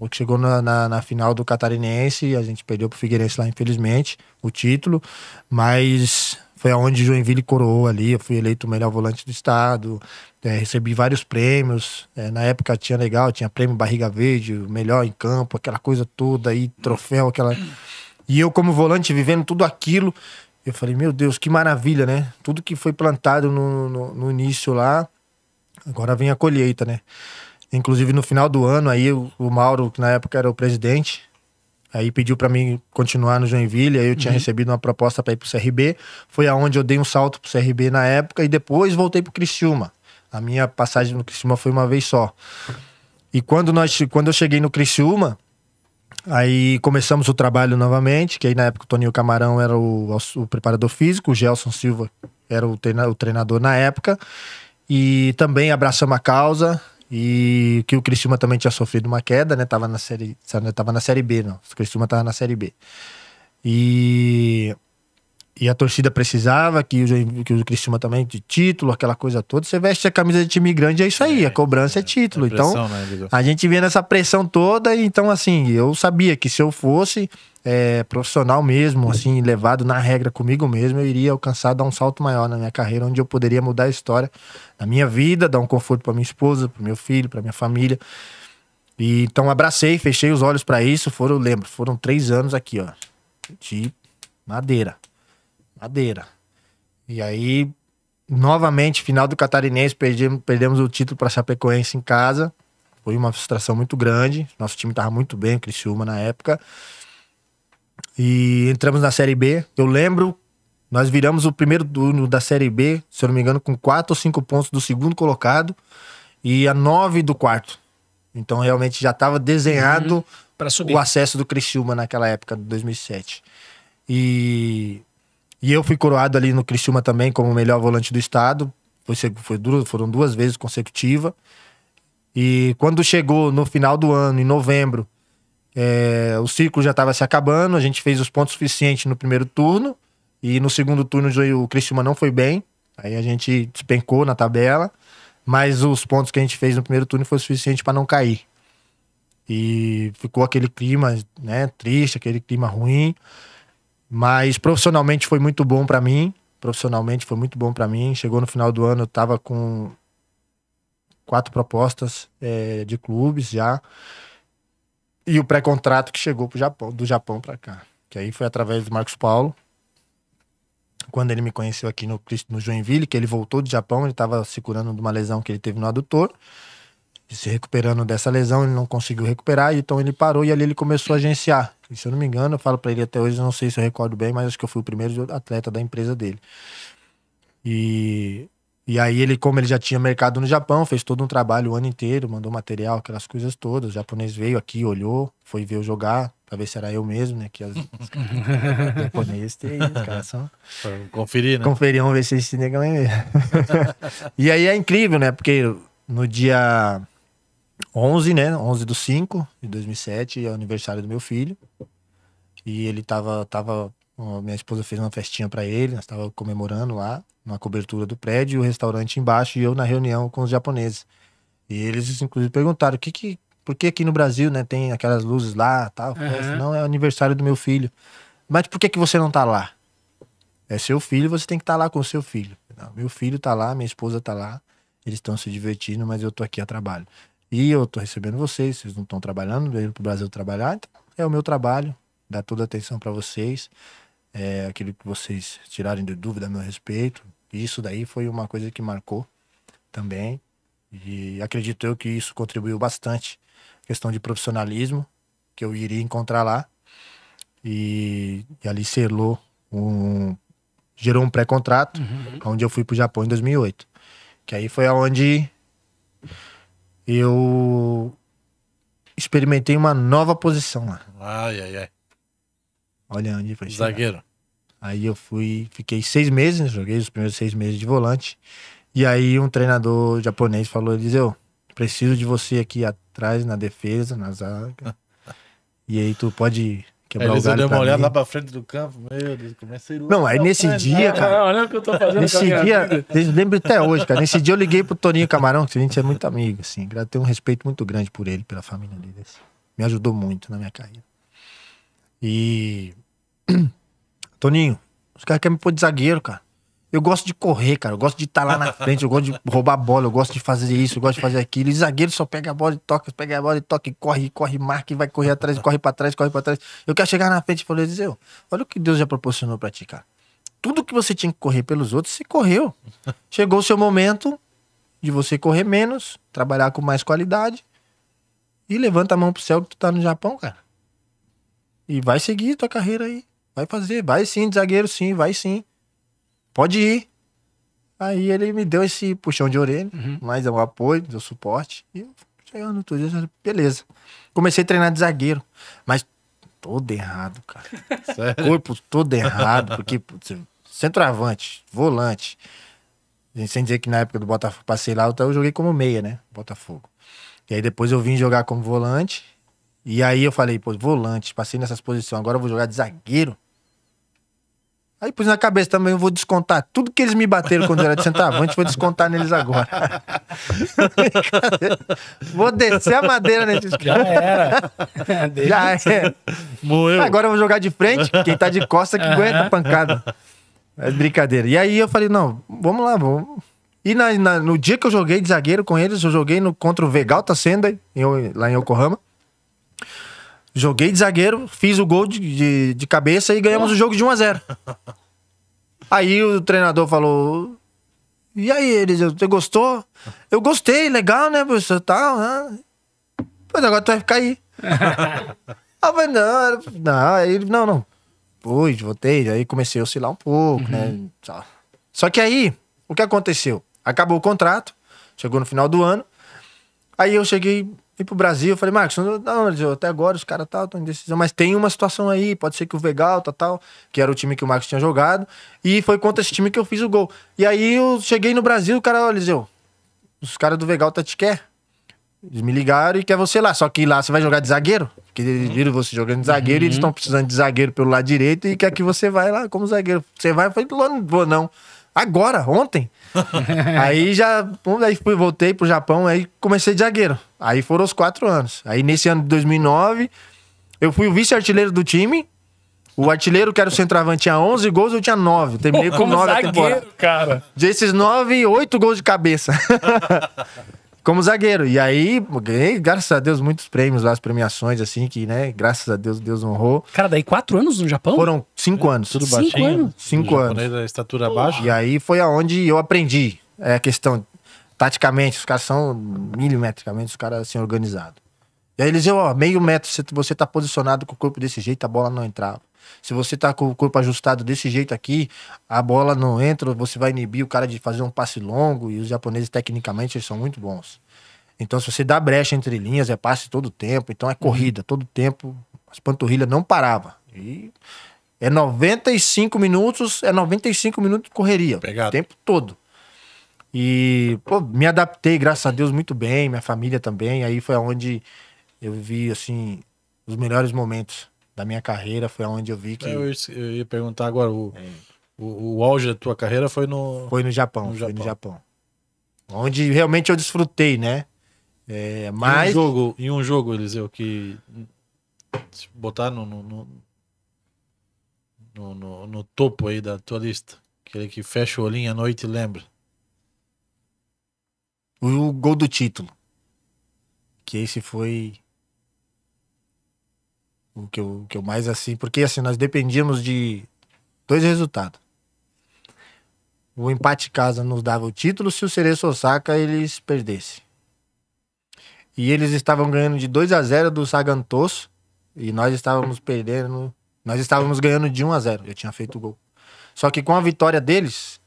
O que chegou na, na, na, final do Catarinense, a gente perdeu pro Figueirense lá, infelizmente, o título. Mas foi aonde Joinville coroou ali. Eu fui eleito o melhor volante do estado. É, recebi vários prêmios. É, na época tinha legal, tinha prêmio Barriga Verde, melhor em campo, aquela coisa toda aí, troféu, aquela. E eu, como volante, vivendo tudo aquilo, eu falei, meu Deus, que maravilha, né? Tudo que foi plantado no, no, no início lá, agora vem a colheita, né? Inclusive no final do ano, aí o, o Mauro, que na época era o presidente, Aí pediu para mim continuar no Joinville, aí eu tinha uhum. recebido uma proposta para ir pro CRB. Foi aonde eu dei um salto pro CRB na época e depois voltei pro Criciúma. A minha passagem no Criciúma foi uma vez só. E quando nós quando eu cheguei no Criciúma, aí começamos o trabalho novamente, que aí na época o Toninho Camarão era o, o preparador físico, o Gelson Silva era o, o treinador na época. E também abraçamos a causa, e que o Criciúma também tinha sofrido uma queda, né? Tava na série, né? tava na série B, não. O Criciúma tava na série B. E e a torcida precisava que o, que o Criciúma também de título, aquela coisa toda. Você veste a camisa de time grande, é isso aí, é, a cobrança é, é título. É então, pressão, então, né, a gente vê nessa pressão toda, então assim, eu sabia que se eu fosse, é, profissional mesmo, uhum. assim, levado na regra comigo mesmo, eu iria alcançar, dar um salto maior na minha carreira, onde eu poderia mudar a história da minha vida, dar um conforto para minha esposa, para meu filho, para minha família. E, então abracei, fechei os olhos para isso. Foram, lembro, foram três anos aqui, ó, de madeira, madeira. E aí, novamente, final do Catarinense, perdemos, perdemos o título para Chapecoense em casa. Foi uma frustração muito grande. Nosso time estava muito bem, Criciúma na época. E entramos na Série B. Eu lembro, nós viramos o primeiro turno da Série B, se eu não me engano, com quatro ou cinco pontos do segundo colocado e a nove do quarto. Então realmente já estava desenhado uhum, para subir o acesso do Criciúma naquela época, de 2007. E, e eu fui coroado ali no Criciúma também como o melhor volante do estado. Foi, foi duas, foram duas vezes consecutiva. E quando chegou no final do ano, em novembro, é, o ciclo já estava se acabando, a gente fez os pontos suficientes no primeiro turno e no segundo turno o Criciúma não foi bem, aí a gente despencou na tabela, mas os pontos que a gente fez no primeiro turno foi suficiente para não cair. E ficou aquele clima, né, triste, aquele clima ruim, mas profissionalmente foi muito bom para mim, profissionalmente foi muito bom para mim. Chegou no final do ano, eu tava com quatro propostas é, de clubes já. E o pré-contrato que chegou pro Japão, do Japão para cá. Que aí foi através do Marcos Paulo. Quando ele me conheceu aqui no, no Joinville, que ele voltou do Japão, ele estava se curando de uma lesão que ele teve no adutor. se recuperando dessa lesão, ele não conseguiu recuperar, então ele parou e ali ele começou a agenciar. E se eu não me engano, eu falo para ele até hoje, não sei se eu recordo bem, mas acho que eu fui o primeiro atleta da empresa dele. E e aí ele, como ele já tinha mercado no Japão, fez todo um trabalho o ano inteiro, mandou material, aquelas coisas todas. O japonês veio aqui, olhou, foi ver eu jogar, pra ver se era eu mesmo, né? Que as, os japoneses tem os caras são... Conferir, né? Conferir, vamos ver se esse negão é mesmo. e aí é incrível, né? Porque no dia 11, né? 11 do 5 de 2007, é o aniversário do meu filho. E ele tava... tava minha esposa fez uma festinha para ele, nós tava comemorando lá na cobertura do prédio, e o restaurante embaixo e eu na reunião com os japoneses. E eles, inclusive, perguntaram o que que. Por que aqui no Brasil, né, tem aquelas luzes lá, tal, uhum. não é aniversário do meu filho. Mas por que que você não tá lá? É seu filho, você tem que estar tá lá com o seu filho. Não, meu filho tá lá, minha esposa tá lá, eles estão se divertindo, mas eu tô aqui a trabalho. E eu tô recebendo vocês, vocês não estão trabalhando, veio pro Brasil trabalhar, então é o meu trabalho, dar toda atenção para vocês. É, aquilo que vocês tirarem de dúvida a meu respeito, e isso daí foi uma coisa que marcou também. E acredito eu que isso contribuiu bastante. Questão de profissionalismo que eu iria encontrar lá. E, e ali selou um. gerou um pré-contrato, uhum. onde eu fui para o Japão em 2008. Que aí foi aonde eu experimentei uma nova posição lá. Ai, ai, ai. Olha onde foi. Zagueiro. Aí eu fui, fiquei seis meses, joguei os primeiros seis meses de volante. E aí um treinador japonês falou, ele eu preciso de você aqui atrás, na defesa, na zaga. e aí tu pode quebrar aí, o galho deu uma olhada lá pra frente do campo, meu Deus, comecei é a ir Não, aí nesse dia, é, cara... Olha o que eu tô fazendo Nesse dia, lembro até hoje, cara. Nesse dia eu liguei pro Toninho Camarão, que a gente é muito amigo, assim. Tenho um respeito muito grande por ele, pela família dele, assim. Me ajudou muito na minha carreira. E... Toninho, os caras querem me pôr de zagueiro, cara. Eu gosto de correr, cara. Eu gosto de estar tá lá na frente, eu gosto de roubar a bola, eu gosto de fazer isso, eu gosto de fazer aquilo. E zagueiro só pega a bola e toca, pega a bola e toca, e corre, corre, marca, e vai correr atrás, corre para trás, corre para trás. Eu quero chegar na frente e falei, dizer, olha o que Deus já proporcionou para ti, cara. Tudo que você tinha que correr pelos outros, você correu. Chegou o seu momento de você correr menos, trabalhar com mais qualidade e levanta a mão pro céu que tu tá no Japão, cara. E vai seguir tua carreira aí. Vai fazer, vai sim, de zagueiro sim, vai sim. Pode ir. Aí ele me deu esse puxão de orelha, uhum. mais um apoio, deu suporte. E eu chegando todo dia, beleza. Comecei a treinar de zagueiro, mas todo errado, cara. Sério? Corpo todo errado, porque putz, centroavante, volante. Sem dizer que na época do Botafogo passei lá, eu joguei como meia, né? Botafogo. E aí depois eu vim jogar como volante. E aí eu falei, pô, volante, passei nessas posições, agora eu vou jogar de zagueiro. Aí pus na cabeça também, eu vou descontar tudo que eles me bateram quando eu era de centavante, vou descontar neles agora. vou descer a madeira neles. Já era. Já era. Agora eu vou jogar de frente, quem tá de costa que aguenta a pancada. Mas é brincadeira. E aí eu falei, não, vamos lá, vamos... E na, na, no dia que eu joguei de zagueiro com eles, eu joguei no, contra o Vegalta Senda, em, lá em Yokohama. Joguei de zagueiro, fiz o gol de, de, de cabeça e ganhamos o jogo de 1 a 0 Aí o treinador falou: E aí, eles, você gostou? Eu gostei, legal, né, professor? Tal, né? Pois agora tu vai ficar aí. ah, mas não, não, aí, não, não. Pois, voltei, aí comecei a oscilar um pouco, né, uhum. né? Só. Só que aí, o que aconteceu? Acabou o contrato, chegou no final do ano. Aí eu cheguei, ir pro Brasil. Eu falei, Marcos, não, não, até agora os caras estão em decisão, mas tem uma situação aí, pode ser que o Vegal, tal, tal, que era o time que o Marcos tinha jogado, e foi contra esse time que eu fiz o gol. E aí eu cheguei no Brasil, o cara, olha, Eliseu, os caras do Vegal tá te quer. Eles me ligaram e quer você lá. Só que lá você vai jogar de zagueiro. Porque eles uhum. viram você jogando de zagueiro uhum. e eles estão uhum. precisando de zagueiro pelo lado direito e quer que você vai lá como zagueiro. Você vai? Eu falei, não vou não. Agora, ontem. aí já. Aí fui, voltei pro Japão, aí comecei de zagueiro. Aí foram os quatro anos. Aí nesse ano de 2009, eu fui o vice-artilheiro do time. O artilheiro, que era o centroavante, tinha 11 gols, eu tinha 9. Terminei com 9 zagueiro, a temporada. cara. Desses 9, 8 gols de cabeça. como zagueiro. E aí, ganhei, graças a Deus, muitos prêmios lá, as premiações, assim, que, né, graças a Deus, Deus honrou. Cara, daí quatro anos no Japão? Foram cinco anos. Tudo baixinho. Cinco anos. Cinco anos. estatura baixa. E aí foi aonde eu aprendi é, a questão, taticamente, os caras são, milimetricamente, os caras, assim, organizados. E aí eles diziam, ó, meio metro, você tá posicionado com o corpo desse jeito, a bola não entrava. Se você tá com o corpo ajustado desse jeito aqui, a bola não entra, você vai inibir o cara de fazer um passe longo. E os japoneses, tecnicamente, eles são muito bons. Então, se você dá brecha entre linhas, é passe todo tempo. Então, é uhum. corrida todo tempo. As panturrilhas não paravam. E é 95 minutos, é 95 minutos de correria. O tempo todo. E, pô, me adaptei, graças a Deus, muito bem. Minha família também. Aí foi onde eu vi, assim, os melhores momentos da minha carreira, foi onde eu vi que. Eu, eu ia perguntar agora, o, é. o, o, auge da tua carreira foi no. Foi no Japão, no foi Japão. no Japão. Onde realmente eu desfrutei, né? É, mas. Em um jogo, em um jogo Eliseu, que. Se botar no no, no, no, no topo aí da tua lista. Aquele que fecha o olhinho à noite e lembra. O gol do título. Que esse foi o que eu, que eu mais assim. Porque assim, nós dependíamos de dois resultados. O empate casa nos dava o título se o Cereço Osaka eles perdessem. E eles estavam ganhando de 2 a 0 do Sagan Tosso e nós estávamos perdendo, nós estávamos ganhando de 1 a 0. Eu tinha feito o gol. Só que com a vitória deles,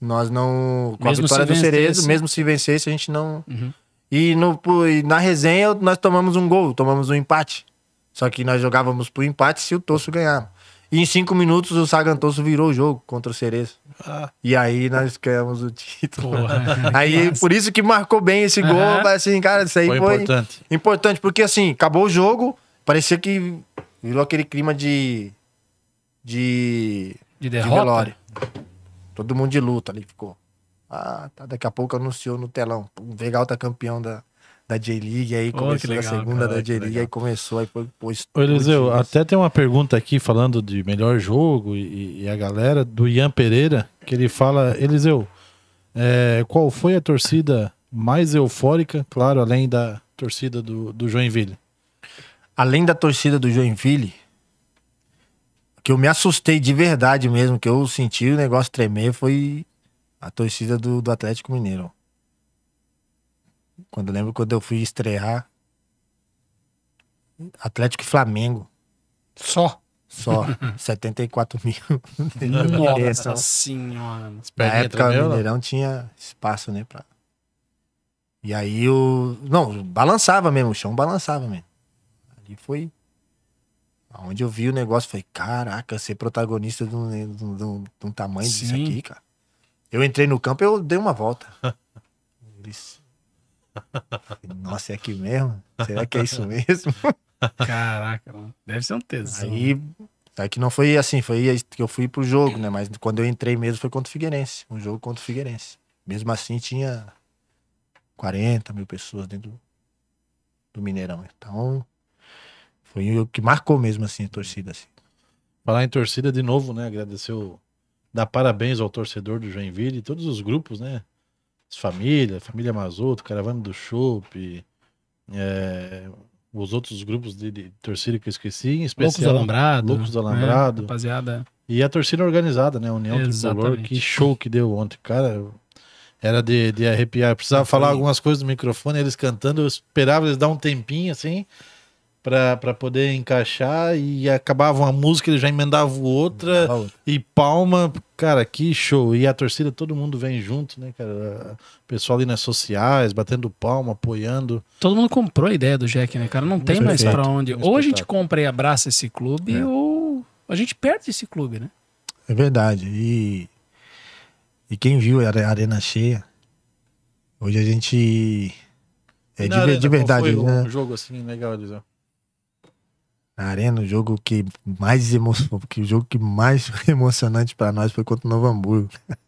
nós não, com mesmo a vitória do Cerezo, mesmo se vencesse, a gente não. Uhum. E, no, e na resenha nós tomamos um gol, tomamos um empate. Só que nós jogávamos pro empate se o Tosso ganhar. E em cinco minutos o Tosso virou o jogo contra o Cerezo. Ah. E aí nós ganhamos o título. Porra, aí massa. por isso que marcou bem esse gol. Uhum. Assim, cara, isso aí foi, foi importante. importante. Porque assim, acabou o jogo, parecia que virou aquele clima de. de. de derrota. De Todo mundo de luta ali ficou. Ah, tá, daqui a pouco anunciou no telão. O Vegal tá campeão da, da J-League, aí oh, começou legal, a segunda cara, da J-League, aí começou, aí foi pois. Ô, Eliseu, até tem uma pergunta aqui falando de melhor jogo e, e a galera do Ian Pereira, que ele fala, Eliseu, é, qual foi a torcida mais eufórica, claro, além da torcida do, do Joinville? Além da torcida do Joinville, que eu me assustei de verdade mesmo, que eu senti o negócio tremer, foi a torcida do, do Atlético Mineiro. Quando eu lembro quando eu fui estrear. Atlético e Flamengo. Só? Só. 74 mil. Nossa senhora. Na época né? o Mineirão tinha espaço, né? Pra... E aí o. Não, balançava mesmo, o chão balançava mesmo. Ali foi. Onde eu vi o negócio, foi caraca, ser protagonista né, de um, de um, de um tamanho Sim. aqui, cara. Eu entrei no campo, eu dei uma volta. Eles nossa, é aqui mesmo? Será que é isso mesmo? Caraca, mano. deve ser um tesão. Aí, que não foi assim, foi que eu fui pro jogo, né? Mas quando eu entrei mesmo foi contra o Figueirense. Um jogo contra o Figueirense. Mesmo assim tinha 40 mil pessoas dentro do, do Mineirão. Então foi o que marcou mesmo assim a torcida. Assim. Falar em torcida de novo, né? Agradecer o... Dar parabéns ao torcedor do Joinville e todos os grupos, né? família, família Mazoto, Caravana do Chope, é, os outros grupos de, de, torcida que eu esqueci, em especial. Loucos do Alambrado. Loucos do né, Alambrado. Rapaziada. E a torcida organizada, né? União Tricolor, que show que deu ontem, cara. Era de, de arrepiar. Eu precisava eu falar algumas coisas no microfone, eles cantando, eu esperava eles dar um tempinho assim para poder encaixar e acabava uma música, ele já emendava outra e palma, cara, que show. E a torcida, todo mundo vem junto, né, cara? O pessoal ali nas sociais, batendo palma, apoiando. Todo mundo comprou a ideia do Jack, né, cara? Não tem Perfeito. mais para onde. Ou a gente compra e abraça esse clube, é. ou a gente perde esse clube, né? É verdade. E, e quem viu a arena cheia, hoje a gente. É de, arena, de verdade, né? Um jogo assim, legal, Elisão na arena, o jogo que mais emo... que o jogo que mais emocionante para nós foi contra o Novo Hamburgo.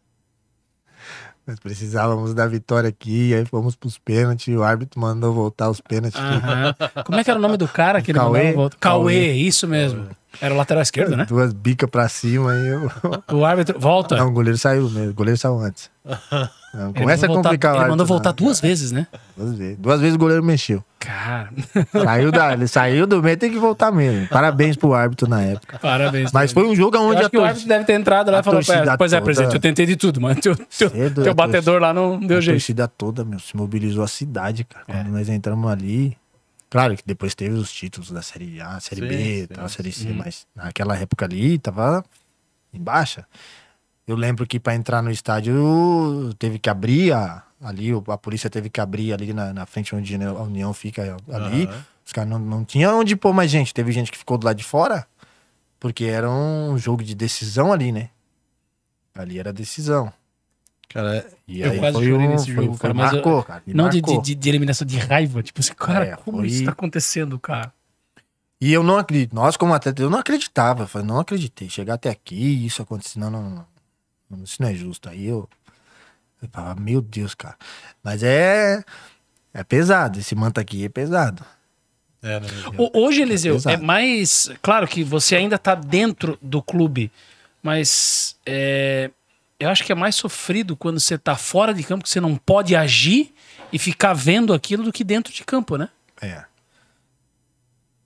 Nós precisávamos da vitória aqui, aí fomos pros pênaltis, o árbitro mandou voltar os pênaltis. Uhum. Como é que era o nome do cara que Cauê? ele mandou voltar? Cauê, Cauê, isso mesmo. Cauê. Era o lateral esquerdo, né? Duas bicas pra cima aí eu... O árbitro. Volta! Não, o goleiro saiu mesmo. O goleiro saiu antes. Não, começa a voltar, complicar Ele árbitro, mandou voltar não, né? duas vezes, né? Duas vezes. Duas vezes o goleiro mexeu. Cara. Saiu da, ele saiu do meio, tem que voltar mesmo. Parabéns pro árbitro na época. Parabéns. Mas foi um jogo onde a torcida... o árbitro deve ter entrado lá e falou: é, Pois é, presidente, eu tentei de tudo, mas teu, teu, Cedo, teu batedor torcida, lá não deu jeito. A torcida toda, meu, se mobilizou a cidade, cara. É. Quando é. nós entramos ali. Claro que depois teve os títulos da Série A, Série sim, B, sim. Tal, Série C, mas naquela época ali tava em baixa. Eu lembro que para entrar no estádio teve que abrir a, ali, a polícia teve que abrir ali na, na frente onde a União fica ali. Uhum. Os caras não, não tinham onde pôr mais gente. Teve gente que ficou do lado de fora, porque era um jogo de decisão ali, né? Ali era decisão. Cara, eu quase chorei um, nesse jogo, foi, cara. mas marcou, cara, não de, de, de, eliminação de raiva. Tipo assim, cara, é, como foi... isso tá acontecendo, cara? E eu não acredito. Nós, como atleta, eu não acreditava. Eu falei, não acreditei. Chegar até aqui, isso acontecer. Não, não, não. Isso não é justo. Aí eu. eu falava, meu Deus, cara. Mas é. É pesado. Esse manto aqui é pesado. É, né? É hoje, Eliseu, é, é mais. Claro que você ainda tá dentro do clube, mas. É eu acho que é mais sofrido quando você tá fora de campo, que você não pode agir e ficar vendo aquilo do que dentro de campo, né? É.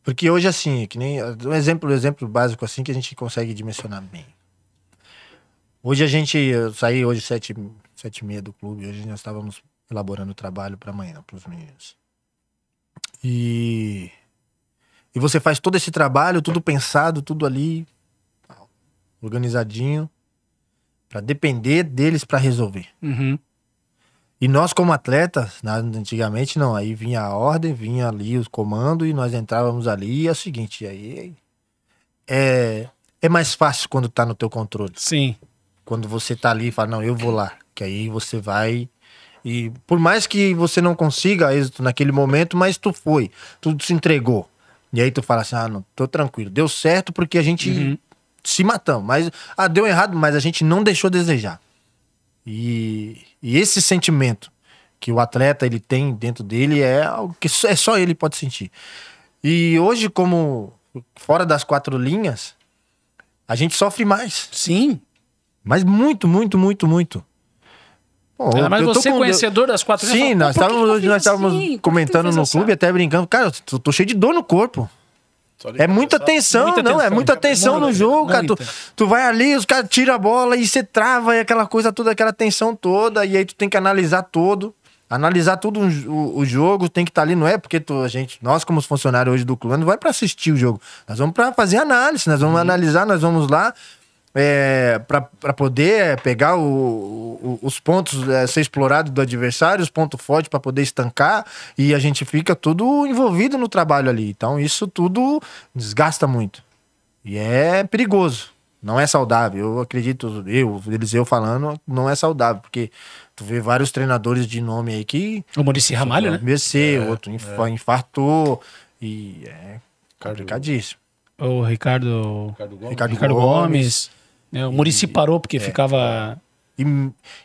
Porque hoje, assim, que nem. Um exemplo, um exemplo básico assim que a gente consegue dimensionar bem. Hoje a gente. Eu saí hoje sete, sete e meia do clube, hoje nós estávamos elaborando o trabalho para amanhã, para os meninos. E. E você faz todo esse trabalho, tudo pensado, tudo ali, organizadinho para depender deles para resolver. Uhum. E nós, como atletas, né, antigamente não, aí vinha a ordem, vinha ali os comandos e nós entrávamos ali e é o seguinte, aí é, é mais fácil quando tá no teu controle. Sim. Quando você tá ali e fala, não, eu vou lá, que aí você vai e por mais que você não consiga êxito naquele momento, mas tu foi, tudo se entregou. E aí tu fala assim, ah, não, tô tranquilo, deu certo porque a gente uhum se matamos. Mas ah, deu errado, mas a gente não deixou desejar. E, e, esse sentimento que o atleta ele tem dentro dele é algo que é só ele pode sentir. E hoje, como fora das quatro linhas, a gente sofre mais. Sim. Mas muito, muito, muito, muito. Pô, mas você é conhecedor das quatro Sim, nós estávamos, nós estávamos assim? comentando no clube, até brincando. Cara, eu tô, tô cheio de dor no corpo. É muita tensão, muita não, é tensão. é muita tensão muita, no jogo, muita. cara. Tu, tu vai ali, os caras tiram a bola e você trava e aquela coisa toda, aquela tensão toda, e aí tu tem que analisar todo. Analisar tudo o, o jogo, tem que estar tá ali, não é porque tu, a gente, nós como funcionários hoje do clube, não vai para assistir o jogo. Nós vamos para fazer análise, nós vamos Sim. Uhum. analisar, nós vamos lá, é, para poder é, pegar o, o, os pontos, é, ser explorado do adversário, os pontos fortes para poder estancar, e a gente fica tudo envolvido no trabalho ali. Então isso tudo desgasta muito. E é perigoso. Não é saudável. Eu acredito, eu, eu falando, não é saudável, porque tu vê vários treinadores de nome aí que. O Maurício Ramalho, né? BC, é, outro inf é. infartou. E é complicadíssimo. O Ricardo. Ricardo Gomes. Ricardo Gomes. É, o Murici parou porque é. ficava. É. E,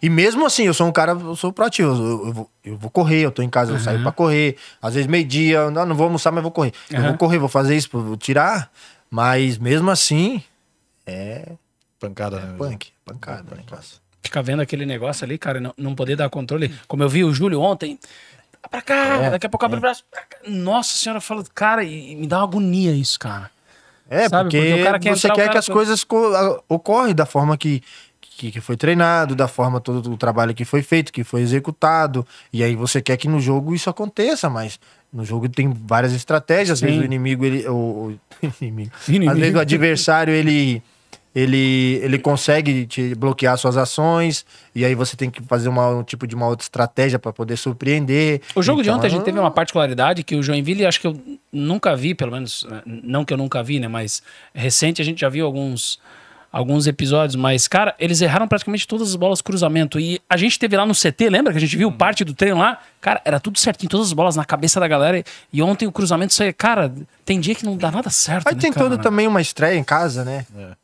e mesmo assim, eu sou um cara, eu sou proativo. Eu, eu, vou, eu vou correr, eu tô em casa, eu saio pra correr. Às vezes, meio-dia, não, ah, não vou almoçar, mas vou correr. Uhum. Eu vou correr, vou fazer isso, vou tirar. Mas mesmo assim, é. Pancada, é, né? Punk, pancada, pancada. Negócio. Fica vendo aquele negócio ali, cara, não, não poder dar controle. Como eu vi o Júlio ontem, pra cá, é, daqui a pouco abre é. o braço. Nossa senhora, eu falo, cara, e, e me dá uma agonia isso, cara. É, sabe? porque, porque cara quer você entrar, quer que as coisas ocorrem da forma que, que, que, foi treinado, da forma todo o trabalho que foi feito, que foi executado. E aí você quer que no jogo isso aconteça, mas no jogo tem várias estratégias. Às vezes o inimigo, ele. O, o inimigo, inimigo. Às vezes o adversário, ele ele, ele consegue te bloquear suas ações, e aí você tem que fazer uma, um tipo de uma outra estratégia para poder surpreender. O jogo então, de ontem a gente então, teve uma particularidade que o Joinville, acho que eu nunca vi, pelo menos, eh, não que eu nunca vi, né, mas recente a gente já viu alguns alguns episódios, mas, cara, eles erraram praticamente todas as bolas cruzamento. E a gente teve lá no CT, lembra que a gente viu uhum. parte do treino lá? Cara, era tudo certinho, todas as bolas na cabeça da galera. E ontem o cruzamento, cara, tem dia que não dá nada certo. Aí né, tem cara, toda né? também uma estreia em casa, né? É.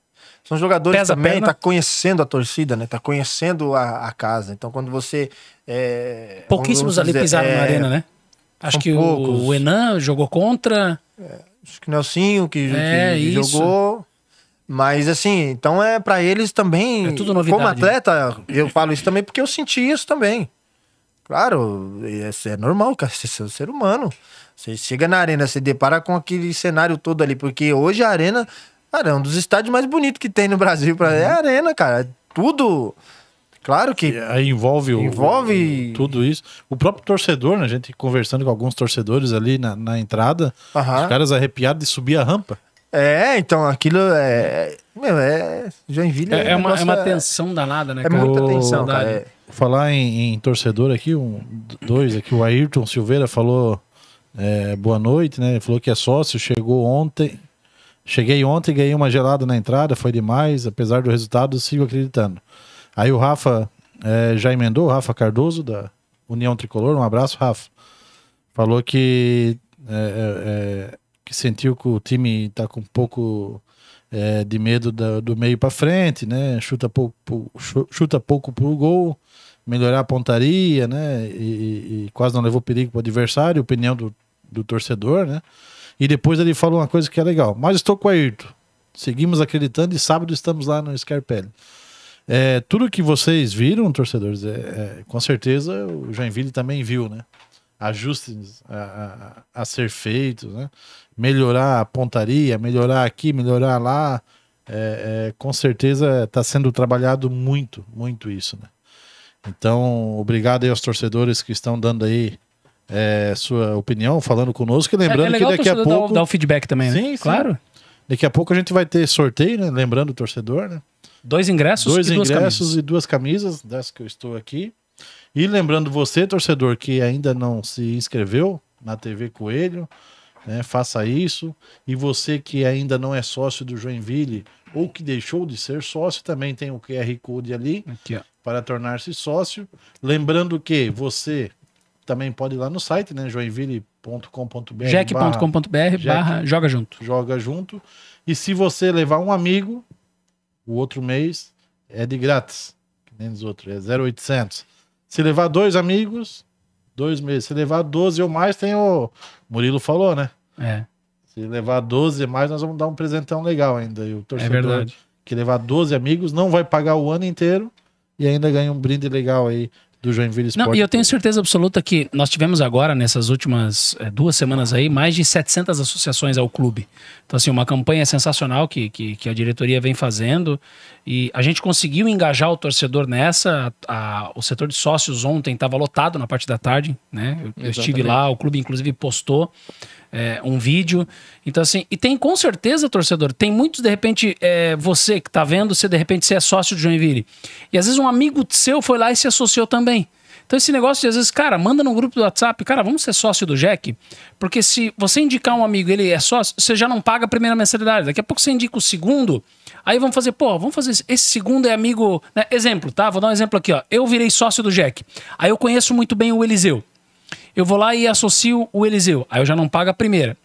São jogadores Pesa também, tá conhecendo a torcida, né? Tá conhecendo a, a casa. Então, quando você. É, Pouquíssimos dizer, ali pisaram é, na arena, né? Acho que poucos. o Enan jogou contra. É, acho que o Nelsinho que, é, que jogou. Mas assim, então é para eles também. É tudo novidade. Como né? atleta, né? eu falo isso também porque eu senti isso também. Claro, é, é normal, cara, você é um ser humano. Você chega na arena, você depara com aquele cenário todo ali, porque hoje a arena Cara, é um dos estádios mais bonitos que tem no Brasil. Pra... Uhum. É arena, cara. É tudo. Claro que. Aí envolve, envolve... O, o, tudo isso. O próprio torcedor, né? A gente conversando com alguns torcedores ali na, na entrada, uhum. os caras arrepiados de subir a rampa. É, então aquilo é. Meu, é. Joinville é, é, é, é uma, é uma tensão danada, né? Cara? É muita tensão, cara. Falar em, em, torcedor aqui, um, dois aqui, o Ayrton Silveira falou é, boa noite, né? Ele falou que é sócio, chegou ontem, Cheguei ontem, ganhei uma gelada na entrada, foi demais. Apesar do resultado, sigo acreditando. Aí o Rafa é, já emendou, o Rafa Cardoso, da União Tricolor. Um abraço, Rafa. Falou que, é, é, é que sentiu que o time está com um pouco é, de medo da, do meio para frente, né? Chuta pouco, chuta pouco pro gol, melhorar a pontaria, né? E, e, quase não levou perigo para o adversário. Opinião do, do torcedor, né? E depois ele falou uma coisa que é legal. Mas estou com a Ayrton. Seguimos acreditando e sábado estamos lá no Scarpelli. É, tudo que vocês viram, torcedores, é, é, com certeza o Joinville também viu, né? Ajustes a, a, a, ser feitos, né? Melhorar a pontaria, melhorar aqui, melhorar lá. É, é, com certeza está sendo trabalhado muito, muito isso, né? Então, obrigado aí aos torcedores que estão dando aí é, sua opinião, falando conosco. E é, é lembrando é, legal que daqui a pouco. Dá o, feedback também, né? sim, né? Sim, claro. Daqui a pouco a gente vai ter sorteio, né? Lembrando o torcedor, né? Dois ingressos Dois e ingressos duas camisas. e duas camisas, dessa que eu estou aqui. E lembrando você, torcedor, que ainda não se inscreveu na TV Coelho, né? Faça isso. E você que ainda não é sócio do Joinville ou que deixou de ser sócio, também tem o QR Code ali aqui, para tornar-se sócio. Lembrando que você também pode ir lá no site, né? joinville.com.br. jack.com.br barra joga junto. Joga junto. E se você levar um amigo, o outro mês é de grátis. Que nem os outros, é 0800. Se levar dois amigos, dois meses. Se levar 12 ou mais, tem o. Murilo falou, né? É. Se levar 12 mais, nós vamos dar um presentão legal ainda. E o torcedor é verdade. que levar 12 amigos não vai pagar o ano inteiro e ainda ganha um brinde legal aí do Joinville Sport. Não, e eu tenho certeza absoluta que nós tivemos agora, nessas últimas é, duas semanas aí, mais de 700 associações ao clube. Então, assim, uma campanha sensacional que, que, que a diretoria vem fazendo. E a gente conseguiu engajar o torcedor nessa. A, a, o setor de sócios ontem estava lotado na parte da tarde, né? Eu, eu estive lá, o clube inclusive postou é, um vídeo. Então, assim, e tem com certeza, torcedor, tem muitos, de repente, é, você que está vendo, você de repente você é sócio de Joinville. E às vezes um amigo seu foi lá e se associou também. Então, esse negócio de às vezes, cara, manda no grupo do WhatsApp, cara, vamos ser sócio do Jack, porque se você indicar um amigo ele é sócio, você já não paga a primeira mensalidade. Daqui a pouco você indica o segundo, aí vamos fazer, pô, vamos fazer. Esse, esse segundo é amigo. Né? Exemplo, tá? Vou dar um exemplo aqui, ó. Eu virei sócio do Jack. Aí eu conheço muito bem o Eliseu eu vou lá e associo o Eliseu. Aí eu já não pago a primeira.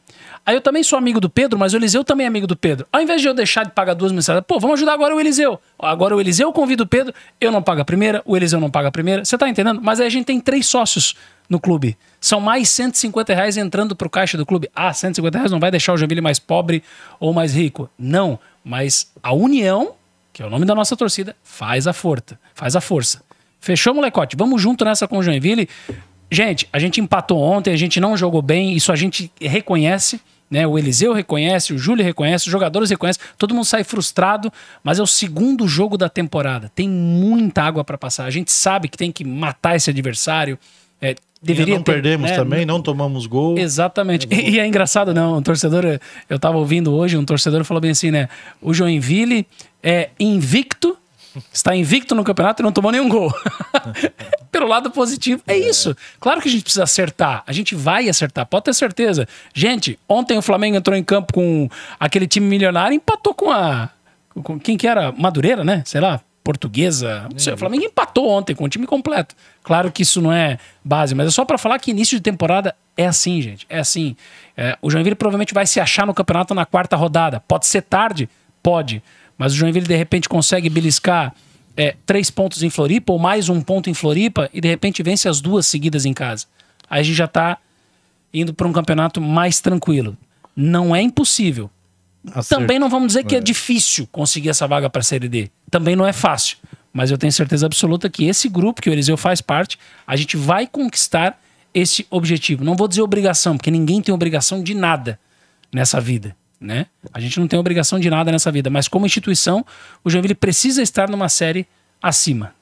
Aí eu também sou amigo do Pedro, mas o Eliseu também é amigo do Pedro. Ao invés de eu deixar de pagar duas mensagens, pô, vamos ajudar agora o Eliseu. Agora o Eliseu convida o Pedro, eu não pago a primeira, o Eliseu não paga a primeira. Você tá entendendo? Mas aí a gente tem três sócios no clube. São mais 150 reais entrando pro caixa do clube. Ah, 150 reais não vai deixar o Joinville mais pobre ou mais rico. Não, mas a união, que é o nome da nossa torcida, faz a força. Faz a força. Fechou, molecote? Vamos junto nessa com o Joinville gente, a gente empatou ontem, a gente não jogou bem, isso a gente reconhece. Né? O Eliseu reconhece, o Júlio reconhece, os jogadores reconhecem, todo mundo sai frustrado, mas é o segundo jogo da temporada. Tem muita água para passar. A gente sabe que tem que matar esse adversário. É, deveria e não ter, perdemos né? também, não tomamos gol. Exatamente. E, e, é engraçado, não, um torcedor, eu estava ouvindo hoje, um torcedor falou bem assim, né? O Joinville é invicto, está invicto no campeonato e não tomou nenhum gol. pelo lado positivo, é, é isso. Claro que a gente precisa acertar. A gente vai acertar, pode ter certeza. Gente, ontem o Flamengo entrou em campo com aquele time milionário e empatou com a. Com quem que era? Madureira, né? Sei lá, portuguesa. Não hum. Sei, o Flamengo empatou ontem com o time completo. Claro que isso não é base, mas é só para falar que início de temporada é assim, gente. É assim. É, o Joinville provavelmente vai se achar no campeonato na quarta rodada. Pode ser tarde? Pode. Mas o Joinville, de repente, consegue beliscar é, três pontos em Floripa ou mais um ponto em Floripa e de repente vence as duas seguidas em casa. Aí a gente já está indo para um campeonato mais tranquilo. Não é impossível. Acerto. Também não vamos dizer que é, é difícil conseguir essa vaga para a Série D. Também não é fácil. Mas eu tenho certeza absoluta que esse grupo que o Eliseu faz parte, a gente vai conquistar esse objetivo. Não vou dizer obrigação, porque ninguém tem obrigação de nada nessa vida né? A gente não tem obrigação de nada nessa vida, mas como instituição, o Joinville precisa estar numa série acima.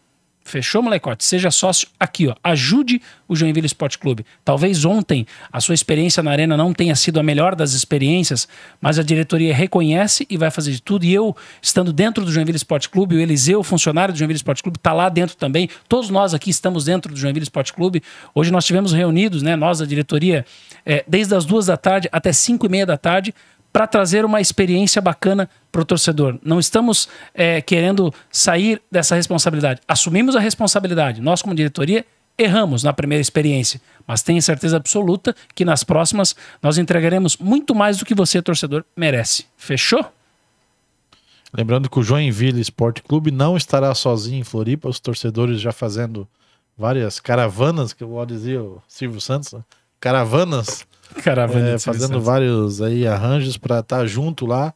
Fechou, molecote? Seja sócio aqui, ó. Ajude o Joinville Esporte Clube. Talvez ontem a sua experiência na arena não tenha sido a melhor das experiências, mas a diretoria reconhece e vai fazer de tudo. E eu, estando dentro do Joinville Esporte Clube, o Eliseu, funcionário do Joinville Esporte Clube, está lá dentro também. Todos nós aqui estamos dentro do Joinville Esporte Clube. Hoje nós tivemos reunidos, né? Nós, a diretoria, é, desde as duas da tarde até cinco e meia da tarde, para trazer uma experiência bacana para o torcedor. Não estamos é, querendo sair dessa responsabilidade. Assumimos a responsabilidade. Nós, como diretoria, erramos na primeira experiência, mas tenho certeza absoluta que nas próximas nós entregaremos muito mais do que você, torcedor, merece. Fechou? Lembrando que o Joinville Esporte Clube não estará sozinho em Floripa, os torcedores já fazendo várias caravanas, que eu vou dizer o Silvio Santos, né? caravanas é, fazendo vários aí arranjos para estar tá junto lá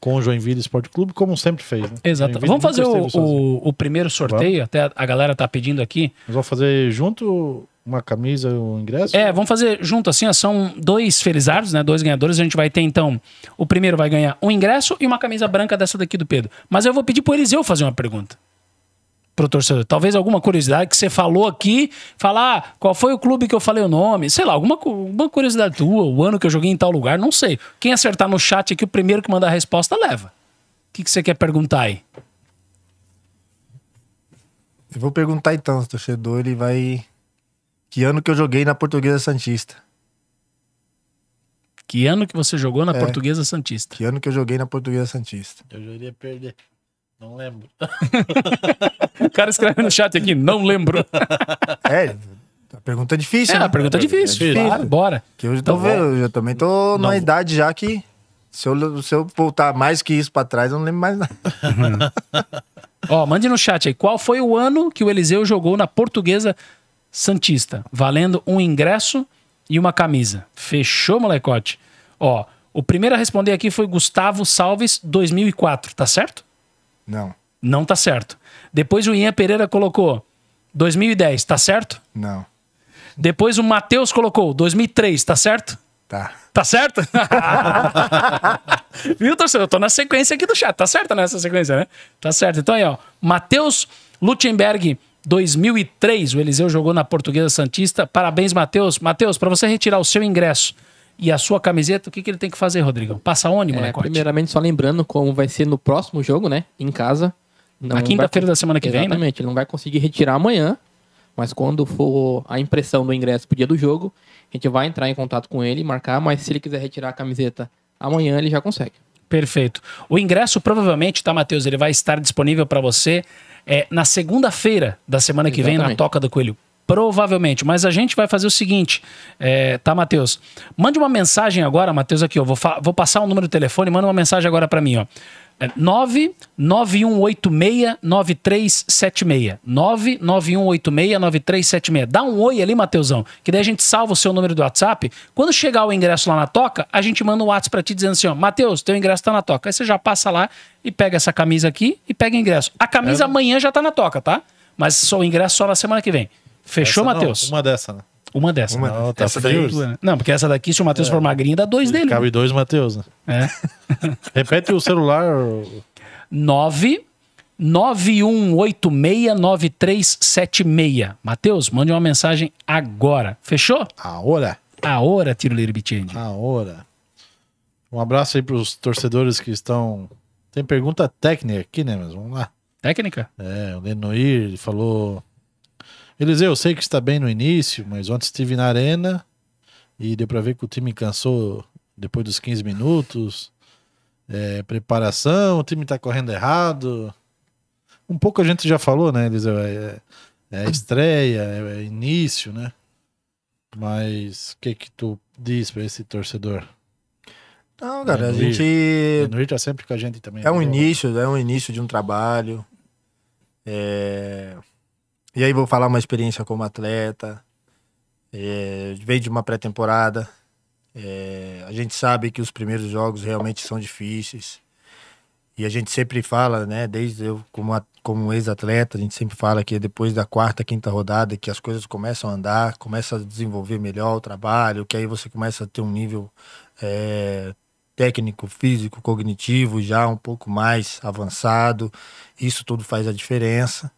com o Joinville Esporte Clube, como sempre fez. Né? Exato. Joinville vamos fazer o, o, o, primeiro sorteio, vamos. até a galera tá pedindo aqui. Nós vamos fazer junto uma camisa, e um ingresso? É, vamos fazer junto assim, ó, são dois felizardos, né, dois ganhadores, a gente vai ter então, o primeiro vai ganhar um ingresso e uma camisa branca dessa daqui do Pedro. Mas eu vou pedir pro Eliseu fazer uma pergunta pro torcedor. Talvez alguma curiosidade que você falou aqui, falar ah, qual foi o clube que eu falei o nome, sei lá, alguma, alguma curiosidade tua, o ano que eu joguei em tal lugar, não sei. Quem acertar no chat aqui, o primeiro que mandar a resposta leva. O que, que você quer perguntar aí? Eu vou perguntar então, o torcedor ele vai. Que ano que eu joguei na Portuguesa Santista? Que ano que você jogou na é, Portuguesa Santista? Que ano que eu joguei na Portuguesa Santista? Eu iria perder. Não lembro. o cara escreve no chat aqui, não lembro. É, a pergunta é difícil. É, né? É a pergunta é difícil. É difícil. Claro, bora. Que eu, então eu também tô numa idade já que se eu, se eu voltar mais que isso pra trás, eu não lembro mais nada. Ó, mande no chat aí. Qual foi o ano que o Eliseu jogou na Portuguesa Santista? Valendo um ingresso e uma camisa. Fechou, molecote? Ó, o primeiro a responder aqui foi Gustavo Salves, 2004, tá certo? Não. Não tá certo. Depois o Ian Pereira colocou 2010, tá certo? Não. Depois o Matheus colocou 2003, tá certo? Tá. Tá certo? Viu, torcedor? Eu tô na sequência aqui do chat. Tá certo nessa sequência, né? Tá certo. Então aí, ó. Matheus Lutemberg, 2003. O Eliseu jogou na Portuguesa Santista. Parabéns, Matheus. Matheus, para você retirar o seu ingresso e a sua camiseta, o que, que ele tem que fazer, Rodrigão? Passa ônibus, é, né, Corte? Primeiramente, só lembrando como vai ser no próximo jogo, né? Em casa. Não na quinta-feira da semana que né? exatamente, vem, Exatamente. Né? Ele não vai conseguir retirar amanhã, mas quando for a impressão do ingresso pro dia do jogo, a gente vai entrar em contato com ele, marcar, mas se ele quiser retirar a camiseta amanhã, ele já consegue. Perfeito. O ingresso provavelmente, tá, Matheus? Ele vai estar disponível para você é, na segunda-feira da semana que Exatamente. vem na Toca do Coelho Provavelmente. Mas a gente vai fazer o seguinte, é, tá, Matheus? Mande uma mensagem agora, Matheus, aqui, ó. Vou, vou passar o um número de telefone, manda uma mensagem agora para mim, ó. É 991869376. 9376 Dá um oi ali, Mateusão, que daí a gente salva o seu número do WhatsApp. Quando chegar o ingresso lá na toca, a gente manda um WhatsApp pra ti dizendo assim: ó, Mateus, teu ingresso tá na toca. Aí você já passa lá e pega essa camisa aqui e pega o ingresso. A camisa é. amanhã já tá na toca, tá? Mas só o ingresso só na semana que vem. Fechou, Matheus? Uma dessa, né? Uma dessa. Uma, não, tá essa daí, não, porque essa daqui, se o Matheus é. for magrinho, dá dois dele. Cabe né? dois Matheus, né? É. Repete o celular. 9 91869376. Matheus, mande uma mensagem agora. Fechou? a hora a hora Tiroleiro a hora Um abraço aí pros torcedores que estão... Tem pergunta técnica aqui, né? Mas vamos lá. Técnica? É, o Lenoir, falou... Eliseu, eu sei que está bem no início, mas ontem estive na arena e deu para ver que o time cansou depois dos 15 minutos. É, preparação, o time está correndo errado. Um pouco a gente já falou, né, Eliseu? É, é, é estreia, é, é, início, né? Mas o que que tu diz para esse torcedor? Não, cara, a gente. No Rio tá sempre com a gente também. É um início, é um início de um trabalho. É e aí vou falar uma experiência como atleta. É, veio de uma pré-temporada. É, a gente sabe que os primeiros jogos realmente são difíceis. E a gente sempre fala, né? Desde eu, como, como ex-atleta, a gente sempre fala que depois da quarta, quinta rodada, que as coisas começam a andar, começa a desenvolver melhor o trabalho, que aí você começa a ter um nível é, técnico, físico, cognitivo já um pouco mais avançado. Isso tudo faz a diferença.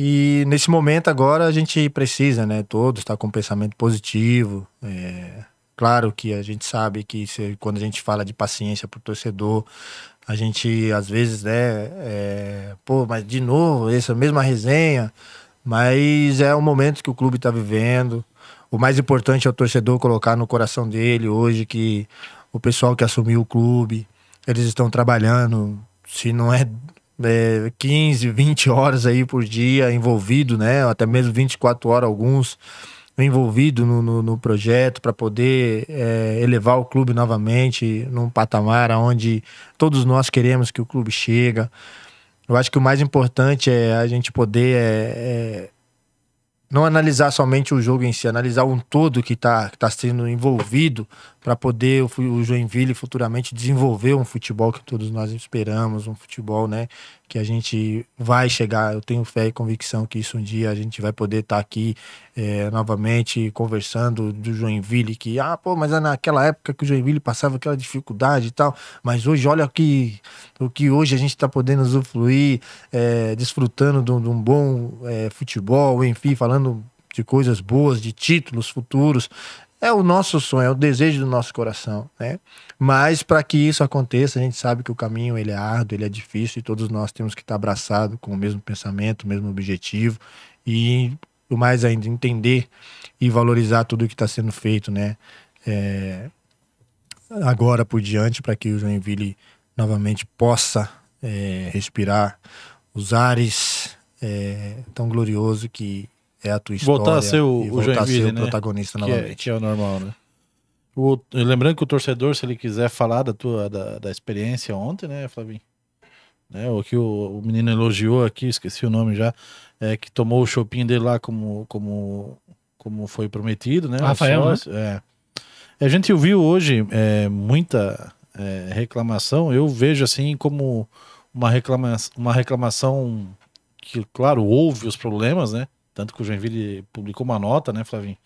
E nesse momento agora a gente precisa, né? Todos estar tá com um pensamento positivo. É... Claro que a gente sabe que se, quando a gente fala de paciência para o torcedor, a gente às vezes, né? É... Pô, mas de novo, essa mesma resenha. Mas é o momento que o clube está vivendo. O mais importante é o torcedor colocar no coração dele hoje que o pessoal que assumiu o clube, eles estão trabalhando, se não é é, 15, 20 horas aí por dia envolvido, né? Até mesmo 24 horas alguns envolvido no, no, no projeto para poder é, elevar o clube novamente num patamar onde todos nós queremos que o clube chega. Eu acho que o mais importante é a gente poder é, é, não analisar somente o jogo em si, analisar um todo que está tá sendo envolvido para poder o Joinville futuramente desenvolver um futebol que todos nós esperamos, um futebol, né, que a gente vai chegar. Eu tenho fé e convicção que isso um dia a gente vai poder estar tá aqui é, novamente conversando do Joinville, que ah, pô, mas é naquela época que o Joinville passava aquela dificuldade e tal, mas hoje olha que o que hoje a gente está podendo usufruir, é, desfrutando de, de, um bom é, futebol, enfim, falando de coisas boas, de títulos futuros. É o nosso sonho, é o desejo do nosso coração, né? Mas para que isso aconteça, a gente sabe que o caminho ele é árduo, ele é difícil e todos nós temos que estar abraçados com o mesmo pensamento, o mesmo objetivo e o mais ainda entender e valorizar tudo o que está sendo feito, né? É, agora por diante para que o Joinville novamente possa é, respirar os ares é, tão glorioso que é a tua história. Voltar a ser o, e voltar o a ser o né? protagonista que é- novamente. É, que é o normal, né? O, lembrando que o torcedor, se ele quiser falar da tua da, da experiência ontem, né, Flavinho? Né, o que o, o, menino elogiou aqui, esqueci o nome já, é que tomou o shopping dele lá como, como, como foi prometido, né? Rafael, sócio, né? É. A gente ouviu hoje é, muita é, reclamação, eu vejo assim como uma, reclama, uma reclamação que, claro, houve os problemas, né? Tanto que o Joinville publicou uma nota, né, Flavinho?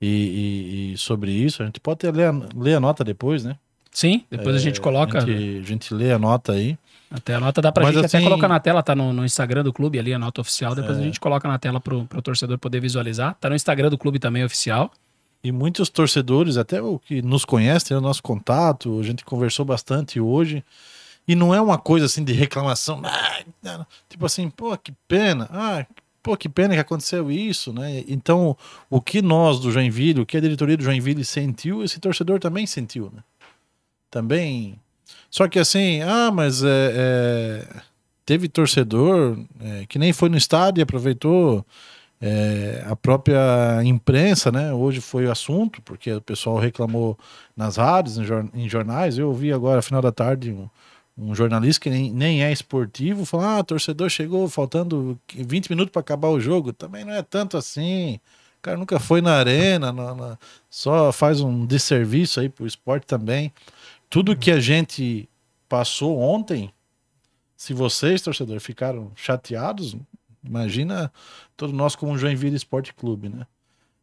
E, e, e sobre isso, a gente pode ler, ler a nota depois, né? Sim, depois é, a gente é, coloca. A gente, né? a gente, lê a nota aí. Até a nota dá pra Mas gente assim, até colocar na tela, tá no, no, Instagram do clube ali, a nota oficial. Depois é. a gente coloca na tela pro, pro torcedor poder visualizar. Tá no Instagram do clube também oficial. E muitos torcedores, até o que nos conhece, tem né, o nosso contato, a gente conversou bastante hoje. E não é uma coisa assim de reclamação. Ah, tipo assim, pô, que pena. Ah, que pô, que pena que aconteceu isso, né? Então, o que nós do Joinville, o que a diretoria do Joinville sentiu, esse torcedor também sentiu, né? Também. Só que assim, ah, mas é, é... teve torcedor é, que nem foi no estádio e aproveitou é, a própria imprensa, né? Hoje foi o assunto, porque o pessoal reclamou nas rádios, em jornais. Eu ouvi agora, final da tarde, um um jornalista que nem, nem é esportivo, falar: ah, torcedor chegou faltando 20 minutos para acabar o jogo. Também não é tanto assim. O cara nunca foi na arena, na, na... só faz um desserviço aí pro esporte também. Tudo que a gente passou ontem, se vocês, torcedor, ficaram chateados, imagina todo nós como Joinville Esporte Clube, né?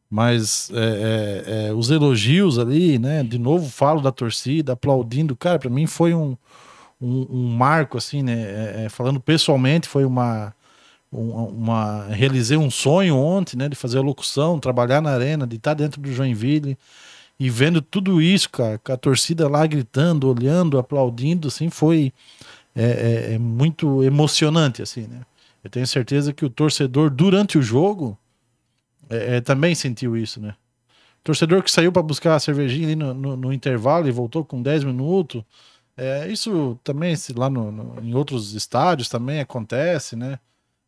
Mas é, é, é, os elogios ali, né? De novo falo da torcida, aplaudindo. Cara, para mim foi um, um, um marco, assim, né? É, é falando pessoalmente, foi uma, uma, uma, Realizei um sonho ontem, né? De fazer a locução, trabalhar na arena, de estar dentro do Joinville e vendo tudo isso, cara, com a torcida lá gritando, olhando, aplaudindo, assim, foi. É, é, é, muito emocionante, assim, né? Eu tenho certeza que o torcedor, durante o jogo, é, é também sentiu isso, né? O torcedor que saiu para buscar a cervejinha ali no, no, no, intervalo e voltou com 10 minutos, é, isso também, se lá no, no, em outros estádios também acontece, né?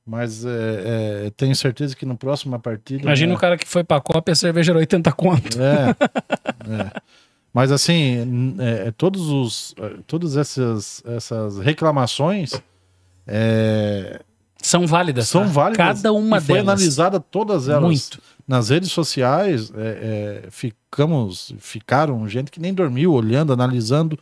Mas é, é, tenho certeza que no próximo partida. Imagina né? o cara que foi pra Copa e a cerveja era 80 conto. É, é. Mas assim, é, é, todos os, é, todas essas, essas reclamações, é, são válidas. São tá? válidas. Cada uma foi delas. Foi analisada todas elas. Muito. Nas redes sociais, é, é, ficamos, ficaram gente que nem dormiu, olhando, analisando,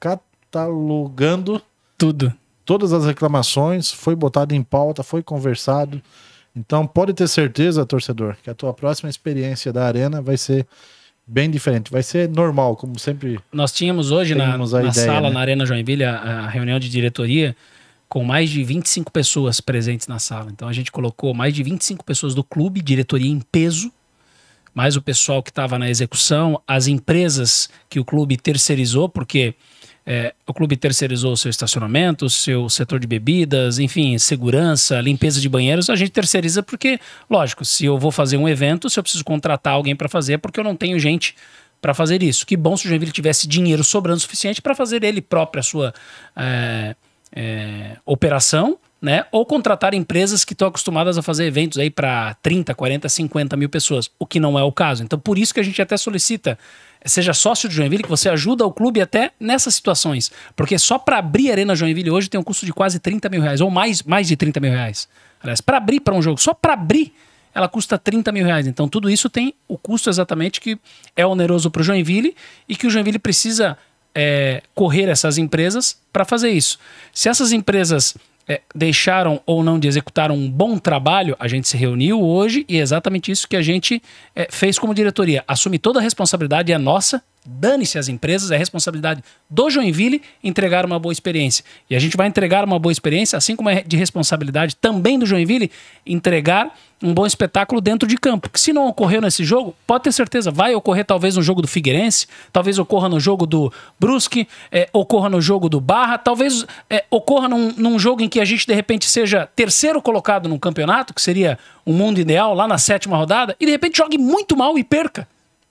catalogando. Tudo. Todas as reclamações, foi botado em pauta, foi conversado. Então pode ter certeza, torcedor, que a tua próxima experiência da arena vai ser bem diferente. Vai ser normal, como sempre. Nós tínhamos hoje na, na ideia, sala, né? na Arena Joinville, a, a reunião de diretoria, com mais de 25 pessoas presentes na sala. Então a gente colocou mais de 25 pessoas do clube, diretoria em peso, mais o pessoal que estava na execução, as empresas que o clube terceirizou, porque é, o clube terceirizou o seu estacionamento, o seu setor de bebidas, enfim, segurança, limpeza de banheiros, a gente terceiriza porque, lógico, se eu vou fazer um evento, se eu preciso contratar alguém para fazer, é porque eu não tenho gente para fazer isso. Que bom se o Joinville tivesse dinheiro sobrando o suficiente para fazer ele próprio a sua. É, é, operação, né? Ou contratar empresas que estão acostumadas a fazer eventos aí para 30, 40, 50 mil pessoas, o que não é o caso. Então, por isso que a gente até solicita, é, seja sócio de Joinville, que você ajuda o clube até nessas situações. Porque só para abrir Arena Joinville hoje tem um custo de quase 30 mil reais, ou mais, mais de 30 mil reais. Aliás, para abrir para um jogo, só para abrir, ela custa 30 mil reais. Então, tudo isso tem o custo exatamente que é oneroso para o Joinville e que o Joinville precisa é, correr essas empresas para fazer isso. Se essas empresas é, deixaram ou não de executar um bom trabalho, a gente se reuniu hoje e é exatamente isso que a gente é, fez como diretoria. Assume toda a responsabilidade, é nossa, Dane-se as empresas, é responsabilidade do Joinville entregar uma boa experiência. E a gente vai entregar uma boa experiência, assim como é de responsabilidade também do Joinville entregar um bom espetáculo dentro de campo. Que se não ocorreu nesse jogo, pode ter certeza, vai ocorrer talvez no jogo do Figueirense, talvez ocorra no jogo do Brusque, é, ocorra no jogo do Barra, talvez é, ocorra num, num jogo em que a gente de repente seja terceiro colocado num campeonato, que seria o um mundo ideal lá na sétima rodada, e de repente jogue muito mal e perca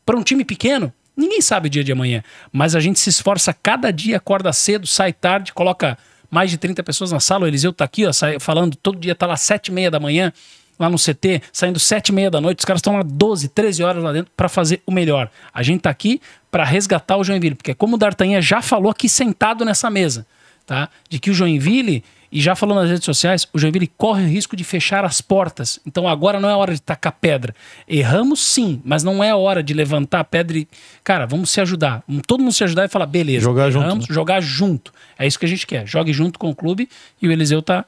para um time pequeno Ninguém sabe o dia de amanhã, mas a gente se esforça cada dia, acorda cedo, sai tarde, coloca mais de 30 pessoas na sala. O Eliseu tá aqui, ó, falando, todo dia tá lá sete e meia da manhã, lá no CT, saindo sete e meia da noite. Os caras estão lá 12, 13 horas lá dentro para fazer o melhor. A gente tá aqui para resgatar o Joinville, porque como o D'Artagnan já falou aqui sentado nessa mesa, tá? De que o Joinville e já falou nas redes sociais, o Joinville corre o risco de fechar as portas. Então agora não é hora de tacar pedra. Erramos sim, mas não é hora de levantar a pedra e, cara, vamos se ajudar. todo mundo se ajudar e falar, beleza, jogar erramos, junto, né? jogar junto. É isso que a gente quer. Jogue junto com o clube e o Eliseu tá,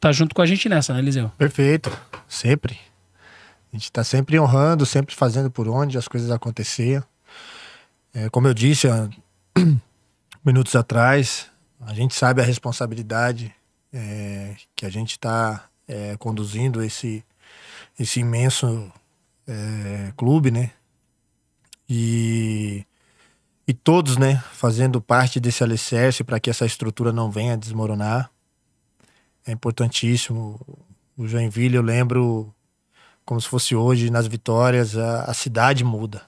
tá junto com a gente nessa, né, Eliseu? Perfeito. Sempre. A gente está sempre honrando, sempre fazendo por onde as coisas aconteciam. É, como eu disse há minutos atrás, a gente sabe a responsabilidade é, que a gente está é, conduzindo esse, esse imenso é, clube, né? E, e todos, né, fazendo parte desse alicerce para que essa estrutura não venha a desmoronar. É importantíssimo. O Joinville, eu lembro como se fosse hoje, nas vitórias, a, a cidade muda.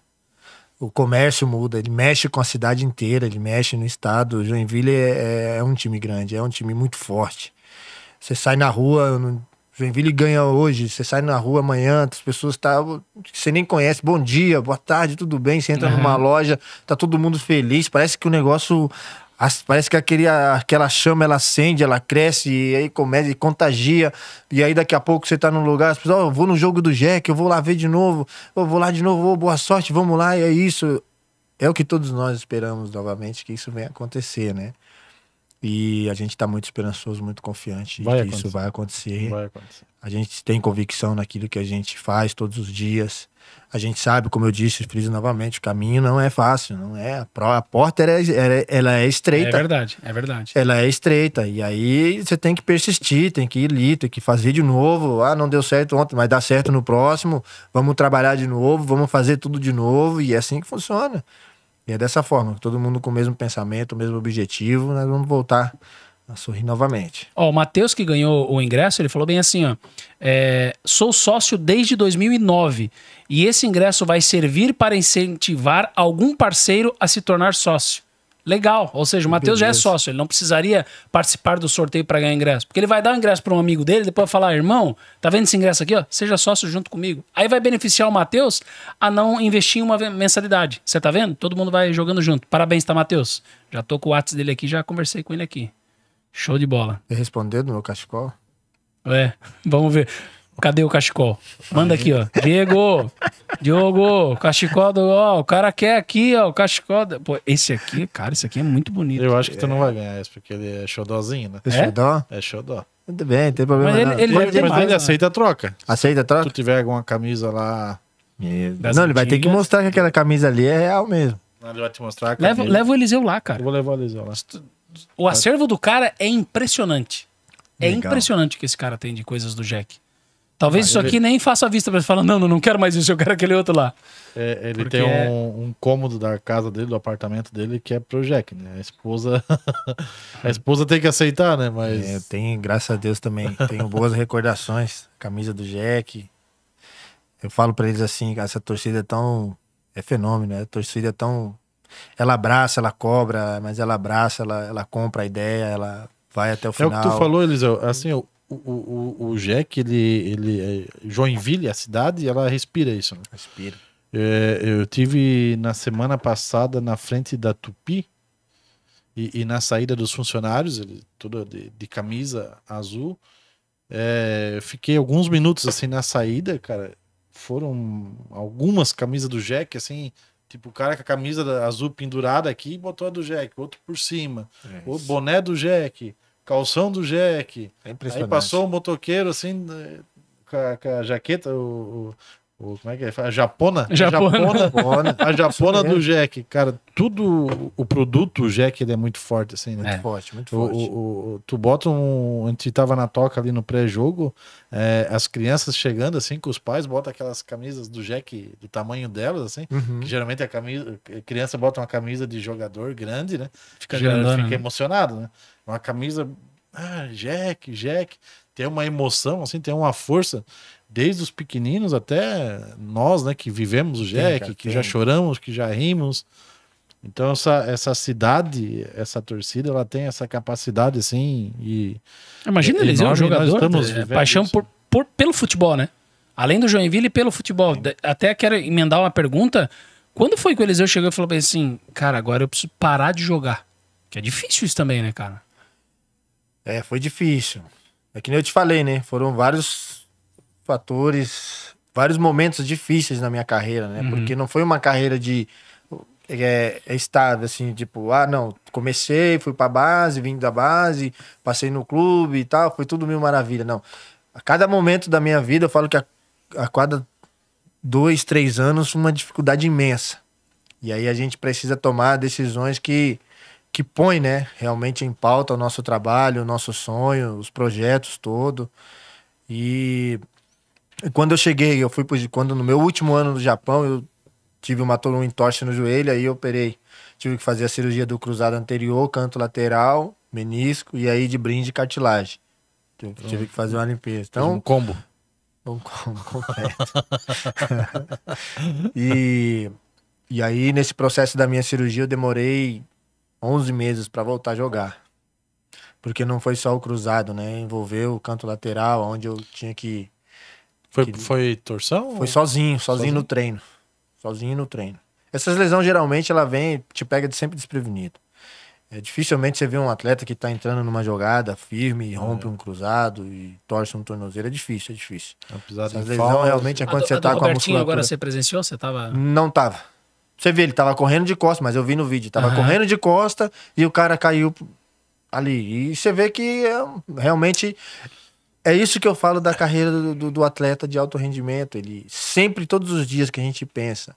O comércio muda, ele mexe com a cidade inteira, ele mexe no estado. O Joinville é, é, é um time grande, é um time muito forte. Você sai na rua, no Joinville ganha hoje, você sai na rua amanhã, as pessoas tá, você nem conhece, bom dia, boa tarde, tudo bem, você entra uhum. numa loja, tá todo mundo feliz, parece que o negócio parece que aquele, aquela chama ela acende, ela cresce e aí começa e contagia. E aí daqui a pouco você tá num lugar, as pessoas, oh, eu vou no jogo do Jack, eu vou lá ver de novo, eu vou lá de novo, oh, boa sorte, vamos lá, e é isso. É o que todos nós esperamos novamente que isso venha acontecer, né? E a gente está muito esperançoso, muito confiante vai que isso vai acontecer. vai acontecer. A gente tem convicção naquilo que a gente faz todos os dias. A gente sabe, como eu disse, friso novamente, o caminho não é fácil, não é. A porta é, ela é estreita. É verdade, é verdade. Ela é estreita. E aí você tem que persistir, tem que ir ali, tem que fazer de novo. Ah, não deu certo ontem, mas dá certo no próximo. Vamos trabalhar de novo, vamos fazer tudo de novo. E é assim que funciona. E é dessa forma, todo mundo com o mesmo pensamento, o mesmo objetivo, nós vamos voltar a sorrir novamente. Ó, o Matheus que ganhou o ingresso, ele falou bem assim, ó, é, sou sócio desde 2009 e esse ingresso vai servir para incentivar algum parceiro a se tornar sócio. Legal. Ou seja, o Matheus já é sócio. Ele não precisaria participar do sorteio para ganhar ingresso. Porque ele vai dar o um ingresso para um amigo dele, depois vai falar: irmão, tá vendo esse ingresso aqui? Ó? Seja sócio junto comigo. Aí vai beneficiar o Matheus a não investir em uma mensalidade. Você tá vendo? Todo mundo vai jogando junto. Parabéns, tá, Matheus? Já tô com o WhatsApp dele aqui, já conversei com ele aqui. Show de bola. Respondeu no meu cachecol? É, vamos ver. Cadê o cachecol? Manda aqui, ó. Diego! Diogo! Cachecol do. Ó, o cara quer aqui, ó. O cachecol. Do... Pô, esse aqui, cara, esse aqui é muito bonito. Eu acho que tu não vai ganhar esse, porque ele é xodózinho, né? É xodó? É xodó. Tudo bem, não tem problema. Mas ele, ele, mas, mas né? aceita a troca. Aceita a troca? Se tu tiver alguma camisa lá. Não, não, ele vai ter que mostrar que aquela camisa ali é real mesmo. Não, ele vai te mostrar. Leva, leva o Eliseu lá, cara. Eu vou levar o Eliseu lá. O acervo do cara é impressionante. É Legal. impressionante o que esse cara tem de coisas do Jack. Talvez ah, isso ele... aqui nem faça a vista para falar, não, não, não quero mais isso, eu quero aquele outro lá. É, ele Porque tem um, é- um, cômodo da casa dele, do apartamento dele, que é pro Jack né? A esposa. a esposa tem que aceitar, né? Mas. É, tem, graças a Deus também. Tenho boas recordações. Camisa do Jack. Eu falo para eles assim, ah, essa torcida é tão. É fenômeno, né? A torcida é tão. Ela abraça, ela cobra, mas ela abraça, ela, ela compra a ideia, ela vai até o final. É o que tu falou, Eliseu. Assim, o, o, o Jack, ele, ele. É, Joinville, é a cidade, ela respira isso, né? Respira. É, eu tive na semana passada na frente da Tupi e, e na saída dos funcionários, ele toda de, de, camisa azul. É, fiquei alguns minutos assim na saída, cara. Foram algumas camisas do Jack, assim, Tipo, o cara com a camisa azul pendurada aqui botou a do Jack, outro por cima. É o boné do Jack calção do Jack. É aí passou o um motoqueiro assim, com a, com a jaqueta, o, o, o, Como é que é? A japona? Japona. A japona, a japona do Jack. Cara, tudo. O produto, o Jack, ele é muito forte, assim, né? Muito é. forte, muito forte. O, tu bota um. A gente tava na toca ali no pré-jogo, é, as crianças chegando, assim, com os pais, bota aquelas camisas do Jack do tamanho delas, assim. Uhum. Que geralmente a, camisa, a criança bota uma camisa de jogador grande, né? Fica, fica né? emocionado, né? Uma camisa, ah, Jack, Jack. Tem uma emoção, assim, tem uma força, desde os pequeninos até nós, né, que vivemos o Jack, tem, que tem. já choramos, que já rimos. Então, essa, essa cidade, essa torcida, ela tem essa capacidade, assim, e... Imagina, eles é um jogador, é, paixão por, por, pelo futebol, né? Além do Joinville, pelo futebol. Sim. Até quero emendar uma pergunta. Quando foi que o Eliseu chegou e falou assim, cara, agora eu preciso parar de jogar? Que é difícil isso também, né, cara? É, foi difícil. É que nem eu te falei, né? Foram vários fatores, vários momentos difíceis na minha carreira, né? Uhum. Porque não foi uma carreira de é, é, estável, assim, tipo, ah, não, comecei, fui pra base, vim da base, passei no clube e tal, foi tudo mil maravilha. Não. A cada momento da minha vida, eu falo que a, a cada dois, três anos, uma dificuldade imensa. E aí a gente precisa tomar decisões que que põe, né, realmente em pauta o nosso trabalho, o nosso sonho, os projetos todo. E quando eu cheguei, eu fui pro, quando no meu último ano no Japão, eu tive uma um entorse no joelho, aí eu operei, tive que fazer a cirurgia do cruzado anterior, canto lateral, menisco e aí de brinde cartilagem. tive que fazer uma limpeza. Então, um combo. Um combo completo. e, e aí, nesse processo da minha cirurgia, eu demorei 11 meses para voltar a jogar. Porque não foi só o cruzado, né? Envolveu o canto lateral, onde eu tinha que. Foi, que... foi torção? Foi sozinho, sozinho, sozinho, no treino. Sozinho no treino. Essas lesões geralmente ela vem te pega de sempre desprevenido. É, dificilmente você vê um atleta que tá entrando numa jogada firme e rompe é. um cruzado e torce um tornozelo. É difícil, é difícil. É Essas lesões realmente é quando a você a tá com a musculatura. agora você presenciou? Você tava... Não tava. Você vê, ele tava correndo de costa, mas eu vi no vídeo. Tava uhum. correndo de costa e o cara caiu ali. E você vê que é, realmente é isso que eu falo da carreira do, do, do, atleta de alto rendimento. Ele sempre, todos os dias que a gente pensa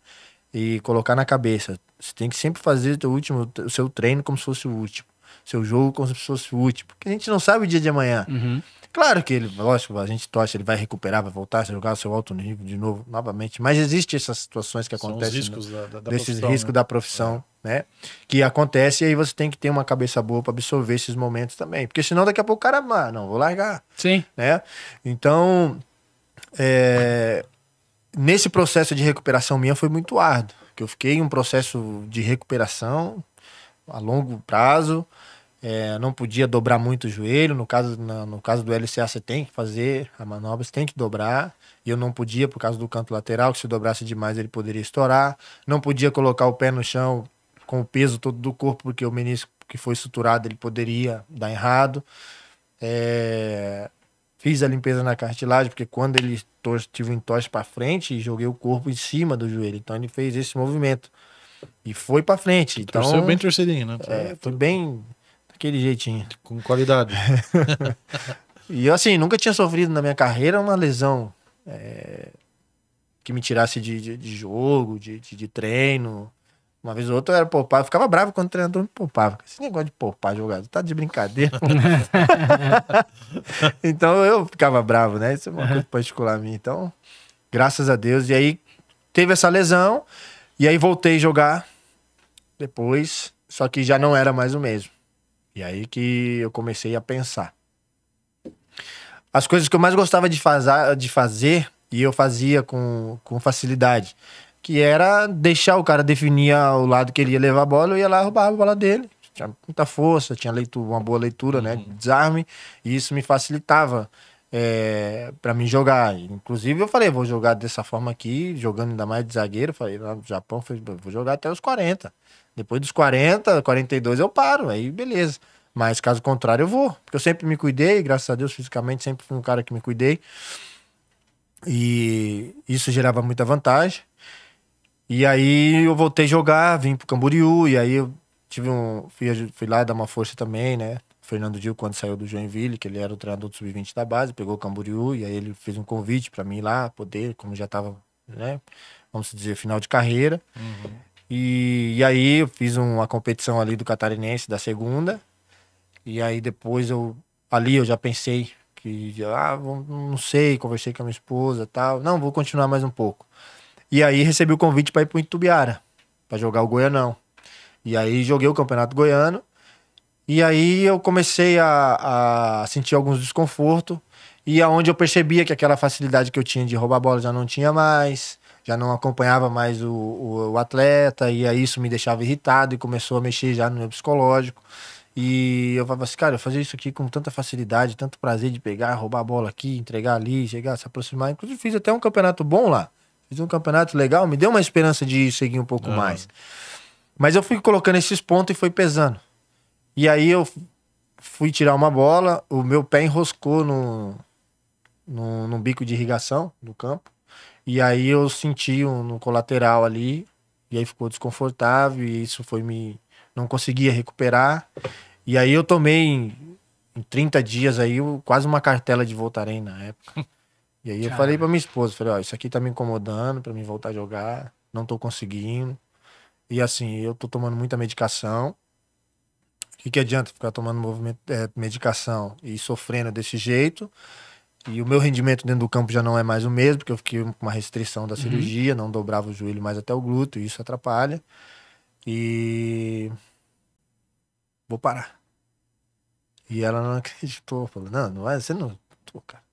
e colocar na cabeça, você tem que sempre fazer o, último, o seu treino como se fosse o último, seu jogo como se fosse o último, porque a gente não sabe o dia de amanhã. Uhum. Claro que ele, lógico, a gente torce, ele vai recuperar, vai voltar a jogar o seu alto nível de novo, novamente. Mas existe essas situações que acontecem. Esses né? riscos da, da, desses riscos né? da profissão, é. né? Que acontece e aí você tem que ter uma cabeça boa para absorver esses momentos também. Porque senão daqui a pouco o cara, ah, não, vou largar. Sim. Né? Então, é, nesse processo de recuperação minha foi muito árduo. Que eu fiquei em um processo de recuperação a longo prazo é, não podia dobrar muito o joelho. No caso, na, no caso do LCA, você tem que fazer a manobra, você tem que dobrar. E eu não podia, por causa do canto lateral, que se dobrasse demais ele poderia estourar. Não podia colocar o pé no chão com o peso todo do corpo, porque o menisco que foi suturado ele poderia dar errado. É, fiz a limpeza na cartilagem, porque quando ele tive um entorse para frente, joguei o corpo em cima do joelho. Então ele fez esse movimento. E foi para frente. Então, Torceu bem torcedinho, né? É, foi bem aquele jeitinho. Com qualidade. e assim, nunca tinha sofrido na minha carreira uma lesão é, que me tirasse de, de, de jogo, de, de, treino. Uma vez ou outra eu era poupado, eu ficava bravo quando o treinador me poupava. Esse negócio de poupar jogado tá de brincadeira. então eu ficava bravo, né? Isso é uma coisa particular minha. Então, graças a Deus. E aí teve essa lesão, e aí voltei a jogar depois, só que já não era mais o mesmo. E aí que eu comecei a pensar. As coisas que eu mais gostava de, faza, de fazer, e eu fazia com, com facilidade, que era deixar o cara definir o lado que ele ia levar a bola, eu ia lá roubava a bola dele. Tinha muita força, tinha leitura, uma boa leitura, né? Uhum. Desarme, e isso me facilitava é, eh, para mim jogar. Inclusive, eu falei, vou jogar dessa forma aqui, jogando ainda mais de zagueiro. Falei, no Japão, falei, vou jogar até os 40. Depois dos 40, 42 eu paro, aí beleza. Mas caso contrário, eu vou. Porque eu sempre me cuidei, graças a Deus, fisicamente, sempre fui um cara que me cuidei. E isso gerava muita vantagem. E aí eu voltei a jogar, vim pro Camboriú, e aí eu tive um. Fui, fui lá dar uma força também, né? O Fernando Dil, quando saiu do Joinville, que ele era o treinador do Sub-20 da base, pegou o Camboriú, e aí ele fez um convite para mim ir lá poder, como já tava, né? Vamos dizer, final de carreira. Uhum. E, e aí eu fiz uma competição ali do Catarinense, da segunda. E aí depois eu. Ali eu já pensei que. Ah, não sei, conversei com a minha esposa tal. Não, vou continuar mais um pouco. E aí recebi o convite para ir pro Itubiara, para jogar o Goianão. E aí joguei o Campeonato Goiano. E aí eu comecei a, a sentir alguns desconforto. E aonde eu percebia que aquela facilidade que eu tinha de roubar bola já não tinha mais já não acompanhava mais o, o, o atleta, e aí isso me deixava irritado e começou a mexer já no meu psicológico. E eu falava assim, cara, eu fazia isso aqui com tanta facilidade, tanto prazer de pegar, roubar a bola aqui, entregar ali, chegar, se aproximar. Inclusive, fiz até um campeonato bom lá. Fiz um campeonato legal, me deu uma esperança de seguir um pouco ah. mais. Mas eu fui colocando esses pontos e foi pesando. E aí eu fui tirar uma bola, o meu pé enroscou no, no, no bico de irrigação do campo. E aí eu senti um, no colateral ali, e aí ficou desconfortável, e isso foi me. Não conseguia recuperar. E aí eu tomei em, em 30 dias aí quase uma cartela de voltarem na época. E aí Caramba. eu falei pra minha esposa, falei, ó, isso aqui tá me incomodando para mim voltar a jogar, não tô conseguindo. E assim, eu tô tomando muita medicação. O que, que adianta ficar tomando movimento, é, medicação e sofrendo desse jeito? E o meu rendimento dentro do campo já não é mais o mesmo, porque eu fiquei com uma restrição da uhum. cirurgia, uhum. não dobrava o joelho mais até o glúteo, e isso atrapalha. E. Vou parar. E ela não acreditou. Falou: Não, não vai, você não. Tô, cara.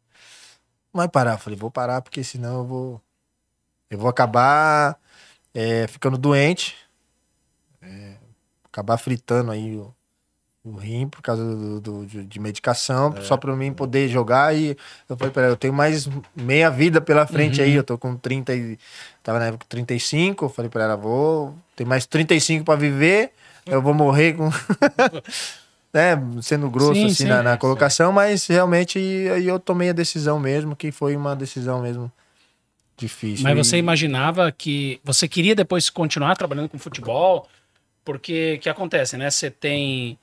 Não vai parar. Eu falei: Vou parar, porque senão eu vou. Eu vou acabar é, ficando doente, é, acabar fritando aí o rim por causa do, do de, de, medicação, é. só para mim poder jogar. E eu falei para ela, eu tenho mais meia vida pela frente uhum. aí, eu tô com 30 e... Tava na época com 35, eu falei para ela, vou... Tem mais 35 para viver, eu vou morrer com... né, sendo grosso sim, assim sim, na, na, colocação, sim. mas realmente aí eu tomei a decisão mesmo, que foi uma decisão mesmo difícil. Mas você imaginava que você queria depois continuar trabalhando com futebol? Porque o que acontece, né? Você tem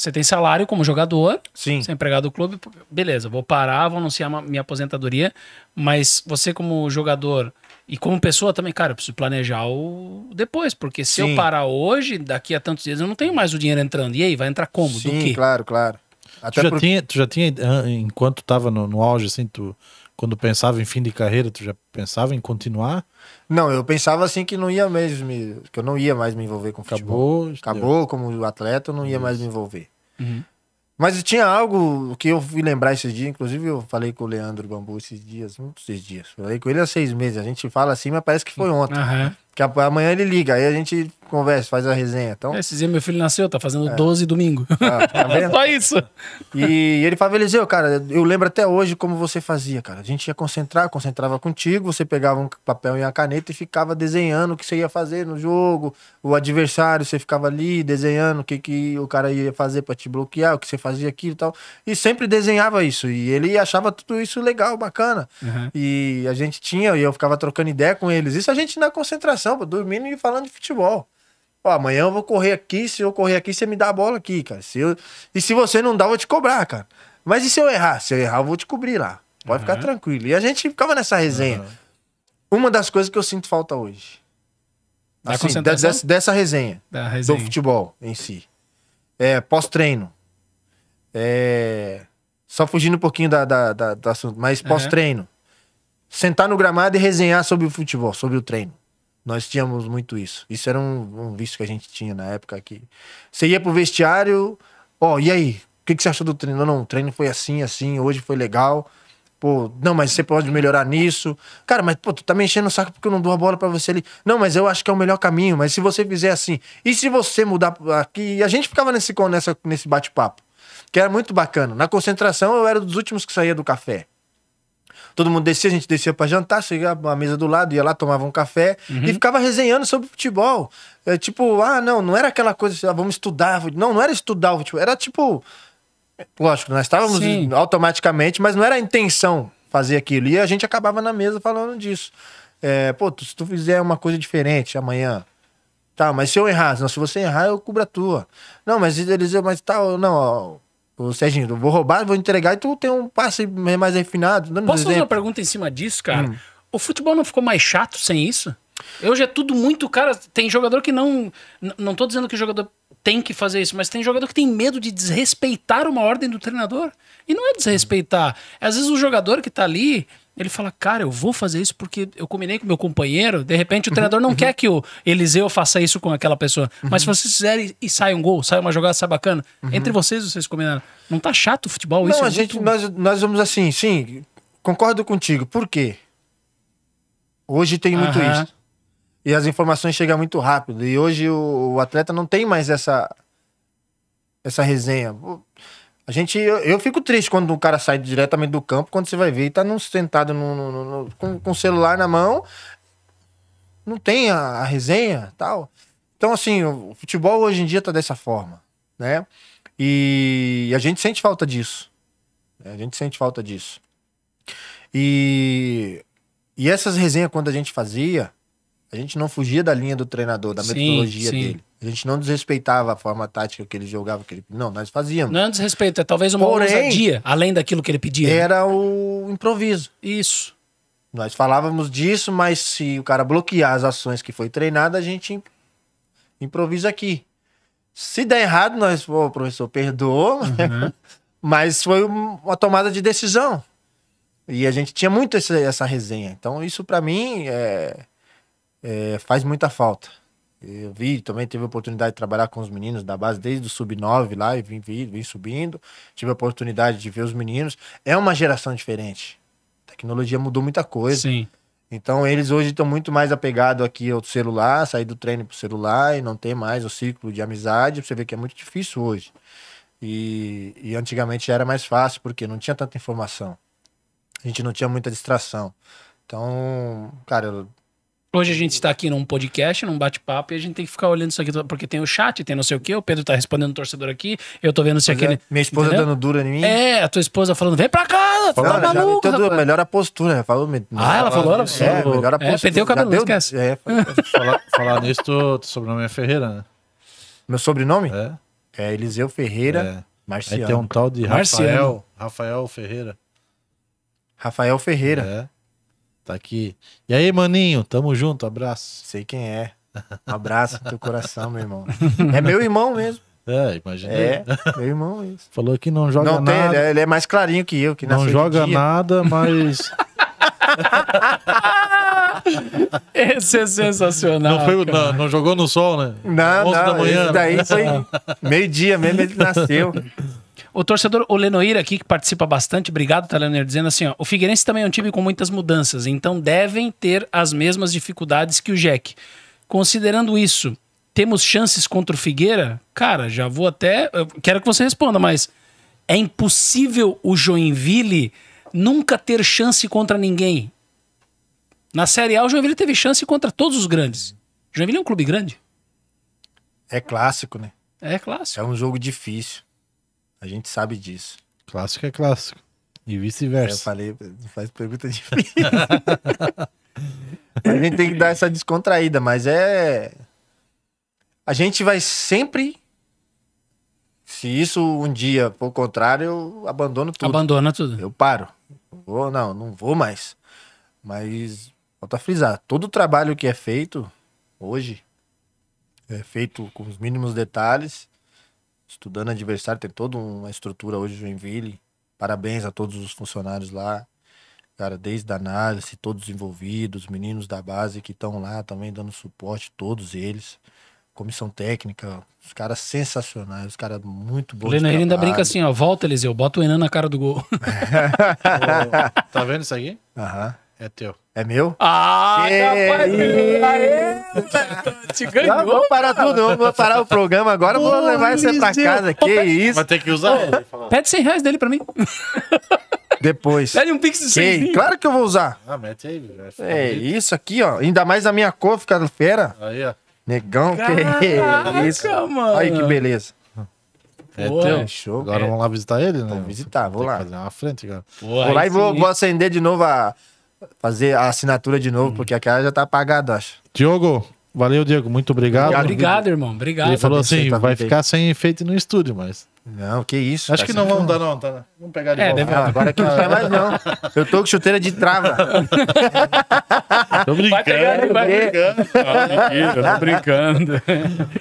você tem salário como jogador, Sim. você é empregado do clube, beleza, vou parar, vou anunciar minha aposentadoria, mas você como jogador e como pessoa também, cara, eu preciso planejar o depois, porque se Sim. eu parar hoje, daqui a tantos dias eu não tenho mais o dinheiro entrando. E aí, vai entrar como? Sim, do quê? claro, claro. Até tu, já por... tinha, tu já tinha, ah, enquanto estava no, no auge, assim, tu, quando pensava em fim de carreira, tu já pensava em continuar? Não, eu pensava assim que não ia mesmo, me, que eu não ia mais me envolver com futebol. Acabou, acabou como atleta, eu não ia mais me envolver. Uhum. Mas tinha algo que eu fui lembrar esses dias, inclusive eu falei com o Leandro Bambu esses dias, não esses dias, falei com ele há seis meses. A gente fala assim, mas parece que foi ontem. Uhum. Que amanhã ele liga, aí a gente conversa, faz a resenha. Então... Esse dia meu filho nasceu, tá fazendo é. 12 domingo. Ah, tá Só isso. E, e ele favoreceu Eliseu, cara, eu lembro até hoje como você fazia, cara. A gente ia concentrar, concentrava contigo, você pegava um papel e uma caneta e ficava desenhando o que você ia fazer no jogo, o adversário, você ficava ali desenhando o que, que o cara ia fazer para te bloquear, o que você fazia aquilo e tal. E sempre desenhava isso. E ele achava tudo isso legal, bacana. Uhum. E a gente tinha, e eu ficava trocando ideia com eles. Isso a gente na concentração pô, dormindo e falando de futebol. amanhã eu vou correr aqui, se eu correr aqui, você me dá a bola aqui, cara. Se eu... E se você não dá, eu vou te cobrar, cara. Mas e se eu errar? Se eu errar, eu vou te cobrir lá. Pode uhum. ficar tranquilo. E a gente ficava nessa resenha. Uhum. Uma das coisas que eu sinto falta hoje. Da assim, dessa, dessa resenha, resenha, Do futebol em si. É, pós-treino. É... Só fugindo um pouquinho da, da, da do assunto, mas pós-treino. Uhum. Sentar no gramado e resenhar sobre o futebol, sobre o treino. Nós tínhamos muito isso. Isso era um, um vício que a gente tinha na época aqui. Você ia pro vestiário, ó, oh, e aí? O que, que você achou do treino? Não, não, o treino foi assim, assim, hoje foi legal. Pô, não, mas você pode melhorar nisso. Cara, mas pô, tu tá mexendo o saco porque eu não dou a bola para você ali. Não, mas eu acho que é o melhor caminho, mas se você fizer assim. E se você mudar aqui? E a gente ficava nesse, nessa, nesse bate-papo, que era muito bacana. Na concentração eu era dos últimos que saía do café. Todo mundo descia, a gente descia para jantar, chegava à mesa do lado, ia lá, tomava um café uhum. e ficava resenhando sobre futebol. É, tipo, ah, não, não era aquela coisa, assim, ah, vamos estudar. Não, não era estudar o futebol, era tipo. Lógico, nós estávamos Sim. automaticamente, mas não era a intenção fazer aquilo. E a gente acabava na mesa falando disso. É, pô, se tu fizer uma coisa diferente amanhã, tá, mas se eu errar, não, se você errar, eu cubro a tua. Não, mas eles, mas tal, tá, não, ó, Ô, Serginho, vou roubar, vou entregar e tu tem um passe mais refinado. Posso exemplo. fazer uma pergunta em cima disso, cara? Hum. O futebol não ficou mais chato sem isso? Hoje é tudo muito, cara. Tem jogador que não. Não tô dizendo que o jogador tem que fazer isso, mas tem jogador que tem medo de desrespeitar uma ordem do treinador. E não é desrespeitar. Às vezes o jogador que tá ali, ele fala, cara, eu vou fazer isso porque eu combinei com meu companheiro. De repente o treinador não uhum, quer uhum. que o Eliseu faça isso com aquela pessoa. Mas se uhum. vocês fizerem e sai um gol, sai uma jogada, sai bacana. Entre vocês, vocês combinaram. Não tá chato o futebol isso? Não, a é gente, muito... nós, nós vamos assim, sim, concordo contigo. Por quê? Hoje tem muito isso. E as informações chegam muito rápido. E hoje o, o atleta não tem mais essa, essa resenha. A gente, eu, eu, fico triste quando o cara sai diretamente do campo, quando você vai ver e tá sentado no, no, no, com, com o celular na mão, não tem a, a resenha tal. Então, assim, o futebol hoje em dia tá dessa forma, né? E a gente sente falta disso. Né? A gente sente falta disso. E, e essas resenhas, quando a gente fazia, a gente não fugia da linha do treinador, da sim, metodologia sim. dele. A gente não desrespeitava a forma tática que ele jogava. Que ele... Não, nós fazíamos. Não é desrespeito, é talvez uma Porém, ousadia, além daquilo que ele pedia. Era o improviso. Isso. Nós falávamos disso, mas se o cara bloquear as ações que foi treinada, a gente improvisa aqui. Se der errado, nós, pô, professor, perdoou, uhum. Né? mas foi uma tomada de decisão. E a gente tinha muito essa, essa resenha. Então, isso para mim é, é, faz muita falta. Eu vi, também teve a oportunidade de trabalhar com os meninos da base desde o sub-9 lá e vim, vim, vim subindo. Tive a oportunidade de ver os meninos. É uma geração diferente. A tecnologia mudou muita coisa. Sim. Então eles hoje estão muito mais apegados aqui ao celular, sair do treino pro celular e não tem mais o ciclo de amizade. Você vê que é muito difícil hoje. E, e antigamente era mais fácil, porque não tinha tanta informação. A gente não tinha muita distração. Então, cara, Hoje a gente está aqui num podcast, num bate-papo, e a gente tem que ficar olhando isso aqui, porque tem o chat, tem não sei o quê, o Pedro tá respondendo o torcedor aqui, eu tô vendo se aquele. É. Minha esposa entendeu? dando dura em mim. É, a tua esposa falando, vem pra cá, tá maluco. melhor a postura, falou. ah, ela falou, ela é, falou. É, melhor a é, postura. É, pentei o cabelo, deu, esquece. É, falar, falar nisso, tu, tu sobrenome é Ferreira, né? Meu sobrenome? É. É Eliseu Ferreira é. Marciano. Aí tem um tal de Rafael, Marciano. Rafael Ferreira. Rafael Ferreira. É. Tá aqui. E aí, maninho, tamo junto, abraço. Sei quem é. Um abraço no teu coração, meu irmão. É meu irmão mesmo. É, imagina É, meu irmão Falou que não joga não nada. Tem, ele, é, ele é mais clarinho que eu, que Não joga nada, mas... Esse é sensacional. Não, foi, não, não, jogou no sol, né? Não, não, da manhã. daí né? foi meio-dia mesmo, ele nasceu. O torcedor, o Lenoir aqui, que participa bastante, obrigado, tá, Lenoir, dizendo assim, ó, o Figueirense também é um time com muitas mudanças, então devem ter as mesmas dificuldades que o Jack. Considerando isso, temos chances contra o Figueira? Cara, já vou até... quero que você responda, mas é impossível o Joinville nunca ter chance contra ninguém. Na Série A, o Joinville teve chance contra todos os grandes. O Joinville é um clube grande. É clássico, né? É clássico. É um jogo difícil. A gente sabe disso. Clássico é clássico. E vice-versa. Eu falei, faz pergunta difícil. a gente tem que dar essa descontraída, mas é. A gente vai sempre. Se isso um dia for contrário, eu abandono tudo. Abandona tudo. Eu paro. Vou, não, não vou mais. Mas, volta a frisar: todo o trabalho que é feito hoje é feito com os mínimos detalhes estudando adversário, tem toda uma estrutura hoje Joinville. Parabéns a todos os funcionários lá. Cara, desde a análise, todos envolvidos, meninos da base que estão lá também dando suporte, todos eles. Comissão técnica, os caras sensacionais, os caras muito bons. O Leno ainda brinca assim, ó, volta, Eliseu, bota o Enan na cara do gol. oh, tá vendo isso aqui? Aham. É teu. É meu? Ah, rapaz, Te ganhou. Não, vou parar tudo, não. Vou parar o programa agora, vou levar essa pra Deus. casa. que isso? Vai ter que usar Pô, ele. Pede 100 reais dele pra mim. Depois. Pede um pix de 100 Claro que eu vou usar. Ah, mete aí. É, bonito. isso aqui, ó. Ainda mais a minha cor fica fera. Aí, ó. Negão, Caraca, que isso. Mano. Aí que beleza. É Pô, teu. É show. Agora é. vamos lá visitar ele, né? Vamos visitar, vou Tem lá. fazer uma frente, cara. Pô, vou lá e vou, vou acender de novo a fazer a assinatura de novo, hum. porque aquela já tá apagada, acho. Diogo, valeu, Diego. Muito obrigado. Obrigado, irmão. Obrigado. Ele falou assim: vai ficar sem efeito no estúdio, mas. Não, que isso. Acho que não vamos dar, não. Tá, né? vamos pegar de é, volta. Ah, agora que não vai mais, não. Eu tô com chuteira de trava. tô brincando, vai pegando, vai brincando. tô brincando.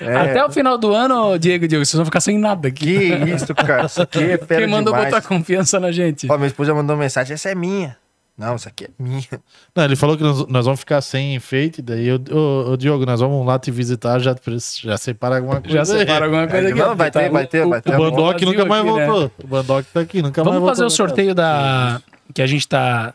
É. Até o final do ano, Diego, Diego, vocês vão ficar sem nada aqui. Que isso, cara. Isso aqui é Quem mandou demais. botar confiança na gente? Ó, minha esposa mandou mensagem, essa é minha. Não, isso aqui é minha. Não, ele falou que nós, nós vamos ficar sem enfeite, daí eu, Diogo, nós vamos lá te visitar, já, já separa alguma coisa. Já separa alguma é, coisa é, aqui. Não, vai ter, tá vai ter, o, vai né? ter. O Bandock nunca mais aqui, voltou. Né? O Bandock tá aqui, nunca vamos mais voltou. Vamos fazer o sorteio da. Que a gente tá.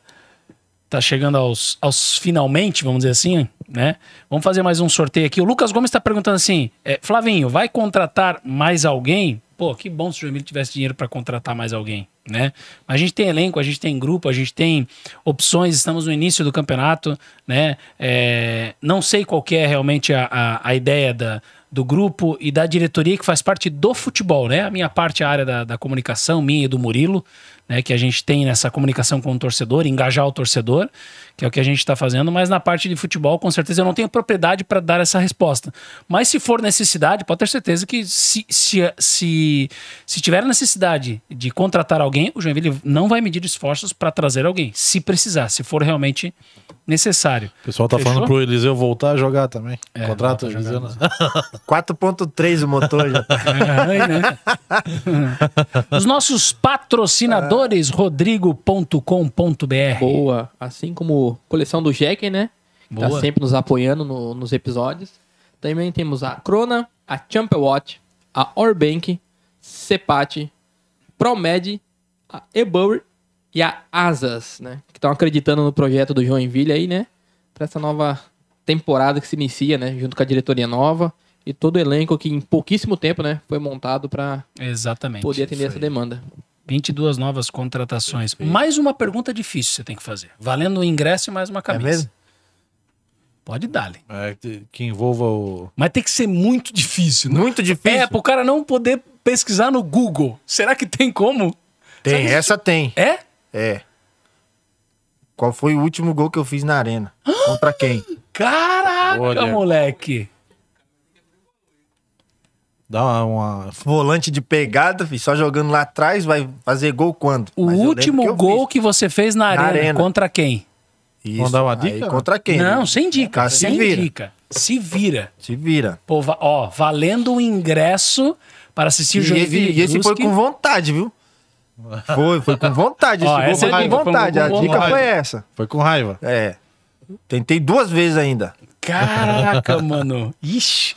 Tá chegando aos, aos finalmente, vamos dizer assim, né? Vamos fazer mais um sorteio aqui. O Lucas Gomes tá perguntando assim: é, Flavinho, vai contratar mais alguém? Pô, que bom se o Joinville tivesse dinheiro para contratar mais alguém, né? A gente tem elenco, a gente tem grupo, a gente tem opções, estamos no início do campeonato, né? É, não sei qual é realmente a, a, a ideia da, do grupo e da diretoria que faz parte do futebol, né? A minha parte, é a área da, da comunicação, minha e do Murilo, né, que a gente tem nessa comunicação com o torcedor, engajar o torcedor, que é o que a gente está fazendo, mas na parte de futebol, com certeza, eu não tenho propriedade para dar essa resposta. Mas se for necessidade, pode ter certeza que se, se, se, se tiver necessidade de contratar alguém, o Joinville não vai medir esforços para trazer alguém, se precisar, se for realmente necessário. O pessoal está falando falando pro Eliseu voltar a jogar também. É, Contrato, o Eliseu. 4.3 né? o motor já tá. né? Os nossos patrocinadores Apoiadoresrodrigo.com.br. Boa. Assim como coleção do Jack, né? Que tá Boa. tá sempre nos apoiando no, nos episódios. Também temos a Crona, a Champelwatch, a Orbank, Cepat, Promed, a Ebury e a Asas, né? Que estão acreditando no projeto do Joinville aí, né? Para essa nova temporada que se inicia, né? Junto com a diretoria nova e todo o elenco que em pouquíssimo tempo, né? Foi montado para poder atender Foi. essa demanda. 22 novas contratações. Mais uma pergunta difícil você tem que fazer. Valendo o ingresso e mais uma é camisa. É mesmo? Pode dar, é, Que envolva o. Mas tem que ser muito difícil. Né? Muito difícil. É, pro cara não poder pesquisar no Google. Será que tem como? Tem, Sabe essa isso? tem. É? É. Qual foi o último gol que eu fiz na arena? Contra quem? Caraca, Olha. moleque. Dá uma volante de pegada, filho, só jogando lá atrás, vai fazer gol quando? O Mas último que gol fiz. que você fez na, na arena, contra quem? Isso. dar uma dica? Aí, contra quem? Não, sem dica, ah, sem vira. dica. Se vira. Se vira. Pô, ó, valendo o ingresso para assistir e o jogo. Esse, e esse foi com vontade, viu? Foi, foi com vontade. Ó, esse gol, é foi com vontade. Foi a dica foi essa. Foi com raiva. É. Tentei duas vezes ainda. Caraca, mano. Ixi.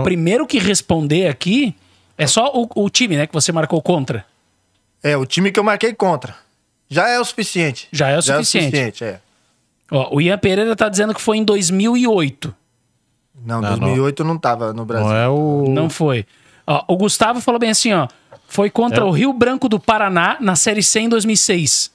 o primeiro que responder aqui é só o, o, time, né? Que você marcou contra. É, o time que eu marquei contra. Já é o suficiente. Já é o já suficiente. É o, suficiente é. Ó, o Ian Pereira tá dizendo que foi em 2008. Não, não 2008 não. não tava no Brasil. Não, é o... não foi. Ó, o Gustavo falou bem assim, ó. Foi contra é. o Rio Branco do Paraná na Série C em 2006.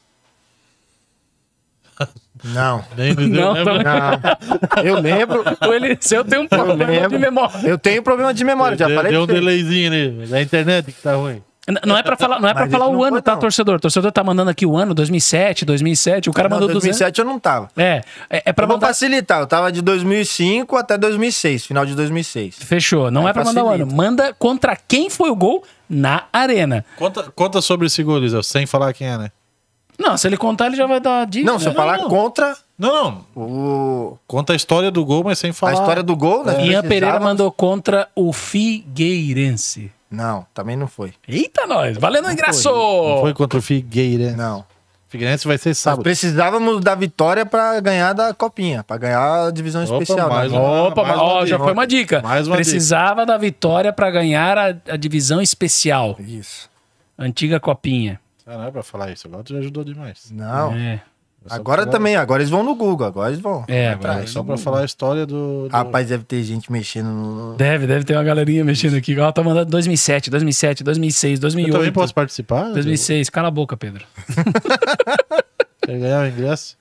Não. Nem me deu, não, né, não. Eu lembro. Eu tenho um problema de memória. Eu tenho problema de memória, já falei. Deu um delayzinho ali, da internet que tá ruim. Não é pra falar, não é para falar o ano, tá, não. torcedor? O torcedor tá mandando aqui o ano, 2007, 2007. O cara não, mandou 2007 200. eu não tava. É, é, é pra mandar... facilitar, eu tava de 2005 até 2006, final de 2006. Fechou, não é, é pra mandar o ano. Manda contra quem foi o gol na arena. Conta, conta sobre esse gol, Lisa, sem falar quem é, né? Não, se ele contar, ele já vai dar dica. Não, se eu né? falar contra. Não, não. O... Conta a história do gol, mas sem falar. A história do gol, né? É. Ian Pereira mandou contra o Figueirense. Não, também não foi. Eita, nós. Valendo não ingresso! Foi. Não foi contra o Figueirense. Não. Figueirense vai ser sábado. Nós precisávamos da vitória para ganhar da copinha, para ganhar a divisão Opa, especial. Né? Mais né? uma, Opa, mais ó, já foi uma dica. Mais uma Precisava dica. da vitória para ganhar a, a divisão especial. Isso. Antiga copinha. Caramba, ah, é pra falar isso, agora tu já ajudou demais. Não. É. é agora também, agora eles vão no Google, agora eles vão. É, é só pra falar a história do, do... Rapaz, deve ter gente mexendo no. Deve, deve ter uma galerinha mexendo aqui. Igual tá mandando 2007, 2007, 2006, 2008. Eu também posso participar? 2006, cala a boca, Pedro. Quer ganhar o ingresso?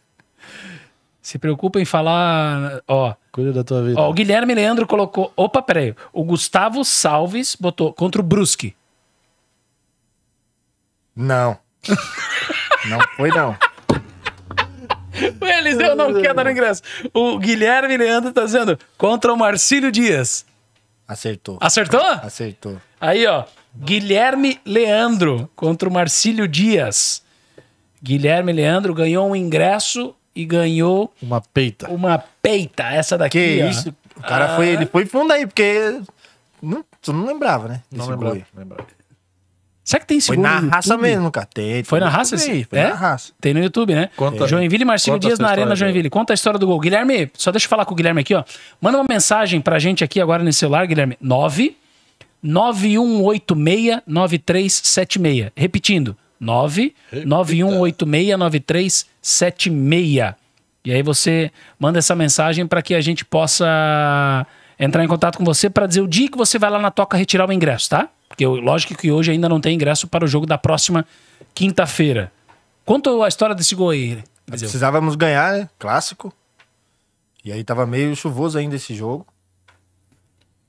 Se preocupa em falar. Ó. Cuida da tua vida. Ó, o Guilherme Leandro colocou. Opa, peraí. O Gustavo Salves botou contra o Brusque. Não. não foi, não. O Eliseu não quer dar tá ingresso. O Guilherme Leandro tá dizendo contra o Marcílio Dias. Acertou. Acertou? Acertou. Aí, ó. Guilherme Leandro contra o Marcílio Dias. Guilherme Leandro ganhou um ingresso e ganhou. Uma peita. Uma peita, essa daqui. Que ó. isso? O cara ah. foi. Ele ah. foi fundo aí, porque. Não, tu não lembrava, né? Não lembrava. Será que tem esse Foi na raça mesmo, cara. Tem, Foi na raça? Aí, foi é? na raça. Tem no YouTube, né? Conta, Joinville e Dias na Arena Joinville. Conta a história do gol. Guilherme, só deixa eu falar com o Guilherme aqui, ó. Manda uma mensagem pra gente aqui agora nesse celular, Guilherme. 9 9186 9376. Repetindo. 9 9186 9376. E aí você manda essa mensagem para que a gente possa entrar em contato com você para dizer o dia que você vai lá na toca retirar o ingresso, tá? Porque lógico que hoje ainda não tem ingresso para o jogo da próxima quinta-feira. Quanto a história desse gol aí? Precisávamos ganhar, né? Clássico. E aí tava meio chuvoso ainda esse jogo.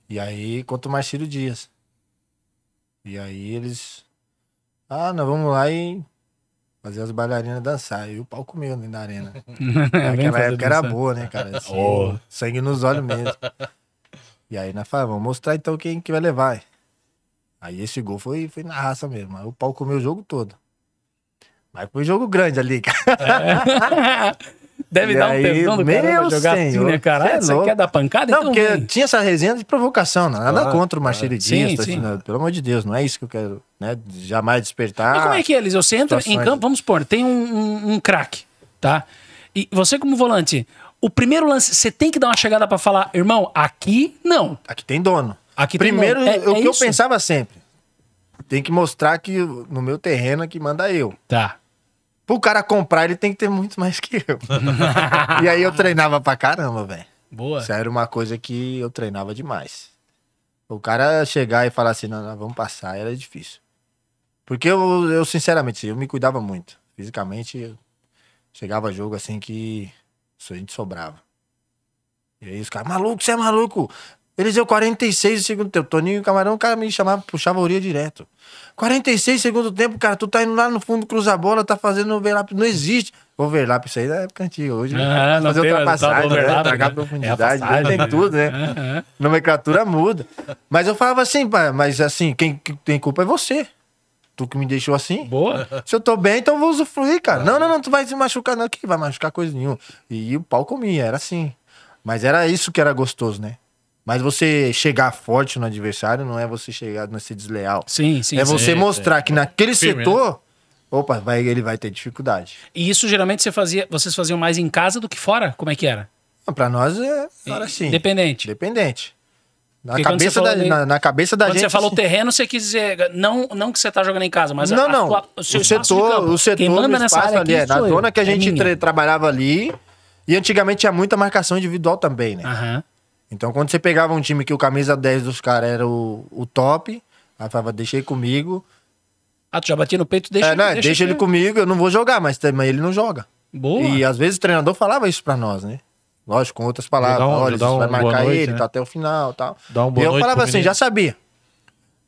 E aí, quanto mais Ciro Dias. E aí eles. Ah, nós vamos lá e fazer as bailarinas dançar. E o pau comeu né, na arena. É Naquela época dançar. era boa, né, cara? Assim, oh. Sangue nos olhos mesmo. E aí nós falamos, vamos mostrar então quem que vai levar. Aí esse gol foi, foi na raça mesmo. Aí o pau comeu o jogo todo. Mas foi um jogo grande ali, cara. É. Deve e dar um aí, tesão do cara jogar senhor, assim, né, cara? É você quer dar pancada? Não, então porque vem. tinha essa resenha de provocação, né? Nada ah, contra o martiridista, assim, pelo amor de Deus, não é isso que eu quero, né? Jamais despertar. Mas como é que é, eles? Você entra em campo, vamos supor, tem um, um, um craque, tá? E você como volante, o primeiro lance, você tem que dar uma chegada para falar, irmão, aqui não. Aqui tem dono. Aqui Primeiro, tem... é, o é, é que isso? eu pensava sempre. Tem que mostrar que no meu terreno é que manda eu. Tá. Pro cara comprar, ele tem que ter muito mais que eu. e aí eu treinava pra caramba, velho. Boa. Isso era uma coisa que eu treinava demais. O cara chegar e falar assim, não, não vamos passar, era difícil. Porque eu, eu, sinceramente, eu me cuidava muito. Fisicamente, chegava jogo assim que a gente sobrava. E aí os caras, maluco, você é maluco? Eles deu 46 no segundo tempo. Toninho e Camarão, o cara me chamava, puxava a orelha direto. 46 segundo tempo, cara, tu tá indo lá no fundo, cruzar a bola, tá fazendo overlap. Não existe. Overlap, isso aí da é época antiga. Hoje ah, não fazer tem, ultrapassagem, tá né? Tragar é né? profundidade, é tem né? tudo, né? Nomenclatura muda. Mas eu falava assim, pai, mas assim, quem tem culpa é você. Tu que me deixou assim. Boa. Se eu tô bem, então eu vou usufruir, cara. Ah. Não, não, não, tu vai se machucar, não. Que vai machucar coisa nenhuma. e o pau comia, era assim. Mas era isso que era gostoso, né? Mas você chegar forte no adversário não é você chegar, não é ser desleal. Sim, sim. É você sim, é, mostrar sim. É. que naquele Firme, né? setor, né? opa, vai, ele vai ter dificuldade. E isso geralmente você fazia, vocês faziam mais em casa do que fora? Como é que era? Ah, Para nós é, era sim, independente. Independente. Na cabeça, da, na, na, cabeça da quando gente. Quando você falou assim, terreno, você quis dizer. Não, não que você está jogando em casa, mas. Não, a, não. A, o, seu setor, o setor. Quem manda nessa área ali, é, na zona que a é gente é tra trabalhava ali. E antigamente tinha muita marcação individual também, né? Aham. Uhum. Então, quando você pegava um time que o camisa 10 dos caras era o, o top, aí falava, deixei comigo. Ah, tu já batia no peito, deixa, é, né? deixa, deixa ele comigo, eu não vou jogar, mas ele não joga. Boa. E às vezes o treinador falava isso pra nós, né? Lógico, com outras palavras. Um, Olha, isso um vai marcar noite, ele, né? tá até o final tal. Dá um bom. e eu falava assim, menino. já sabia.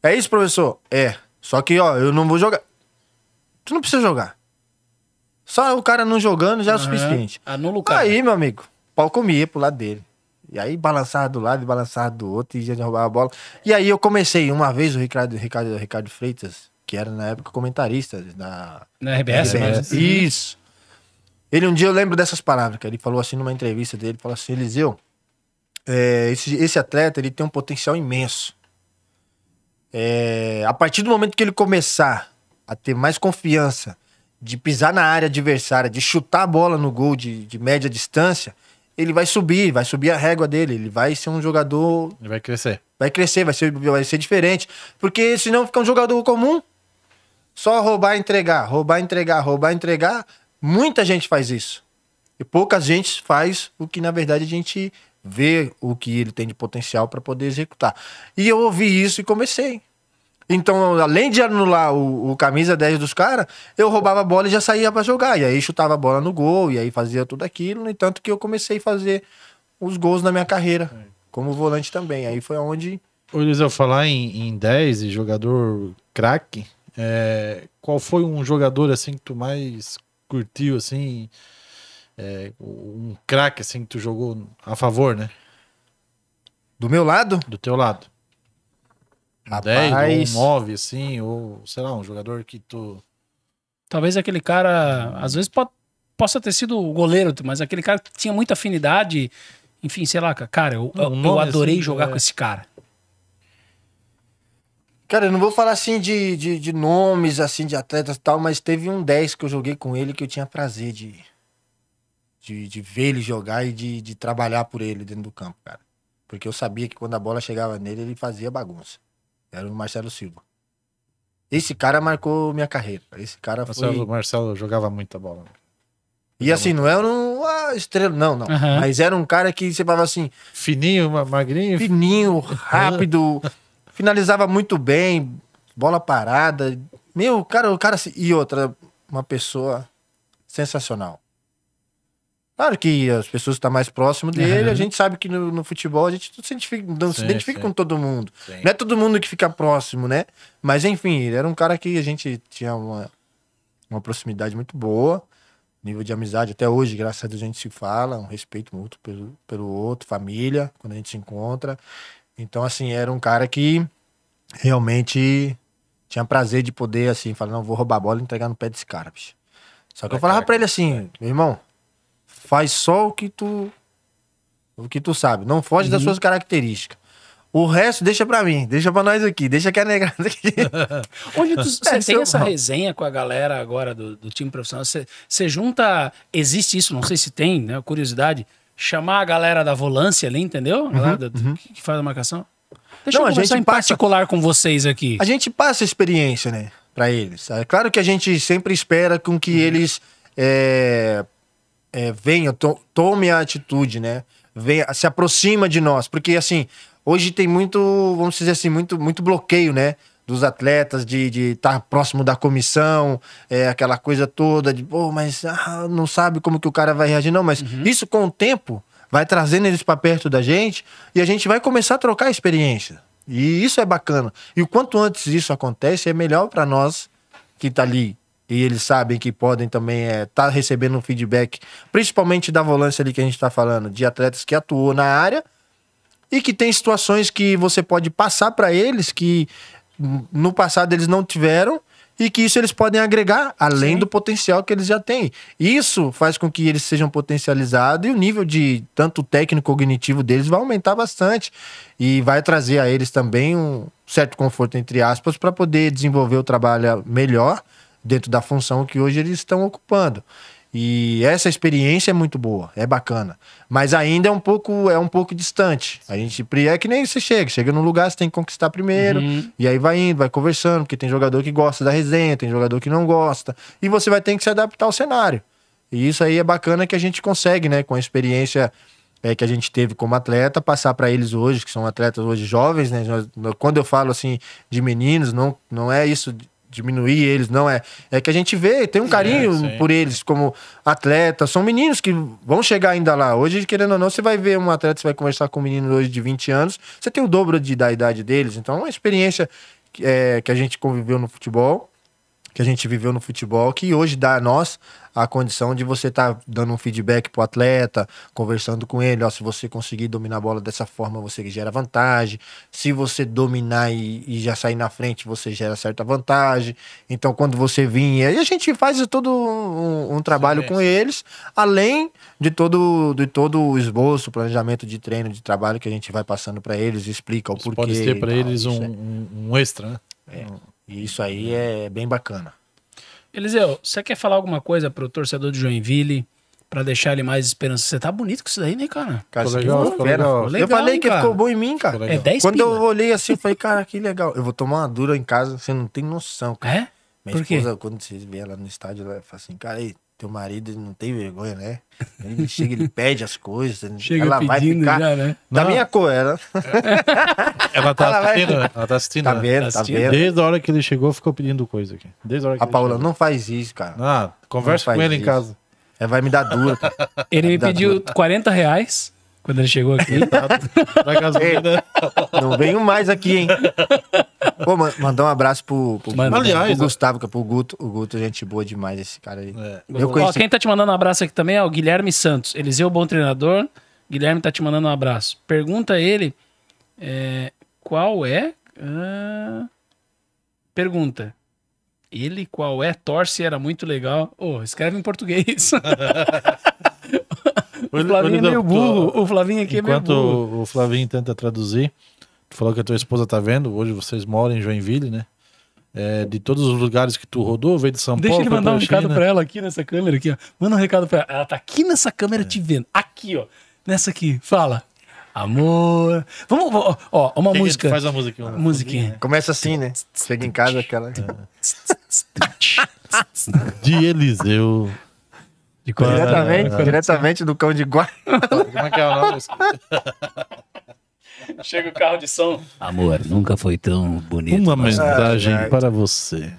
É isso, professor? É. Só que, ó, eu não vou jogar. Tu não precisa jogar. Só o cara não jogando já é o suficiente. Ah, aí, né? meu amigo, pau comia pro lado dele. E aí balançava do lado e balançava do outro, e ia derrubar a bola. E aí eu comecei, uma vez o Ricardo, Ricardo, Ricardo Freitas, que era na época comentarista da. Na RBS, da RBS. Né? Isso. Ele um dia eu lembro dessas palavras, que ele falou assim numa entrevista dele, ele falou assim, Eliseu, é, esse, esse atleta ele tem um potencial imenso. É, a partir do momento que ele começar a ter mais confiança de pisar na área adversária, de chutar a bola no gol de, de média distância, ele vai subir, vai subir a régua dele, ele vai ser um jogador. Ele vai crescer. Vai crescer, vai ser, vai ser diferente. Porque senão fica um jogador comum. Só roubar, entregar, roubar, entregar, roubar, entregar. Muita gente faz isso. E pouca gente faz o que, na verdade, a gente vê o que ele tem de potencial para poder executar. E eu ouvi isso e comecei. Então, além de anular o, o camisa 10 dos caras, eu roubava a bola e já saía para jogar. E aí chutava a bola no gol, e aí fazia tudo aquilo. No entanto, que eu comecei a fazer os gols na minha carreira, é. como volante também. Aí foi onde. Ô, Luiz, eu falar em, em 10 e jogador craque, é, qual foi um jogador assim que tu mais curtiu, assim? É, um craque assim que tu jogou a favor, né? Do meu lado? Do teu lado. Rapaz... 10 ou um 9, assim, ou sei lá, um jogador que tu. Talvez aquele cara, às vezes possa ter sido o goleiro, mas aquele cara que tinha muita afinidade. Enfim, sei lá, cara, eu, eu adorei assim, jogar é... com esse cara. Cara, eu não vou falar assim de, de, de nomes, assim, de atletas e tal, mas teve um 10 que eu joguei com ele que eu tinha prazer de, de, de ver ele jogar e de, de trabalhar por ele dentro do campo, cara. Porque eu sabia que quando a bola chegava nele, ele fazia bagunça. Era o Marcelo Silva. Esse cara marcou minha carreira. Esse cara Marcelo, foi... Marcelo jogava muita bola. Né? Jogava e assim, muito. não era um ah, estrela, não, não. Uhum. Mas era um cara que você falava assim... Fininho, magrinho? Fininho, rápido, finalizava muito bem, bola parada. Meu, cara, o cara... E outra, uma pessoa sensacional. Claro que as pessoas estão tá mais próximo dele, uhum. a gente sabe que no, no, futebol a gente não se identifica, não sim, se identifica com todo mundo. Sim. Não é todo mundo que fica próximo, né? Mas enfim, ele era um cara que a gente tinha uma, uma proximidade muito boa, nível de amizade até hoje, graças a Deus a gente se fala, um respeito muito pelo, pelo outro, família, quando a gente se encontra. Então, assim, era um cara que realmente tinha prazer de poder, assim, falar, não, vou roubar a bola e entregar no pé desse cara, bicho. Só que eu falava pra ele assim, meu irmão, Faz só o que tu o que tu sabe, não foge uhum. das suas características. O resto deixa pra mim, deixa pra nós aqui, deixa que a negrada aqui. Onde tu, é, você é, tem essa resenha com a galera agora do, do time profissional? Você, você junta. Existe isso, não sei se tem, né? Curiosidade. Chamar a galera da volância ali, entendeu? Uhum, do, uhum. Que, que faz a marcação. Deixa não, eu a gente em passa, particular com vocês aqui. A gente passa experiência, né? Pra eles. É claro que a gente sempre espera com que uhum. eles é, é, venha, to, tome a atitude, né? Venha, se aproxima de nós. Porque, assim, hoje tem muito, vamos dizer assim, muito, muito bloqueio, né? Dos atletas, de estar tá próximo da comissão, é, aquela coisa toda de, pô, mas ah, não sabe como que o cara vai reagir, não. Mas uhum. isso com o tempo vai trazendo eles para perto da gente e a gente vai começar a trocar experiência. E isso é bacana. E o quanto antes isso acontece, é melhor para nós que tá ali e eles sabem que podem também estar eh, é, tá recebendo um feedback, principalmente da volância ali que a gente está falando, de atletas que atuou na área e que tem situações que você pode passar para eles que no passado eles não tiveram e que isso eles podem agregar além Sim. do potencial que eles já têm. Isso faz com que eles sejam potencializados e o nível de tanto técnico cognitivo deles vai aumentar bastante e vai trazer a eles também um certo conforto entre aspas para poder desenvolver o trabalho melhor dentro da função que hoje eles estão ocupando. E essa experiência é muito boa, é bacana. Mas ainda é um pouco, é um pouco distante. A gente é que nem você chega, chega num lugar, você tem que conquistar primeiro, uhum. e aí vai indo, vai conversando, porque tem jogador que gosta da resenha, tem jogador que não gosta, e você vai ter que se adaptar ao cenário. E isso aí é bacana que a gente consegue, né, com a experiência é, que a gente teve como atleta, passar para eles hoje, que são atletas hoje jovens, né? Quando eu falo assim de meninos, não, não é isso diminuir eles, não é. É que a gente vê, tem um é, carinho é, por eles como atleta São meninos que vão chegar ainda lá. Hoje, querendo ou não, você vai ver um atleta, você vai conversar com um menino hoje de 20 anos, você tem o dobro de, da idade deles. Então, é uma experiência é, que a gente conviveu no futebol que a gente viveu no futebol, que hoje dá a nós a condição de você estar tá dando um feedback pro atleta, conversando com ele, ó, se você conseguir dominar a bola dessa forma, você gera vantagem. Se você dominar e, e já sair na frente, você gera certa vantagem. Então, quando você vinha, e a gente faz todo um, um trabalho Sim, é. com eles, além de todo, de todo o esboço, planejamento de treino, de trabalho que a gente vai passando para eles, explica o Isso porquê. Pode ser para eles um, é um, um extra, né? É. E isso aí é bem bacana. Eliseu, você quer falar alguma coisa pro torcedor de Joinville? Pra deixar ele mais esperança. Você tá bonito com isso daí, né, cara? cara ficou legal, ficou legal. legal. Eu falei hein, que cara. ficou bom em mim, cara. É 10 Quando pila. eu olhei assim, eu falei, cara, que legal. Eu vou tomar uma dura em casa, você não tem noção, cara. É? Minha Por quê? Esposa, quando vocês vê ela no estádio, ela fala assim, cara, aí, teu marido não tem vergonha, né? Ele chega, ele pede as coisas. Chega ela vai ficar já, né? da não. minha cor. Ela, ela tá ela assistindo, vai... ela tá assistindo. Tá né? vendo, tá, tá assistindo. tá vendo. Desde a hora que ele chegou, ficou pedindo coisa aqui. Desde a hora que a Paula, chegou. não faz isso, cara. Ah, conversa com ele isso. em casa. Ela vai me dar dura. Cara. Ele me pediu dura. 40 reais quando ele chegou aqui. Ei, é, não venho mais aqui, hein? Pô, mandar um abraço pro, pro, Mano, pro, aliás, pro Gustavo, que é pro Guto. O Guto, é gente boa demais, esse cara aí. É. Eu conheci... Ó, quem tá te mandando um abraço aqui também é o Guilherme Santos. Eliseu, bom treinador. Guilherme tá te mandando um abraço. Pergunta a ele é, qual é. Ah, pergunta. Ele qual é? Torce era muito legal. Oh, escreve em português. O Flavinho é meio burro. O Flavinho aqui Enquanto é meio burro. o Flavinho tenta traduzir, tu falou que a tua esposa tá vendo, hoje vocês moram em Joinville, né? É, de todos os lugares que tu rodou, veio de São Deixa Paulo. Deixa ele mandar um China. recado pra ela aqui nessa câmera aqui, ó. Manda um recado pra ela. Ela tá aqui nessa câmera é. te vendo. Aqui, ó. Nessa aqui. Fala. Amor. Vamos, ó, ó uma Tem música. Faz uma música? Uma musiquinha. Começa assim, né? Chega em casa, aquela. de Eliseu. De né? diretamente, diretamente do cão de guarda. Como é que é o nome? Chega o carro de som. Amor, nunca foi tão bonito. Uma é mensagem para você.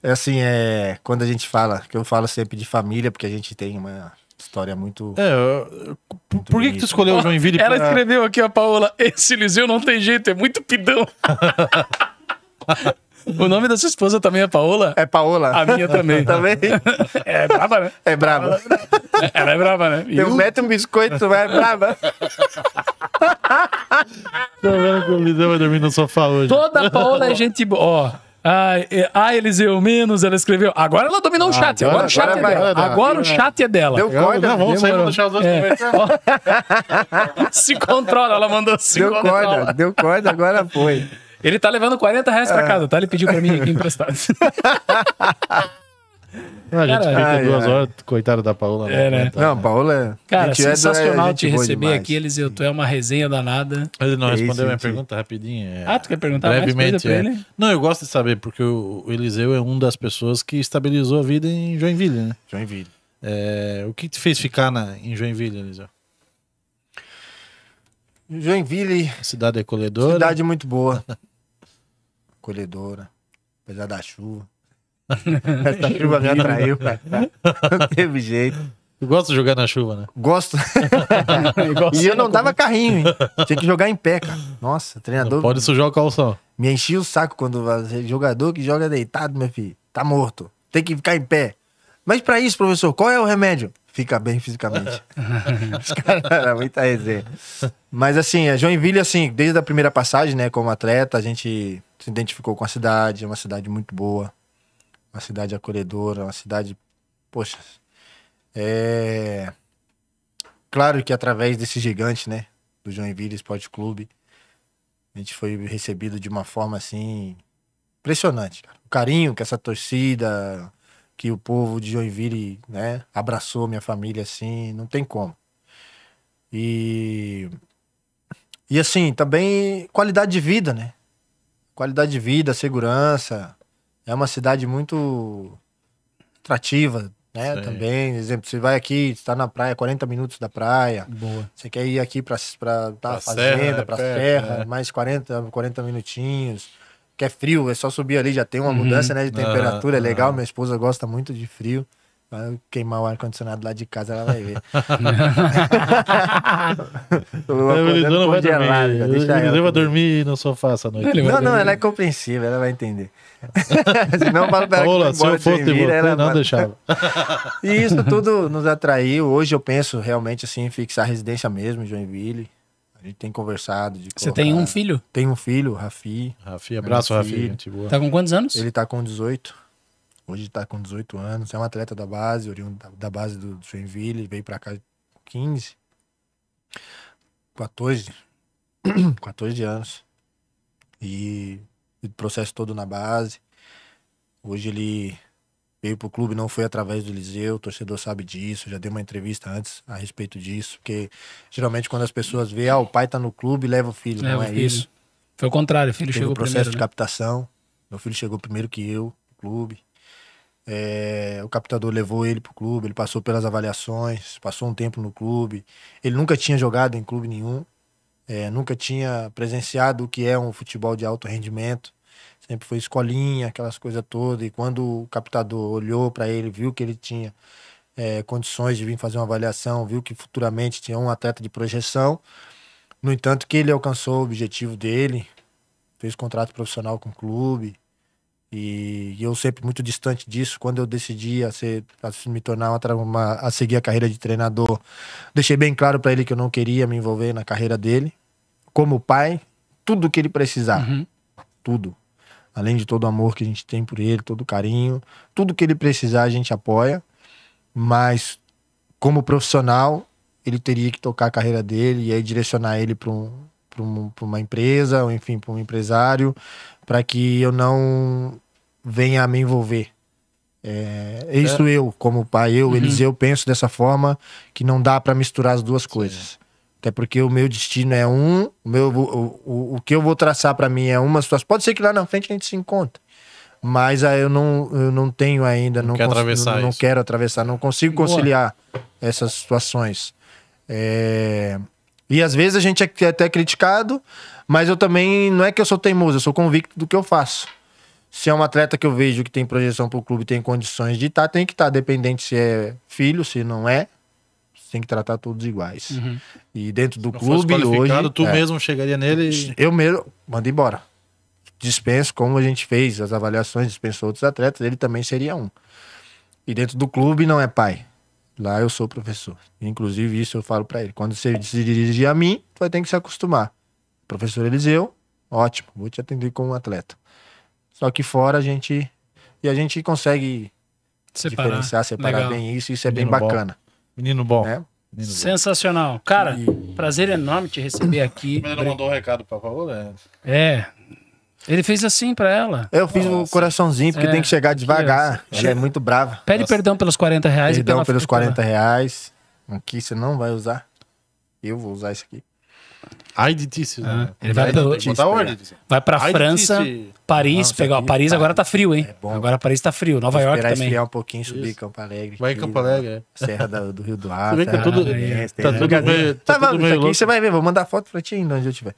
É assim, é quando a gente fala, que eu falo sempre de família, porque a gente tem uma história muito. É, eu... muito por que, que, tu escolheu o Joinville? Ela pra... escreveu aqui a Paola: esse Liseu não tem jeito, é muito pidão. O nome da sua esposa também é Paola? É Paola. A minha também. também? É braba, né? É braba. Ela é braba, né? Eu meto um biscoito, vai é braba. Tô vendo que o Liseu vai dormir no sofá hoje. Toda Paola é gente boa. Ó, ah, ah, Eliseu menos, ela escreveu. Agora ela dominou o ah, chat. Agora, agora, o chat é agora é dela. Agora, agora o chat é dela. Deu corda. Não, vamos sair, deixar os dois é. se controla, ela mandou se deu controla. Corda, deu corda, agora foi. Ele tá levando 40 reais pra é. casa, tá? Ele pediu pra mim aqui emprestado. Não, a gente Cara, fica duas ai. horas, coitado da Paola. Né? É, né? Não, Paola. É Cara, gente, é sensacional é te receber aqui, Eliseu. Tu é uma resenha danada. Ele não É isso, minha gente. pergunta rapidinho. é, Ah, tu quer perguntar mais coisa pra é. ele? Não, eu gosto de saber, porque o Eliseu é uma das pessoas que estabilizou a vida em Joinville, né? Joinville. É, o que te fez ficar na, em Joinville, Eliseu? Joinville, cidade acolhedora? cidade muito boa. acolhedora, apesar da chuva. Essa chuva me atraiu, cara. Não teve jeito. Eu gosto de jogar na chuva, né? Gosto. e eu não dava carrinho, hein? Tinha que jogar em pé, cara. Nossa, treinador. Não pode sujar o calção. Me enchia o saco quando jogador que joga deitado, meu filho, tá morto. Tem que ficar em pé. Mas para isso, professor, qual é o remédio? Fica bem fisicamente. Os caras eram muita resenha. Mas assim, a é Joinville, assim, desde a primeira passagem, né, como atleta, a gente se identificou com a cidade, é uma cidade muito boa, uma cidade acolhedora, uma cidade. Poxa. É. Claro que através desse gigante, né? Do Joinville Esporte Clube, a gente foi recebido de uma forma assim. Impressionante, cara. O carinho que essa torcida, que o povo de Joinville, né, abraçou minha família assim, não tem como. E e assim, também qualidade de vida, né? qualidade de vida, segurança. É uma cidade muito atrativa, né? Sei. Também, exemplo, você vai aqui, está na praia, 40 minutos da praia. Boa. Você quer ir aqui para tá fazenda, para é serra, é. mais 40, 40 minutinhos. Quer frio, é só subir ali, já tem uma uhum. mudança né, de temperatura, é legal. Minha esposa gosta muito de frio queimar o ar-condicionado lá de casa, ela vai ver. o Elidan vai dormir. Já vai dormir no sofá essa noite. Ele não, não, ela é compreensível, ela vai entender. Se fala pra ela Paola, que tá se eu fosse vir, ela não deixava. e isso tudo nos atraiu. Hoje eu penso realmente assim, fixar residência mesmo em Joinville. A gente tem conversado. Você tem um filho? Tem um filho, Rafi. Rafi, abraço, Rafi. Rafi tá com quantos anos? Ele tá com 18. Hoje está com 18 anos, é um atleta da base, oriundo da, base do, do Joinville, veio para cá com 15, 14, 14 anos. E o processo todo na base. Hoje ele veio pro clube, não foi através do Liseu, o torcedor sabe disso, já dei uma entrevista antes a respeito disso, porque geralmente quando as pessoas veem, ah, o pai tá no clube, leva o filho, leva não é filho. isso. Foi o contrário, o filho Teve chegou o processo primeiro, né? de captação, meu filho chegou primeiro que eu, no clube. É, o captador levou ele pro clube, ele passou pelas avaliações, passou um tempo no clube. Ele nunca tinha jogado em clube nenhum, é, nunca tinha presenciado o que é um futebol de alto rendimento. Sempre foi escolinha, aquelas coisas todas. E quando o captador olhou para ele, viu que ele tinha é, condições de vir fazer uma avaliação, viu que futuramente tinha um atleta de projeção. No entanto, que ele alcançou o objetivo dele, fez contrato profissional com o clube, e, eu sempre muito distante disso. Quando eu decidi a, ser, a me tornar uma, uma, a seguir a carreira de treinador, deixei bem claro para ele que eu não queria me envolver na carreira dele. Como pai, tudo que ele precisar. Uhum. Tudo. Além de todo o amor que a gente tem por ele, todo o carinho, tudo que ele precisar a gente apoia. Mas como profissional, ele teria que tocar a carreira dele e aí direcionar ele para um, uma empresa, ou enfim, para um empresário, para que eu não venha a me envolver. É, é isso eu, como pai, eu, uhum. Eliseu, penso dessa forma que não dá para misturar as duas coisas. Até porque o meu destino é um, o, meu, o, o, o que eu vou traçar para mim é uma situação. Pode ser que lá na frente a gente se encontre. Mas aí eu não, eu não tenho ainda, não, não, quer cons, não, não quero atravessar, não consigo conciliar Boa. essas situações. É... E às vezes a gente é, é até criticado, mas eu também, não é que eu sou teimoso, eu sou convicto do que eu faço. Se é um atleta que eu vejo que tem projeção para o clube, tem condições de estar, tá, tem que estar, tá, dependente se é filho, se não é. Tem que tratar todos iguais. Uhum. E dentro do não clube hoje. Tu é, mesmo chegaria nele e... Eu mesmo mando embora. Dispenso, como a gente fez as avaliações, dispensou outros atletas, ele também seria um. E dentro do clube não é pai. Lá eu sou professor. Inclusive, isso eu falo para ele. Quando você se dirigir a mim, tu vai ter que se acostumar. Professor Eliseu, ótimo, vou te atender como um atleta. Só que fora a gente. E a gente consegue separar. diferenciar, separar Legal. bem isso. Isso é Menino bem bom. bacana. Menino bom. Né? Menino Sensacional. Bom. Cara, e... prazer enorme te receber aqui. Ele mandou um recado, por favor. Né? É. Ele fez assim para ela. Eu fiz Nossa. um coraçãozinho, porque é. tem que chegar devagar. Ela é muito brava. Pede Nossa. perdão pelos 40 reais. Perdão pela... pelos 40 reais. Aqui você não vai usar. Eu vou usar isso aqui. Ai de ti, né? é. Ele vai, pra, vai pra França, Paris, Nossa, pegar. Ó, Paris agora tá frio, hein? É bom. Agora Paris tá frio. Nova York também. também. esfriar um pouquinho, subir Isso. Campo Alegre. Vai em Campo Alegre, é. Serra do Rio do Ar. tá tudo- tá tudo meio- tá, tá tudo meio louco. Você vai ver, vou mandar foto pra ti ainda onde eu tiver.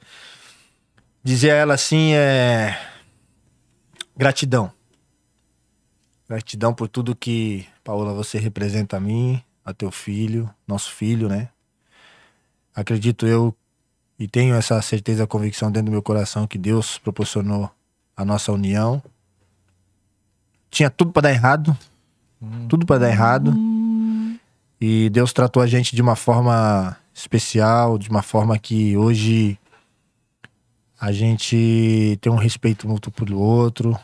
Dizia ela assim, é... Gratidão. Gratidão por tudo que, Paola, você representa a mim, a teu filho, nosso filho, né? Acredito eu e tenho essa certeza, convicção dentro do meu coração que Deus proporcionou a nossa união. Tinha tudo para dar errado. Hum. Tudo para dar errado. Hum. E Deus tratou a gente de uma forma especial, de uma forma que hoje a gente tem um respeito mútuo pelo outro.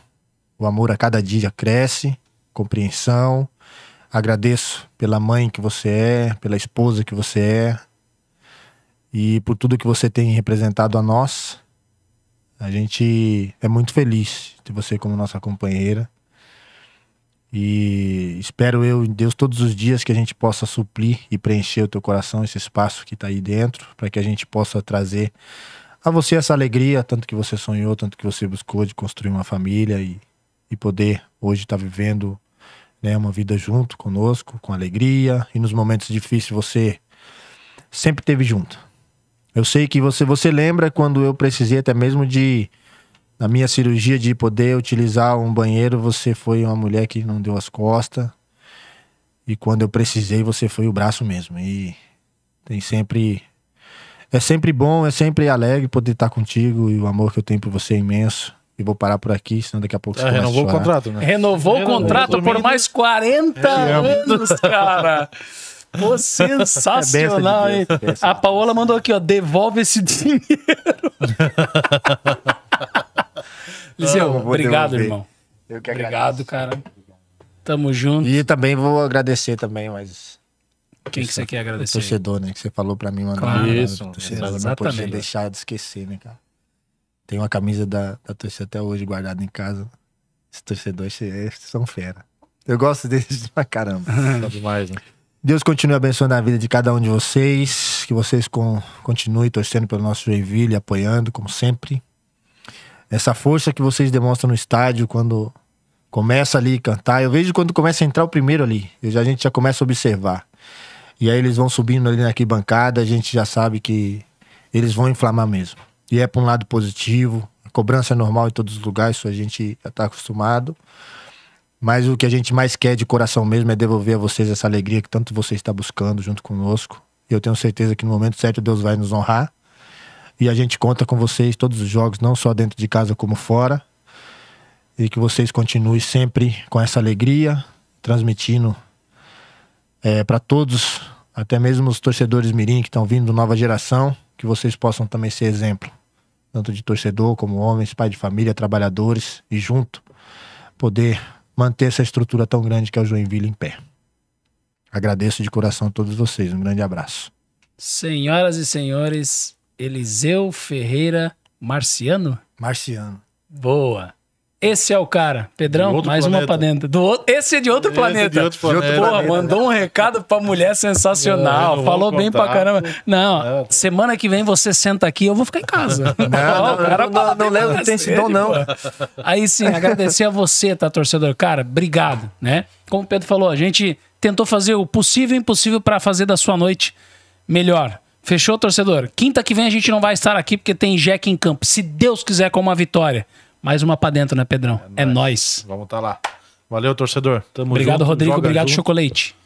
O amor a cada dia cresce, compreensão. Agradeço pela mãe que você é, pela esposa que você é, e por tudo que você tem representado a nós. A gente é muito feliz de você como nossa companheira. E espero eu, Deus, todos os dias que a gente possa suplir e preencher o teu coração, esse espaço que está aí dentro, para que a gente possa trazer a você essa alegria, tanto que você sonhou, tanto que você buscou de construir uma família e, e poder hoje estar tá vivendo né, uma vida junto conosco, com alegria e nos momentos difíceis você sempre esteve junto. Eu sei que você, você lembra quando eu precisei até mesmo de na minha cirurgia de poder utilizar um banheiro, você foi uma mulher que não deu as costas. E quando eu precisei, você foi o braço mesmo. E tem sempre é sempre bom, é sempre alegre poder estar contigo e o amor que eu tenho por você é imenso. E vou parar por aqui, senão daqui a pouco você ah, Renovou o contrato, né? Renovou, renovou o contrato por mais 40 anos, cara. Pô, sensacional, é de hein? É A Paola mandou aqui, ó, devolve esse dinheiro. Lisião, obrigado, devolver. irmão. Eu que agradeço. Obrigado, cara. Tamo junto. E também vou agradecer também, mas... Quem que você quer agradecer? O torcedor, né? Que você falou pra mim mandar. Claro, isso, torcedor, exatamente. Não podia deixar de esquecer, né, cara? Tem uma camisa da, da torcida até hoje guardada em casa. Esses torcedores são fera. Eu gosto deles pra caramba. Tá demais, né? Deus continue abençoando a vida de cada um de vocês, que vocês com, continuem torcendo pelo nosso Joinville, apoiando, como sempre. Essa força que vocês demonstram no estádio quando começa ali cantar. Eu vejo quando começa a entrar o primeiro ali, a gente já começa a observar. E aí eles vão subindo ali na arquibancada, a gente já sabe que eles vão inflamar mesmo. E é para um lado positivo, a cobrança é normal em todos os lugares, isso a gente já está acostumado. Mas o que a gente mais quer de coração mesmo é devolver a vocês essa alegria que tanto você está buscando junto conosco. Eu tenho certeza que no momento certo Deus vai nos honrar. E a gente conta com vocês todos os jogos, não só dentro de casa como fora. E que vocês continuem sempre com essa alegria, transmitindo é, para todos, até mesmo os torcedores mirim que estão vindo, nova geração, que vocês possam também ser exemplo, tanto de torcedor como homens, pai de família, trabalhadores, e junto poder manter essa estrutura tão grande que é o Joinville em pé. Agradeço de coração a todos vocês. Um grande abraço. Senhoras e senhores, Eliseu Ferreira Marciano? Marciano. Boa. Esse é o cara. Pedrão, mais planeta. uma pra dentro. Do, esse é de outro esse é planeta. De outro planeta. De outro planeta. mandou um recado pra mulher sensacional. Não, é, falou bem pra caramba. Não, é. semana que vem você senta aqui, eu vou ficar em casa. Não, não, não, cara, não, não, leva intensidão, não. Aí sim, agradecer a você, tá, torcedor? Cara, obrigado, né? Como o Pedro falou, a gente tentou fazer o possível e impossível para fazer da sua noite melhor. Fechou, torcedor? Quinta que vem a gente não vai estar aqui porque tem Jack em campo. Se Deus quiser, com uma vitória. Mais uma pra dentro, né, Pedrão? É, é nóis. Vamos tá lá. Valeu, torcedor. Tamo obrigado, junto. Rodrigo. Joga obrigado, junto. Chocolate.